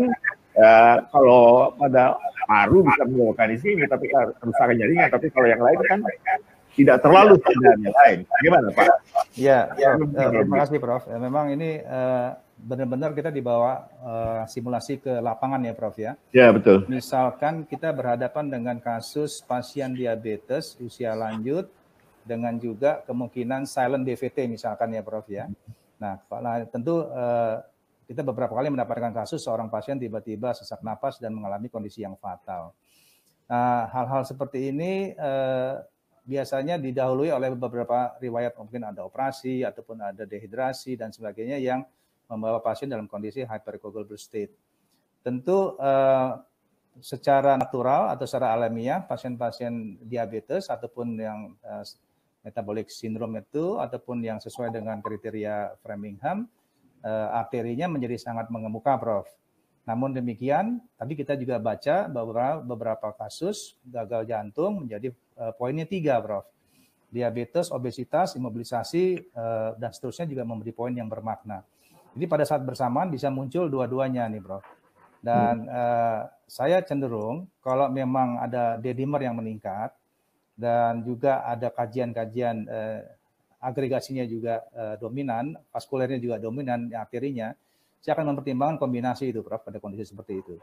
eh, kalau pada paru bisa menyebabkan iskemi, tapi eh, kerusakan jaringan. Tapi kalau yang lain kan tidak terlalu sebenarnya lain. Gimana Pak? Ya, ya, ya terima kasih Prof. Ya, memang ini uh, benar-benar kita dibawa uh, simulasi ke lapangan ya Prof ya. Ya betul. Misalkan kita berhadapan dengan kasus pasien diabetes usia lanjut dengan juga kemungkinan silent DVT misalkan ya Prof ya. Nah, nah tentu uh, kita beberapa kali mendapatkan kasus seorang pasien tiba-tiba sesak napas dan mengalami kondisi yang fatal. Nah, hal-hal seperti ini uh, biasanya didahului oleh beberapa riwayat mungkin ada operasi ataupun ada dehidrasi dan sebagainya yang membawa pasien dalam kondisi hypercoagulable state. Tentu eh, secara natural atau secara alamiah pasien-pasien diabetes ataupun yang eh, metabolic syndrome itu ataupun yang sesuai dengan kriteria Framingham eh, arterinya menjadi sangat mengemuka, Prof. Namun demikian, tadi kita juga baca beberapa, beberapa kasus gagal jantung menjadi eh, poinnya tiga, Prof. Diabetes, obesitas, imobilisasi, eh, dan seterusnya juga memberi poin yang bermakna. Jadi pada saat bersamaan bisa muncul dua-duanya nih, Bro. Dan hmm. uh, saya cenderung kalau memang ada dedimer yang meningkat dan juga ada kajian-kajian uh, agregasinya juga uh, dominan, vaskulernya juga dominan arterinya, saya akan mempertimbangkan kombinasi itu, Prof, pada kondisi seperti itu.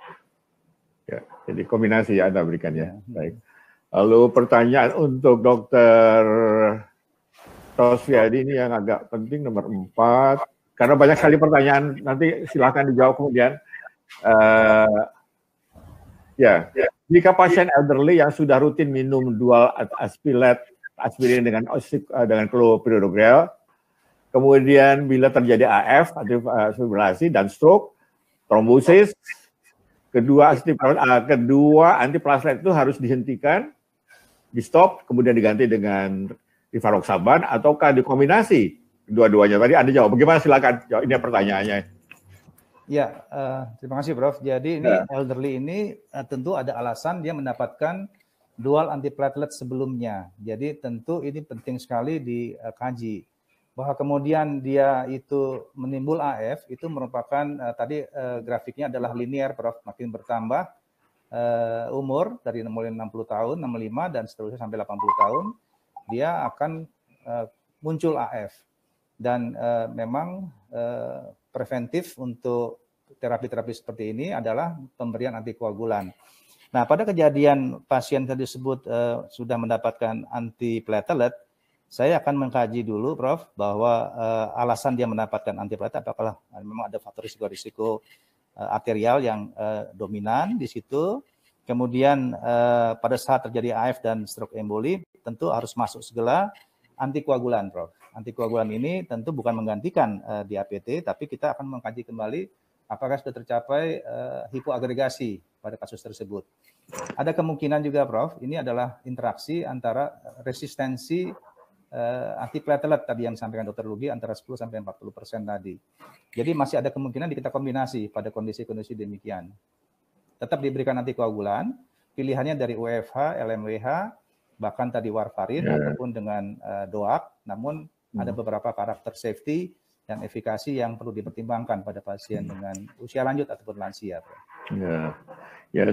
Ya, jadi kombinasi Anda berikan ya. ya. Hmm. Baik. Lalu pertanyaan untuk Dokter Tosviadi ini yang agak penting nomor 4. Karena banyak sekali pertanyaan, nanti silahkan dijawab kemudian. Uh, ya, yeah. jika pasien elderly yang sudah rutin minum dual aspilat aspirin dengan eh, dengan kemudian bila terjadi AF atau eh, fibrilasi dan stroke, trombosis, kedua uh, kedua antiplatelet itu harus dihentikan, di stop, kemudian diganti dengan rivaroxaban ataukah dikombinasi dua-duanya. Tadi Anda jawab, bagaimana silakan jawab ini pertanyaannya. Ya, uh, terima kasih Prof. Jadi ini ya. elderly ini uh, tentu ada alasan dia mendapatkan dual antiplatelet sebelumnya. Jadi tentu ini penting sekali dikaji. Uh, Bahwa kemudian dia itu menimbul AF itu merupakan uh, tadi uh, grafiknya adalah linear Prof, makin bertambah uh, umur dari mulai 60 tahun, 65 dan seterusnya sampai 80 tahun dia akan uh, muncul AF. Dan uh, memang uh, preventif untuk terapi-terapi seperti ini adalah pemberian antikoagulan. Nah, pada kejadian pasien tadi disebut uh, eh, sudah mendapatkan antiplatelet, saya akan mengkaji dulu, Prof, bahwa uh, alasan dia mendapatkan antiplatelet apakah memang ada faktor risiko-risiko uh, arterial yang uh, dominan di situ. Kemudian uh, pada saat terjadi AF dan stroke emboli, tentu harus masuk segala antikoagulan, Prof antikoagulan ini tentu bukan menggantikan uh, eh, APT, tapi kita akan mengkaji kembali apakah sudah tercapai uh, hipoagregasi pada kasus tersebut. Ada kemungkinan juga, Prof, ini adalah interaksi antara eh, resistensi uh, antiplatelet tadi yang disampaikan Dokter Lugi antara 10 sampai 40 persen tadi. Jadi masih ada kemungkinan kita kombinasi pada kondisi-kondisi demikian. Tetap diberikan antikoagulan, pilihannya dari UFH, LMWH, bahkan tadi warfarin yeah. ataupun dengan uh, doak. Namun ada hmm. beberapa karakter safety dan efikasi yang perlu dipertimbangkan pada pasien hmm. dengan usia lanjut ataupun lansia. Bro. Ya, ya,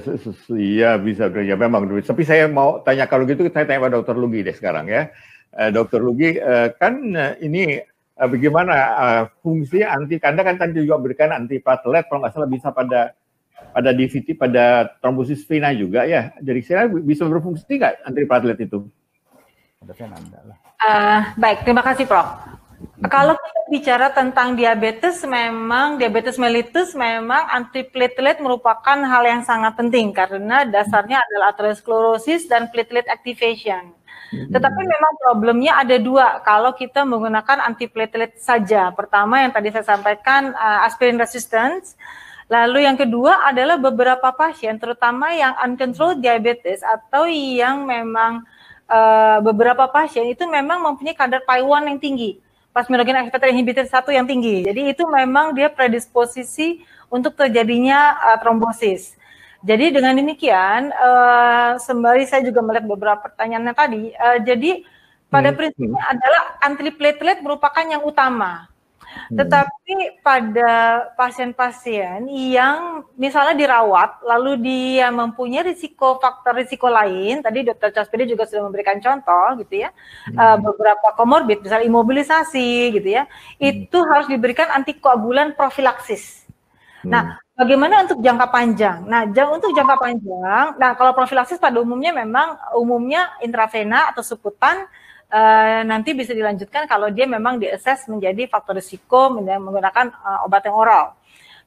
ya bisa ya memang. Tapi saya mau tanya kalau gitu saya tanya pada dokter Lugi deh sekarang ya. Eh, dokter Lugi eh, kan eh, ini eh, bagaimana eh, fungsi anti kanda kan tadi juga berikan anti platelet kalau nggak salah bisa pada pada DVT pada trombosis vena juga ya. Jadi saya bisa berfungsi nggak anti platelet itu? lah. Uh, baik, terima kasih Prof. Kalau kita bicara tentang diabetes, memang diabetes mellitus memang antiplatelet merupakan hal yang sangat penting karena dasarnya adalah atherosclerosis dan platelet activation. Tetapi memang problemnya ada dua kalau kita menggunakan antiplatelet saja. Pertama yang tadi saya sampaikan uh, aspirin resistance. Lalu yang kedua adalah beberapa pasien terutama yang uncontrolled diabetes atau yang memang Eh, beberapa pasien itu memang mempunyai kadar pai yang tinggi, plasminogen activator inhibitor satu yang tinggi. Jadi itu memang dia predisposisi untuk terjadinya uh, trombosis. Jadi dengan demikian, uh, sembari saya juga melihat beberapa pertanyaannya tadi, uh, jadi pada hmm, hmm. prinsipnya adalah adalah antiplatelet merupakan yang utama. Hmm. Tetapi pada pasien-pasien yang misalnya dirawat lalu dia mempunyai risiko faktor risiko lain, tadi dokter Caspedi juga sudah memberikan contoh gitu ya, hmm. Eh, beberapa komorbid misalnya imobilisasi gitu ya, hmm. itu harus diberikan antikoagulan profilaksis. Hmm. Nah, bagaimana untuk jangka panjang? Nah, untuk jangka panjang, nah kalau profilaksis pada umumnya memang umumnya intravena atau seputan Eh, nanti bisa dilanjutkan kalau dia memang diakses menjadi faktor risiko menggunakan uh, obat yang oral.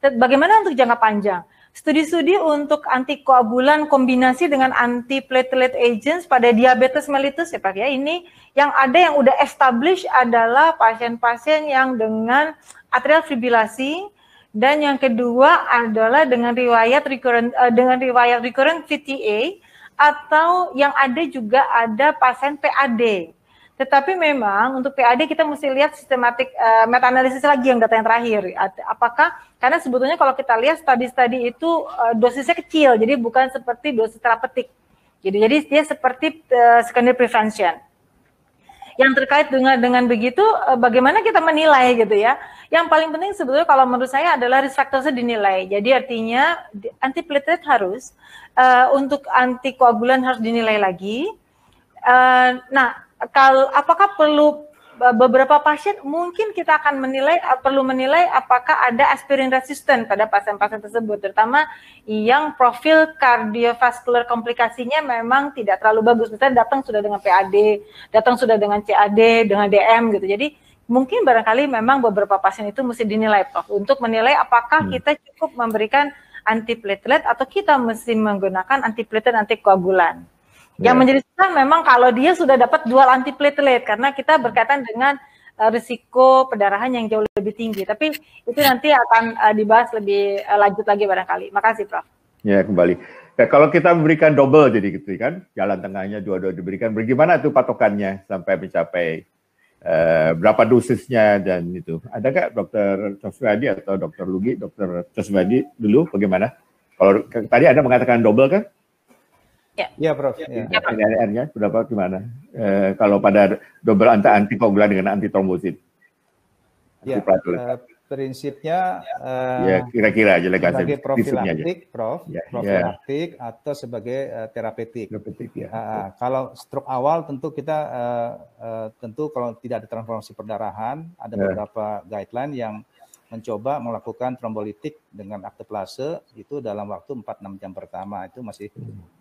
Bagaimana untuk jangka panjang? Studi-studi untuk antikoagulan kombinasi dengan antiplatelet agents pada diabetes mellitus ya Pak ya ini yang ada yang udah established adalah pasien-pasien yang dengan atrial fibrilasi dan yang kedua adalah dengan riwayat recurrent eh, dengan riwayat recurrent VTA atau yang ada juga ada pasien PAD tetapi memang untuk PAD kita mesti lihat sistematik uh, eh, meta analisis lagi yang data yang terakhir. Apakah karena sebetulnya kalau kita lihat studi-studi itu uh, dosisnya kecil, jadi bukan seperti dosis terapeutik. Jadi jadi dia seperti uh, secondary prevention. Yang terkait dengan dengan begitu uh, bagaimana kita menilai gitu ya. Yang paling penting sebetulnya kalau menurut saya adalah risk factors dinilai. Jadi artinya antiplatelet harus uh, untuk antikoagulan harus dinilai lagi. Uh, nah, kalau apakah perlu e, beberapa pasien mungkin kita akan menilai e, perlu menilai apakah ada aspirin resisten pada pasien-pasien tersebut terutama yang profil kardiovaskular komplikasinya memang tidak terlalu bagus misalnya datang sudah dengan PAD, datang sudah dengan CAD, dengan DM gitu. Jadi mungkin barangkali memang beberapa pasien itu mesti dinilai Prof untuk menilai apakah hmm. kita cukup memberikan antiplatelet atau kita mesti menggunakan antiplatelet antikoagulan. Yang iya. menjadi susah memang kalau dia sudah dapat dual antiplatelet karena kita berkaitan dengan eh, risiko pendarahan yang jauh lebih tinggi. Tapi itu nanti akan eh, dibahas lebih eh, lanjut lagi barangkali. Makasih, Prof. Ya, kembali. Ya, kalau kita memberikan double jadi gitu ya kan, jalan tengahnya dua-dua diberikan, bagaimana itu patokannya sampai mencapai uh, berapa dosisnya dan itu? Ada nggak dokter Coswadi atau dokter Lugi, dokter Coswadi dulu bagaimana? Kalau tadi Anda mengatakan double kan? Ya, ya, Prof. Ya. ya. Pertanyaannya berapa gimana? E, kalau pada double antara antikoagulan dengan anti trombosit. ya, uh, prinsipnya uh, ya kira-kira aja lah sebagai profilaktik, aja. Prof, ya, ya. profilaktik ya. atau sebagai uh, terapeutik. Terapeutik ya. Uh, uh, kalau stroke awal tentu kita uh, uh, tentu kalau tidak ada transformasi perdarahan ada ya. beberapa guideline yang mencoba melakukan trombolitik dengan akte plase itu dalam waktu 4-6 jam pertama itu masih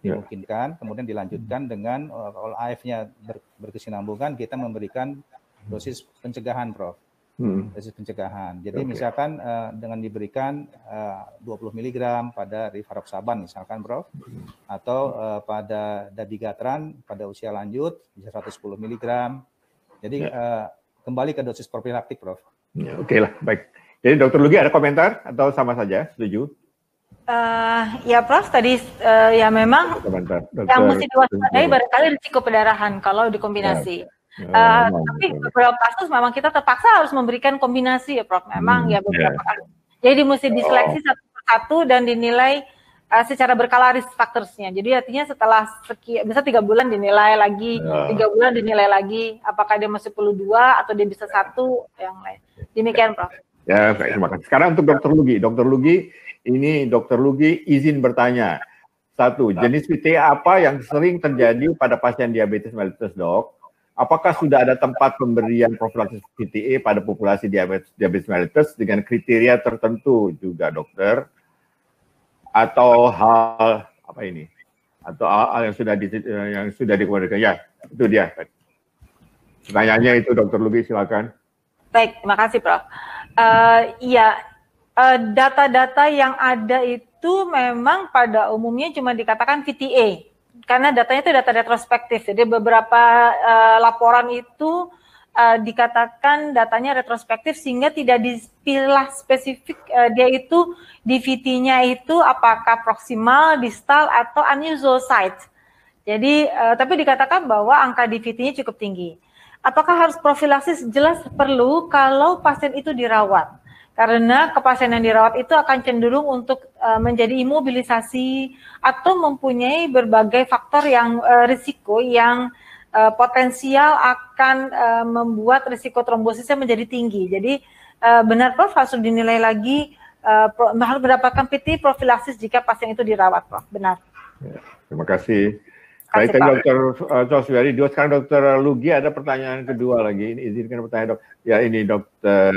ya. dimungkinkan. Kemudian dilanjutkan dengan kalau AF-nya ber, berkesinambungan kita memberikan dosis pencegahan, Prof. Hmm. Dosis pencegahan. Jadi okay. misalkan uh, dengan diberikan uh, 20 mg pada rivaroxaban misalkan, Prof. Atau uh, pada dabigatran pada usia lanjut bisa 110 mg. Jadi uh, kembali ke dosis profilaktik, Prof. Ya, oke okay lah, baik. Jadi dokter Lugi ada komentar atau sama saja setuju? Uh, ya Prof, tadi uh, ya memang komentar. yang mesti diwaspadai barangkali risiko pendarahan kalau dikombinasi. Ya. Uh, uh tapi betul. beberapa kasus memang kita terpaksa harus memberikan kombinasi ya Prof. Memang hmm, ya, ya. beberapa yeah. kasus. Jadi mesti oh. diseleksi oh. satu persatu dan dinilai uh, secara berkala risk factorsnya. Jadi artinya setelah sekian, bisa tiga bulan dinilai lagi, ya. tiga bulan dinilai lagi, apakah dia masih perlu dua atau dia bisa satu yang lain. Demikian, Prof. Ya, terima kasih. Sekarang untuk Dokter Lugi. Dokter Lugi, ini Dokter Lugi izin bertanya. Satu, jenis PTA apa yang sering terjadi pada pasien diabetes mellitus, dok? Apakah sudah ada tempat pemberian profilaksis PTA e pada populasi diabetes, diabetes mellitus dengan kriteria tertentu juga, dokter? Atau hal apa ini? Atau hal yang sudah di, eh, yang sudah dikeluarkan? Ya, itu dia. Pertanyaannya itu, Dokter Lugi, silakan. Baik, terima kasih Prof. Uh, iya, uh, data-data yang ada itu memang pada umumnya cuma dikatakan VTA, karena datanya itu data retrospektif. Jadi beberapa uh, laporan itu uh, dikatakan datanya retrospektif sehingga tidak dipilah spesifik uh, dia itu DVT-nya itu apakah proximal, distal atau unusual site. Jadi uh, tapi dikatakan bahwa angka DVT-nya cukup tinggi. Apakah harus profilaksis? Jelas perlu kalau pasien itu dirawat. Karena kepasien yang dirawat itu akan cenderung untuk e, menjadi imobilisasi atau mempunyai berbagai faktor yang e, risiko yang e, potensial akan membuat risiko trombosisnya menjadi tinggi. Jadi benar Prof harus dinilai lagi uh, harus mendapatkan PT profilaksis jika pasien itu dirawat Prof. Benar. Ya, terima kasih. Baik, kan Dokter uh, Dua sekarang Dokter Lugi ada pertanyaan kedua lagi. Ini izinkan pertanyaan dok. Ya ini Dokter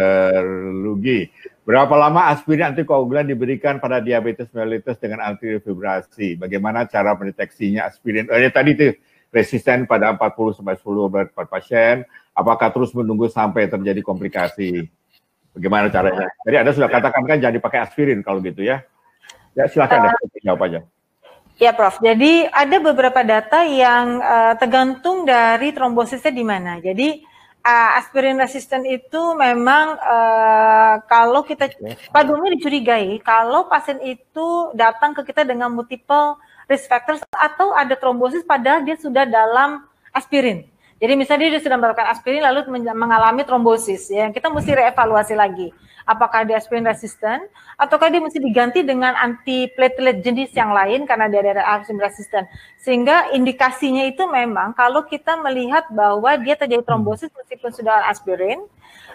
Lugi. Berapa lama aspirin antikoagulan diberikan pada diabetes mellitus dengan fibrasi? Bagaimana cara mendeteksinya aspirin? Eh, ya, tadi itu resisten pada 40 sampai 10 per pasien. Apakah terus menunggu sampai terjadi komplikasi? Bagaimana caranya? Jadi Anda sudah katakan kan jangan dipakai aspirin kalau gitu ya. Ya silakan uh, jawab aja. Ya, Prof. Jadi ada beberapa data yang uh, tergantung dari trombosisnya di mana. Jadi uh, aspirin resisten itu memang uh, kalau kita pada umumnya dicurigai kalau pasien itu datang ke kita dengan multiple risk factors atau ada trombosis padahal dia sudah dalam aspirin. Jadi misalnya dia sudah mendapatkan aspirin lalu mengalami trombosis ya, kita mesti reevaluasi lagi apakah dia aspirin resisten ataukah dia mesti diganti dengan antiplatelet jenis yang lain karena dia ada aspirin resisten. Sehingga indikasinya itu memang kalau kita melihat bahwa dia terjadi hmm. trombosis meskipun sudah aspirin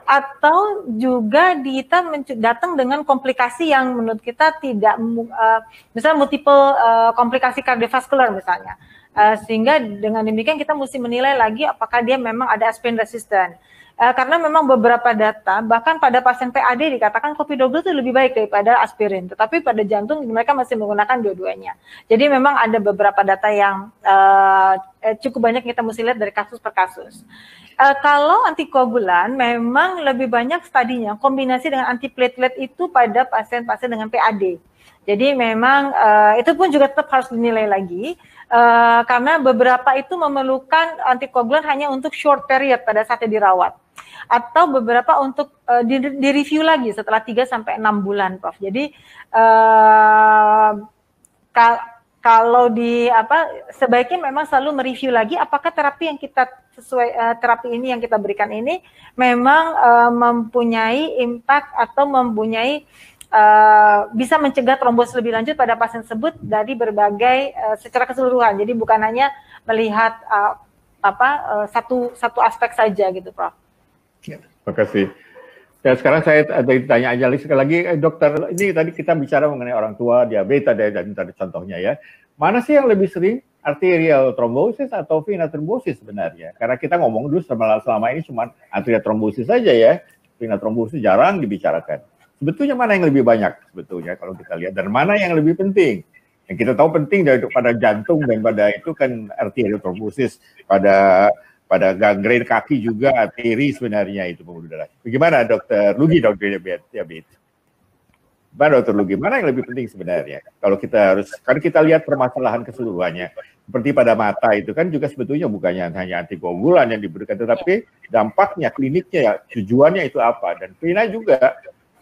atau juga kita datang dengan komplikasi yang menurut kita tidak uh, misalnya multiple uh, komplikasi kardiovaskular misalnya. Uh, sehingga dengan demikian kita mesti menilai lagi apakah dia memang ada aspirin resisten. Eh, karena memang beberapa data bahkan pada pasien PAD dikatakan clopidogrel itu lebih baik daripada aspirin, tetapi pada jantung mereka masih menggunakan dua-duanya. Jadi memang ada beberapa data yang uh, cukup banyak kita mesti lihat dari kasus per kasus. Uh, kalau antikoagulan memang lebih banyak studinya kombinasi dengan antiplatelet itu pada pasien-pasien dengan PAD. Jadi memang uh, itu pun juga tetap harus dinilai lagi Eh, karena beberapa itu memerlukan antikoagulan hanya untuk short period pada saat dirawat atau beberapa untuk uh, di, di review lagi setelah 3 sampai enam bulan Prof. Jadi uh, ka, kalau di apa sebaiknya memang selalu mereview lagi apakah terapi yang kita sesuai uh, terapi ini yang kita berikan ini memang uh, mempunyai impact atau mempunyai Eh, bisa mencegah trombosis lebih lanjut pada pasien tersebut dari berbagai uh, secara keseluruhan. Jadi bukan hanya melihat uh, apa uh, satu satu aspek saja gitu, Prof. Ya, terima kasih. Ya, sekarang saya ada ditanya aja sekali lagi, eh, dokter, ini tadi kita bicara mengenai orang tua diabetes dan tadi contohnya ya. Mana sih yang lebih sering arterial trombosis atau vena trombosis sebenarnya? Karena kita ngomong dulu selama, selama ini cuma arterial trombosis saja ya. Vena trombosis jarang dibicarakan sebetulnya mana yang lebih banyak sebetulnya kalau kita lihat dan mana yang lebih penting yang kita tahu penting dari pada jantung dan pada itu kan arteri trombosis pada pada gangren kaki juga arteri sebenarnya itu pembuluh darah. Bagaimana dokter Lugi dokter diabetes? Bagaimana dokter Lugi? Mana yang lebih penting sebenarnya? Kalau kita harus, karena kita lihat permasalahan keseluruhannya. Seperti pada mata itu kan juga sebetulnya bukannya hanya anticoagulan yang diberikan, tetapi dampaknya, kliniknya, ya tujuannya itu apa. Dan Pina juga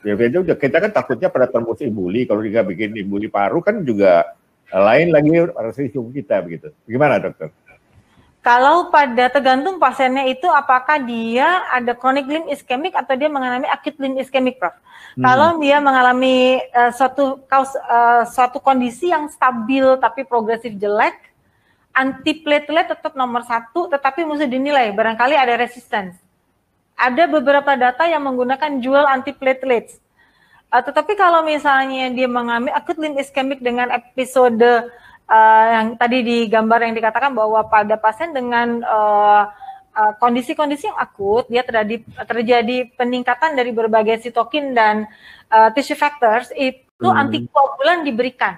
ya beda udah kita kan takutnya pada termus imbuli kalau kita bikin imbuli paru kan juga eh, lain lagi resiko kita begitu. Gimana dokter? Kalau pada tergantung pasiennya itu apakah dia ada chronic limb ischemic atau dia mengalami acute limb ischemic, Prof. Hmm. Kalau dia mengalami uh, suatu kaus, uh, suatu kondisi yang stabil tapi progresif jelek, antiplatelet tetap nomor satu, tetapi mesti dinilai barangkali ada resistance. Ada beberapa data yang menggunakan jual antiplatelets. Uh, tetapi kalau misalnya dia mengalami akut limb ischemic dengan episode uh, yang tadi digambar yang dikatakan bahwa pada pasien dengan kondisi eh, kondisi-kondisi yang akut dia terjadi terjadi peningkatan dari berbagai sitokin dan uh, tissue factors itu hmm. antikoagulan diberikan.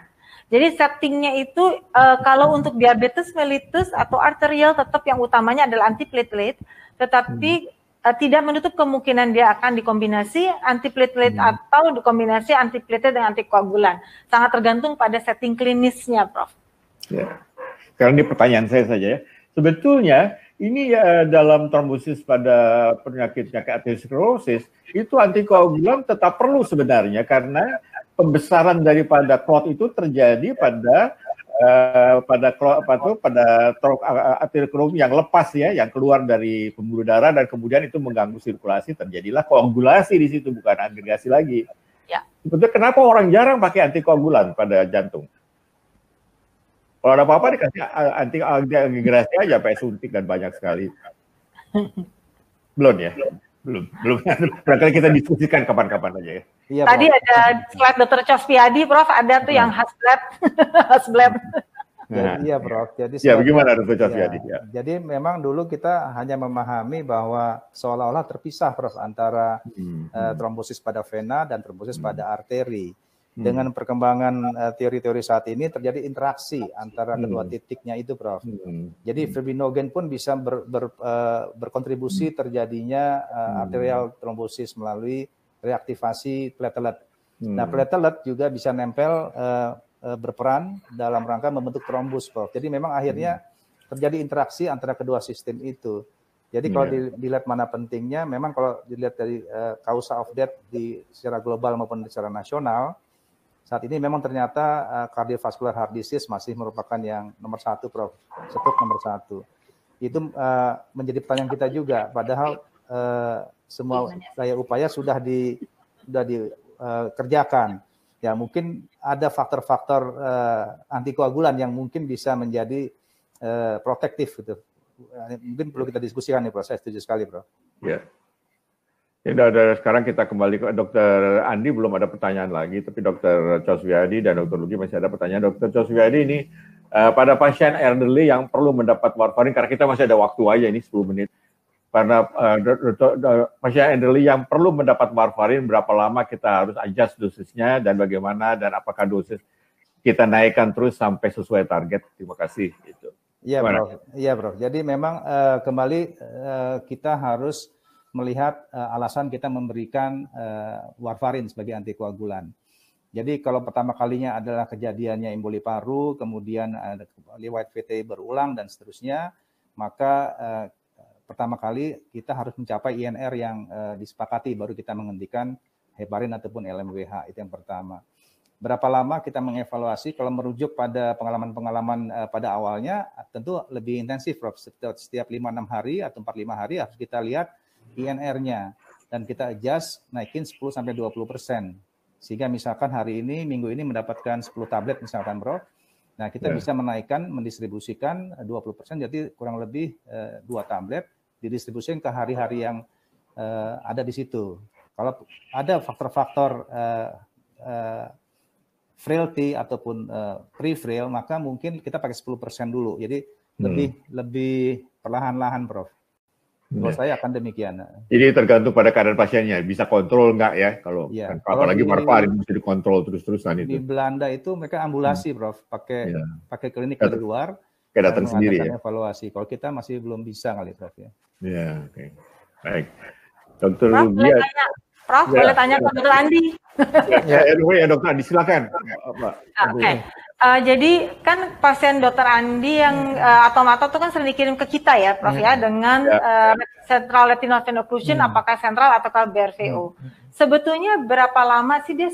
Jadi settingnya itu uh, kalau untuk diabetes mellitus atau arterial tetap yang utamanya adalah antiplatelet, tetapi hmm uh, tidak menutup kemungkinan dia akan dikombinasi antiplatelet hmm. atau dikombinasi antiplatelet dengan antikoagulan. Sangat tergantung pada setting klinisnya, Prof. Ya. Sekarang ini pertanyaan saya saja ya. Sebetulnya ini ya dalam trombosis pada penyakit penyakit aterosklerosis itu antikoagulan tetap perlu sebenarnya karena pembesaran daripada clot itu terjadi pada Eh, pada apa tuh pada trok eh, eh, arteriosklerom yang lepas ya yang keluar dari pembuluh darah dan kemudian itu mengganggu sirkulasi terjadilah koagulasi di situ bukan agregasi lagi. Ya. Sebetulnya kenapa orang jarang pakai antikoagulan pada jantung? Kalau ada apa-apa dikasih anti agregasi aja pakai suntik dan banyak sekali. Belum ya? Belum belum belum barangkali kita diskusikan kapan-kapan aja ya. Iya, Tadi Prof. ada slide Dr. Cospiadi, Prof, ada tuh yang khas lab, khas lab. iya, bro. Nah. Iya, Jadi ya, bagaimana Dr. Cospiadi? Ya, ya. Jadi memang dulu kita hanya memahami bahwa seolah-olah terpisah Prof antara hmm. uh, trombosis pada vena dan trombosis hmm. pada arteri. Hmm. dengan perkembangan teori eh, teori-teori saat ini terjadi interaksi antara hmm. kedua titiknya itu, Prof. Hmm. Jadi hmm. fibrinogen pun bisa ber, ber, uh, berkontribusi terjadinya uh, arterial trombosis melalui reaktivasi platelet. Hmm. Nah, platelet juga bisa nempel uh, uh, berperan dalam rangka membentuk trombus, Prof. Jadi memang akhirnya hmm. terjadi interaksi antara kedua sistem itu. Jadi kalau yeah. dilihat mana pentingnya, memang kalau dilihat dari uh, causa of death di secara global maupun secara nasional, saat ini memang ternyata uh, eh, cardiovascular heart disease masih merupakan yang nomor satu, Prof. Stroke nomor satu. Itu uh, menjadi pertanyaan kita juga. Padahal uh, semua daya upaya sudah di sudah dikerjakan. Uh, ya mungkin ada faktor-faktor uh, antikoagulan yang mungkin bisa menjadi uh, protektif gitu. Mungkin perlu kita diskusikan nih, Prof. Saya setuju sekali, Prof. Ya. Yeah. Ya, sekarang kita kembali ke Dokter Andi belum ada pertanyaan lagi, tapi Dokter Choswiadi dan Dokter Lugi masih ada pertanyaan. Dokter Choswiadi ini uh, pada pasien elderly yang perlu mendapat warfarin karena kita masih ada waktu aja ini 10 menit. Karena uh, pasien elderly yang perlu mendapat warfarin berapa lama kita harus adjust dosisnya dan bagaimana dan apakah dosis kita naikkan terus sampai sesuai target. Terima kasih. Itu. Iya bro, iya bro. Jadi memang uh, kembali uh, kita harus melihat uh, alasan kita memberikan uh, warfarin sebagai antikoagulan. Jadi kalau pertama kalinya adalah kejadiannya emboli paru, kemudian ada lewat VT berulang dan seterusnya, maka eh, pertama kali kita harus mencapai INR yang eh, disepakati baru kita menghentikan heparin ataupun LMWH itu yang pertama. Berapa lama kita mengevaluasi kalau merujuk pada pengalaman-pengalaman eh, pada awalnya tentu lebih intensif Prof. Setiap 5 6 hari atau 4 5 hari harus kita lihat INR-nya dan kita adjust naikin 10 sampai 20 persen. Sehingga misalkan hari ini minggu ini mendapatkan 10 tablet misalkan bro, nah kita yeah. bisa menaikkan mendistribusikan 20 persen jadi kurang lebih eh, dua tablet didistribusikan ke hari-hari yang eh, ada di situ. Kalau ada faktor-faktor eh, frailty ataupun pre-frail, maka mungkin kita pakai 10% persen dulu. Jadi hmm. lebih hmm. lebih perlahan-lahan, Prof. Menurut iya. saya akan demikian. Ini tergantung pada keadaan pasiennya, bisa kontrol nggak ya kalau ya. Kan, apalagi marfarin mesti dikontrol terus-terusan itu. Di Belanda itu mereka ambulasi, hmm. Prof, pakai ya. pakai klinik di luar. Kayak datang sendiri ya. Evaluasi. Kalau kita masih belum bisa kali, Prof ya. Iya, oke. Okay. Baik. Dokter Prof, boleh tanya, Prof, ya. boleh tanya ke Dokter Andi ya, anyway, eh, eh, ya eh, dokter, disilakan. Ah, oke. Okay. Uh, jadi kan pasien dokter Andi yang uh, atau mata itu kan sering dikirim ke kita ya, Prof hmm. ya, dengan ya. Uh, central retinal vein occlusion, hmm. apakah sentral atau BRVO. Hmm. Sebetulnya berapa lama sih dia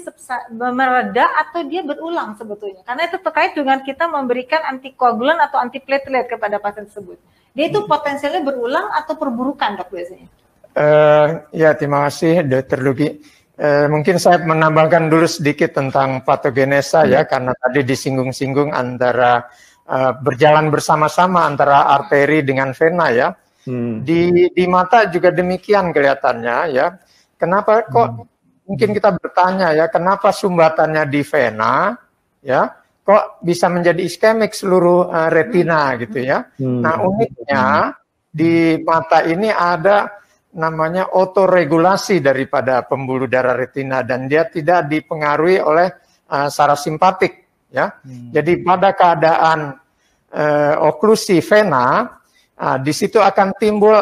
mereda atau dia berulang sebetulnya? Karena itu terkait dengan kita memberikan antikoagulan atau antiplatelet kepada pasien tersebut. Dia itu hmm. potensialnya berulang atau perburukan dok biasanya? Uh, ya terima kasih dokter Lugi. Eh, mungkin saya menambahkan dulu sedikit tentang patogenesa hmm. ya, iya. karena tadi disinggung-singgung antara uh, berjalan bersama-sama antara arteri dengan vena ya. Hmm. Di di mata juga demikian kelihatannya ya. Kenapa kok hmm. mungkin kita bertanya ya, kenapa sumbatannya di vena ya? Kok bisa menjadi iskemik seluruh uh, retina gitu ya? Hmm. Nah uniknya hmm. di mata ini ada namanya otoregulasi daripada pembuluh darah retina dan dia tidak dipengaruhi oleh uh, saraf simpatik ya. Hmm. Jadi pada keadaan uh, oklusi vena uh, di situ akan timbul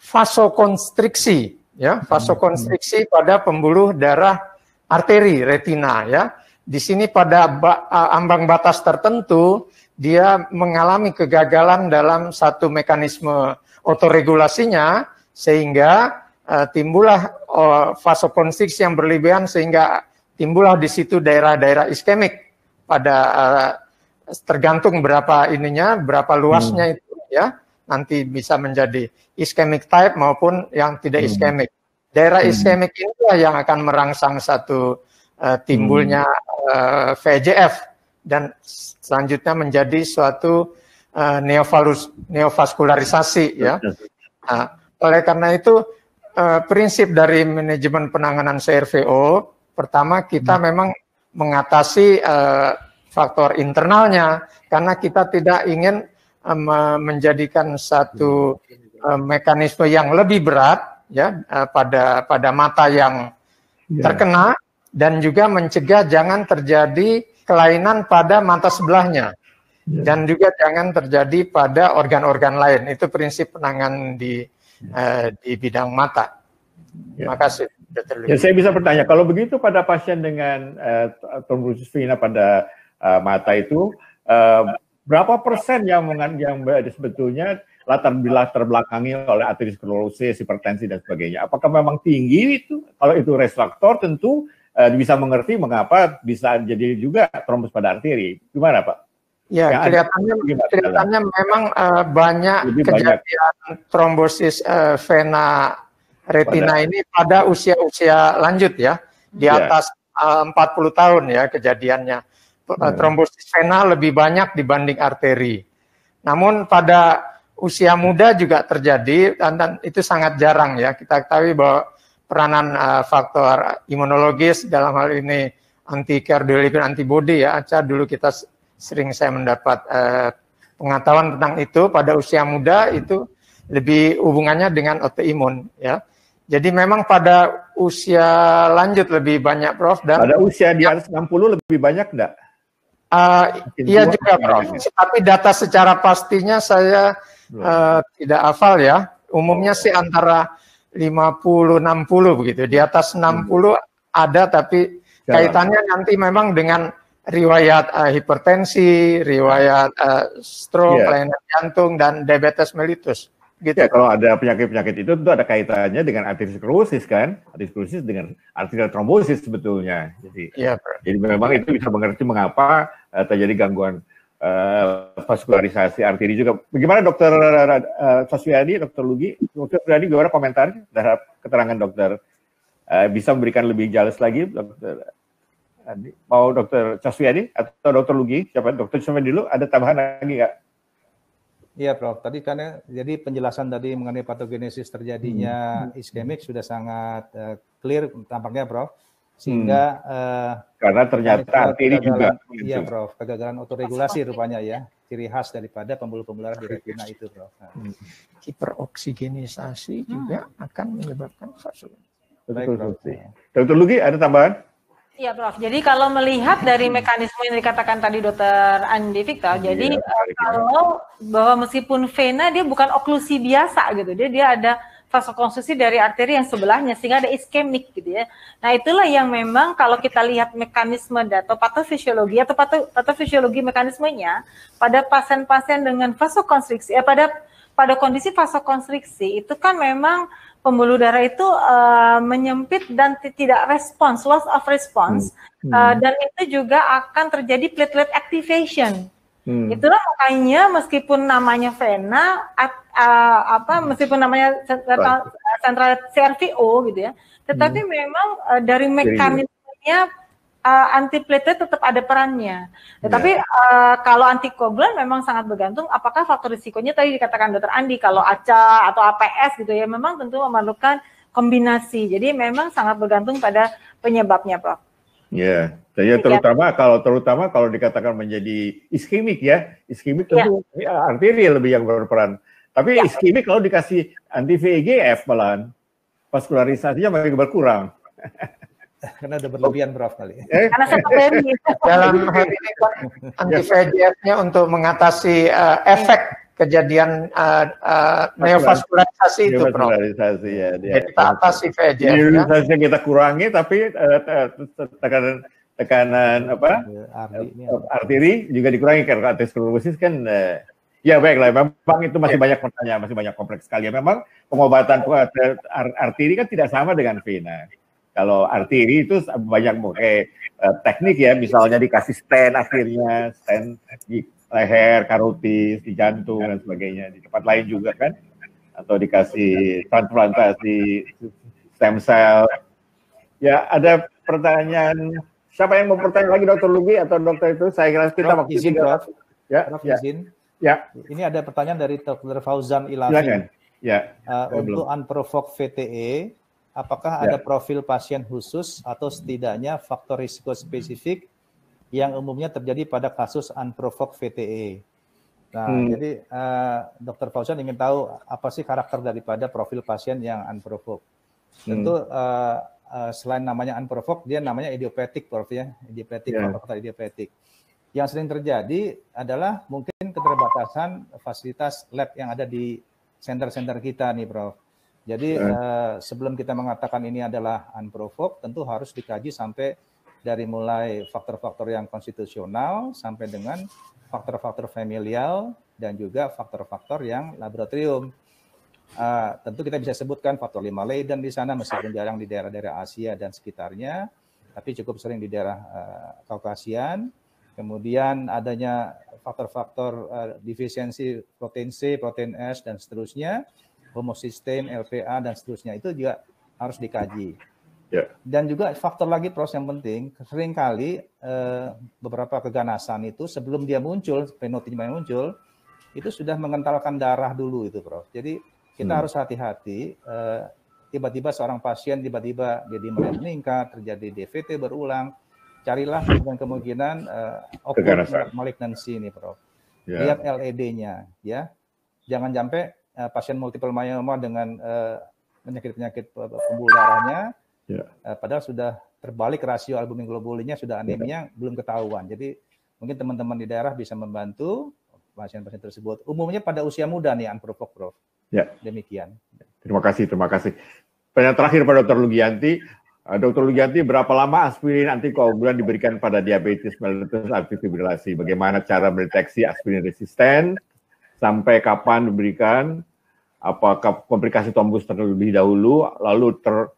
vasokonstriksi ya, hmm. vasokonstriksi hmm. pada pembuluh darah arteri retina ya. Di sini pada ba ambang batas tertentu dia mengalami kegagalan dalam satu mekanisme otoregulasinya sehingga uh, eh, timbulah uh, eh, vasokonstriks yang berlebihan sehingga timbullah di situ daerah-daerah iskemik pada uh, tergantung berapa ininya, berapa luasnya hmm. itu ya. Nanti bisa menjadi iskemik type maupun yang tidak hmm. iskemik. Daerah hmm. iskemik inilah yang akan merangsang satu uh, timbulnya uh, dan selanjutnya menjadi suatu uh, neovaskularisasi ya. Nah, oleh karena itu uh, prinsip dari manajemen penanganan CRVO pertama kita hmm. memang mengatasi uh, faktor internalnya karena kita tidak ingin eh, menjadikan satu uh, mekanisme yang lebih berat ya uh, pada pada mata yang yeah. terkena dan juga mencegah jangan terjadi kelainan pada mata sebelahnya ya. dan juga jangan terjadi pada organ-organ lain. Itu prinsip penanganan di uh, di bidang mata. Ya. Terima kasih. Ya, saya bisa bertanya, kalau begitu pada pasien dengan uh, eh, trombosis vena pada uh, mata itu, uh, berapa persen yang yang sebetulnya latar latar terbelakangi oleh aterosklerosis, hipertensi dan sebagainya? Apakah memang tinggi itu? Kalau itu refraktor tentu uh, bisa mengerti mengapa bisa jadi juga trombus pada arteri. Gimana Pak? Ya, ya kelihatannya, kelihatannya memang uh, banyak Lebih kejadian banyak. trombosis uh, vena retina pada, ini pada usia-usia lanjut ya, di ya. atas eh, uh, 40 tahun ya kejadiannya. Ya. trombosis vena lebih banyak dibanding arteri. Namun pada usia muda juga terjadi dan, dan itu sangat jarang ya. Kita ketahui bahwa peranan uh, faktor imunologis dalam hal ini anti cardiolipin antibody ya. Aca dulu kita sering saya mendapat uh, pengetahuan tentang itu pada usia muda itu lebih hubungannya dengan autoimun ya. Jadi memang pada usia lanjut lebih banyak Prof dan pada usia di atas 60 lebih banyak enggak? Uh, iya juga Prof. Tapi data secara pastinya saya uh, tidak hafal ya. Umumnya sih antara 50 60 begitu. Di atas 60 hmm. ada tapi kaitannya nanti memang dengan riwayat uh, hipertensi, riwayat uh, stroke, yeah. kelainan jantung dan diabetes mellitus. Gitu. Ya, kalau ada penyakit-penyakit itu tentu ada kaitannya dengan arteriosklerosis kan, arteriosklerosis dengan arterial trombosis sebetulnya. Jadi, ya, jadi memang itu bisa mengerti mengapa uh, terjadi gangguan uh, vaskularisasi arteri juga. Bagaimana dokter uh, dokter Lugi, dokter Saswiadi bagaimana komentar terhadap keterangan dokter? Uh, bisa memberikan lebih jelas lagi dokter mau Dokter Caswiadi atau Dokter Lugi siapa Dokter Caswiadi dulu ada tambahan lagi nggak? Iya Prof, tadi kan ya, jadi penjelasan tadi mengenai patogenesis terjadinya hmm. iskemik sudah sangat uh, clear tampaknya Prof. Sehingga hmm. uh, karena ternyata ini juga iya Prof, kegagalan otoregulasi rupanya ya, ciri khas daripada pembuluh pembuluh di retina itu Prof. Nah. Hmm. Hiperoksigenisasi hmm. juga akan menyebabkan kasus. Betul, betul. Dokter Lugi ada tambahan? Iya, Prof. Jadi kalau melihat dari hmm. mekanisme yang dikatakan tadi Dokter Andi Victor, iya, jadi kalau bahwa meskipun vena dia bukan oklusi biasa gitu, dia dia ada vasokonstruksi dari arteri yang sebelahnya sehingga ada iskemik gitu ya. Nah, itulah yang memang kalau kita lihat mekanisme atau patofisiologi atau pato, patofisiologi mekanismenya pada pasien-pasien dengan vasokonstriksi eh, pada pada kondisi vasokonstriksi itu kan memang pembuluh darah itu uh, menyempit dan tidak respons, loss of response, hmm. Hmm. Uh, dan itu juga akan terjadi platelet activation. Hmm. Itulah makanya meskipun namanya vena, at, uh, apa meskipun namanya sentral, sentral CRVO gitu ya, tetapi hmm. memang uh, dari mekanismenya uh, eh, anti tetap ada perannya. Tetapi ya, iya. yeah. uh, kalau antikoagulan memang sangat bergantung apakah faktor risikonya tadi dikatakan dokter Andi kalau ACA atau APS gitu ya memang tentu memerlukan kombinasi. Jadi memang sangat bergantung pada penyebabnya, Prof. Iya. Ya, yeah. terutama kalau terutama kalau dikatakan menjadi iskemik ya, iskemik tentu yeah. arteri lebih yang berperan. Tapi yeah. iskemik kalau dikasih anti VEGF malahan vaskularisasinya makin berkurang. karena udah berlebihan berapa kali. Ya. Eh? Karena saya pemi. Dalam hal ini kan anti-VEGF-nya untuk mengatasi uh, efek kejadian uh, eh, uh, eh, neovaskularisasi itu, Prof. Neovaskularisasi ya. Dia. Jadi kita atasi VEGF. Neovaskularisasi kita kurangi, tapi uh, tekanan tekanan apa iya, arteri juga dikurangi karena atherosklerosis kan uh, Ya baiklah, memang itu masih iya. banyak pertanyaan, masih banyak kompleks sekali. Memang pengobatan arteri kan tidak sama dengan vena. Kalau ini itu banyak pakai eh, eh, teknik ya, misalnya dikasih stand akhirnya, stand di leher, karotis, di jantung dan sebagainya. Di tempat lain juga kan, atau dikasih transplantasi stem cell. Ya ada pertanyaan, siapa yang mau bertanya lagi dokter Lugi atau dokter itu? Saya kira kita waktu izin, Prof. Ya, Rok, Ya. izin. Ya. Ini ada pertanyaan dari Dokter Fauzan Ilafi. Silakan. Ya. Uh, untuk unprovoked VTE, apakah ya. ada profil pasien khusus atau setidaknya faktor risiko spesifik yang umumnya terjadi pada kasus unprovoked VTE. Nah, hmm. jadi uh, eh, Dr. Fauzan ingin tahu apa sih karakter daripada profil pasien yang unprovoked. Hmm. Tentu uh, uh, selain namanya unprovoked, dia namanya idiopatik Prof. Ya. idiopatik, yeah. faktor idiopatik. Yang sering terjadi adalah mungkin keterbatasan fasilitas lab yang ada di center-center kita nih, Prof. Jadi iya. eh, uh, sebelum kita mengatakan ini adalah unprovoked, tentu harus dikaji sampai dari mulai faktor-faktor yang konstitusional sampai dengan faktor-faktor familial dan juga faktor-faktor yang laboratorium. Uh, tentu kita bisa sebutkan faktor lima Leiden di sana meskipun jarang di daerah-daerah Asia dan sekitarnya, tapi cukup sering di daerah uh, Kemudian adanya faktor-faktor uh, defisiensi protein C, protein S dan seterusnya homosistem, LPA dan seterusnya itu juga harus dikaji. Yeah. Dan juga faktor lagi pros yang penting, seringkali eh, beberapa keganasan itu sebelum dia muncul, yang muncul, itu sudah mengentalkan darah dulu itu, Prof. Jadi kita hmm. harus hati-hati. Eh, tiba-tiba seorang pasien tiba-tiba jadi meningkat, terjadi DVT berulang, carilah dengan kemungkinan eh, occult malignansi ini, Prof. Yeah. Lihat LED-nya, ya. Jangan sampai uh, pasien multiple myeloma dengan penyakit eh, penyakit-penyakit pembuluh darahnya, yeah. Ya. uh, padahal sudah terbalik rasio albumin globulinnya sudah ya. anemia yeah. belum ketahuan. Jadi mungkin teman-teman di daerah bisa membantu pasien-pasien tersebut. Umumnya pada usia muda nih anprovok Prof. Ya. Demikian. Terima kasih, terima kasih. Pertanyaan terakhir pada Dokter Lugianti. Eh, dokter Lugianti, berapa lama aspirin antikoagulan diberikan pada diabetes mellitus aktif fibrilasi? Bagaimana cara mendeteksi aspirin resisten? sampai kapan diberikan, apakah komplikasi tombus terlebih dahulu, lalu ter,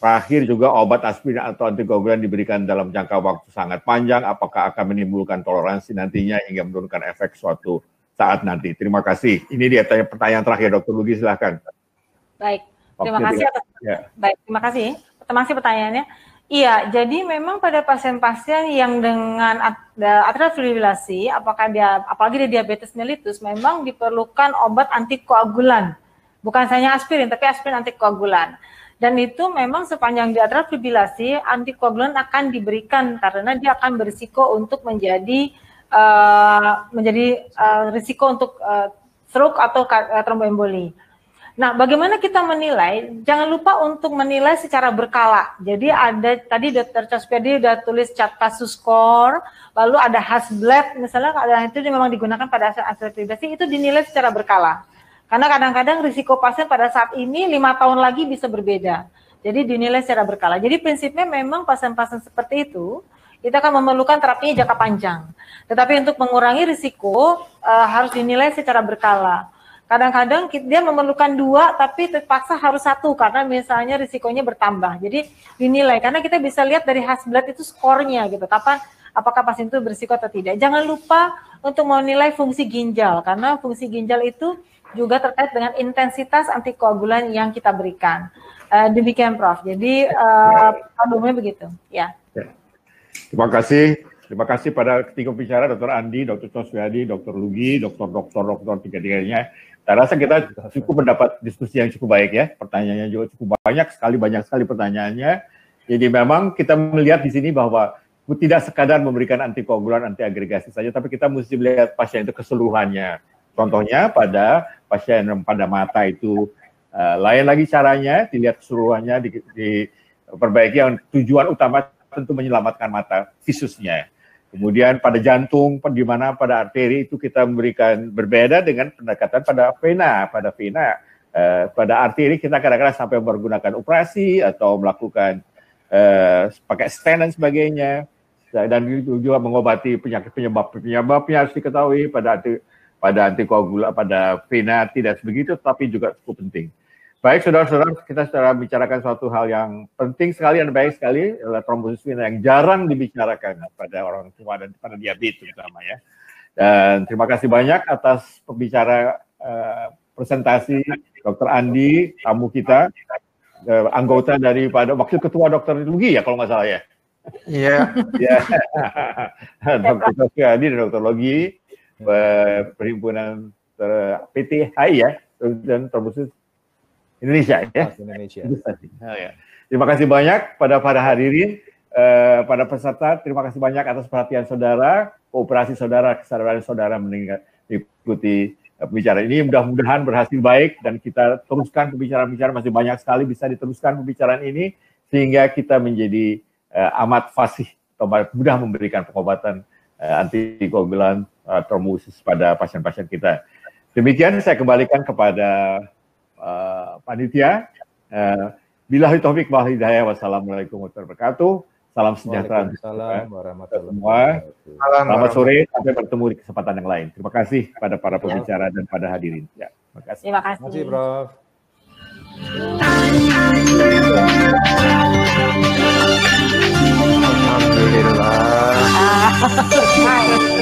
terakhir juga obat aspirin atau antikoagulan diberikan dalam jangka waktu sangat panjang, apakah akan menimbulkan toleransi nantinya hingga menurunkan efek suatu saat nanti. Terima kasih. Ini dia tanya pertanyaan terakhir, Dokter Lugi, silahkan. Baik, terima Oke, kasih. Atas, ya. Baik, terima kasih. Terima kasih pertanyaannya. Iya, jadi memang pada pasien-pasien yang dengan atrial fibrilasi, apakah dia apalagi dia diabetes mellitus, memang diperlukan obat antikoagulan. Bukan hanya aspirin, tapi aspirin antikoagulan. Dan itu memang sepanjang di atrial fibrilasi, antikoagulan akan diberikan karena dia akan berisiko untuk menjadi uh, menjadi uh, risiko untuk uh, stroke atau uh, Nah, bagaimana kita menilai? Jangan lupa untuk menilai secara berkala. Jadi ada tadi Dr. Caspedi sudah tulis cat kasus skor, lalu ada Hasblad misalnya ada itu memang digunakan pada aset akreditasi itu dinilai secara berkala. Karena kadang-kadang risiko pasien pada saat ini lima tahun lagi bisa berbeda. Jadi dinilai secara berkala. Jadi prinsipnya memang pasien-pasien seperti itu kita akan memerlukan terapi jangka panjang. Tetapi untuk mengurangi risiko uh, harus dinilai secara berkala kadang-kadang dia memerlukan dua tapi terpaksa harus satu karena misalnya risikonya bertambah. Jadi dinilai karena kita bisa lihat dari Hasblad itu skornya gitu. Apa apakah pasien itu berisiko atau tidak. Jangan lupa untuk menilai fungsi ginjal karena fungsi ginjal itu juga terkait dengan intensitas antikoagulan yang kita berikan. Uh, demikian Prof. Jadi uh, begitu. Ya. ya. Terima kasih. Terima kasih pada ketiga pembicara Dr. Andi, Dr. Toswiadi, Dr. Lugi, Dr. Dokter, Dokter tiga-tiganya saya rasa kita cukup mendapat diskusi yang cukup baik ya. Pertanyaannya juga cukup banyak sekali, banyak sekali pertanyaannya. Jadi memang kita melihat di sini bahwa tidak sekadar memberikan anti koagulan, anti agregasi saja, tapi kita mesti melihat pasien itu keseluruhannya. Contohnya pada pasien pada mata itu uh, lain lagi caranya, dilihat keseluruhannya, di, diperbaiki yang tujuan utama tentu menyelamatkan mata visusnya. Kemudian pada jantung, di mana pada arteri itu kita memberikan berbeda dengan pendekatan pada vena. Pada vena, eh, pada arteri kita kadang-kadang sampai menggunakan operasi atau melakukan eh, pakai stent dan sebagainya. Dan itu juga mengobati penyakit penyebab penyebabnya harus diketahui pada arti, pada antikoagula pada vena tidak sebegitu, tapi juga cukup penting. Baik, saudara-saudara, kita secara bicarakan suatu hal yang penting sekali dan baik sekali, adalah trombosis yang jarang dibicarakan pada orang tua dan pada diabetes terutama ya. Dan terima kasih banyak atas pembicara uh, presentasi Dr. Andi, tamu kita, uh, anggota daripada Wakil Ketua Dokter Logi ya kalau nggak salah ya. Iya. Yeah. ya. Dokter Andi dan Dokter Logi, eh, Perhimpunan PT ya, dan trombosis Indonesia ya. Indonesia. Oh, ya. Terima kasih banyak pada para hadirin, eh, pada peserta. Terima kasih banyak atas perhatian saudara, kooperasi saudara, kesadaran saudara mengikuti eh, pembicaraan ini. Mudah-mudahan berhasil baik dan kita teruskan pembicaraan-pembicaraan masih banyak sekali bisa diteruskan pembicaraan ini sehingga kita menjadi eh, amat fasih atau mudah memberikan pengobatan eh, anti koagulan eh, termusis pada pasien-pasien kita. Demikian saya kembalikan kepada Eh, panitia. Uh, Bilahi taufik wal Wassalamualaikum warahmatullahi wabarakatuh. Salam sejahtera untuk semua. Selamat sore, sampai bertemu di kesempatan yang lain. Terima kasih pada para pembicara dan pada hadirin. Ya, terima kasih. Terima kasih, terima kasih Prof. Alhamdulillah.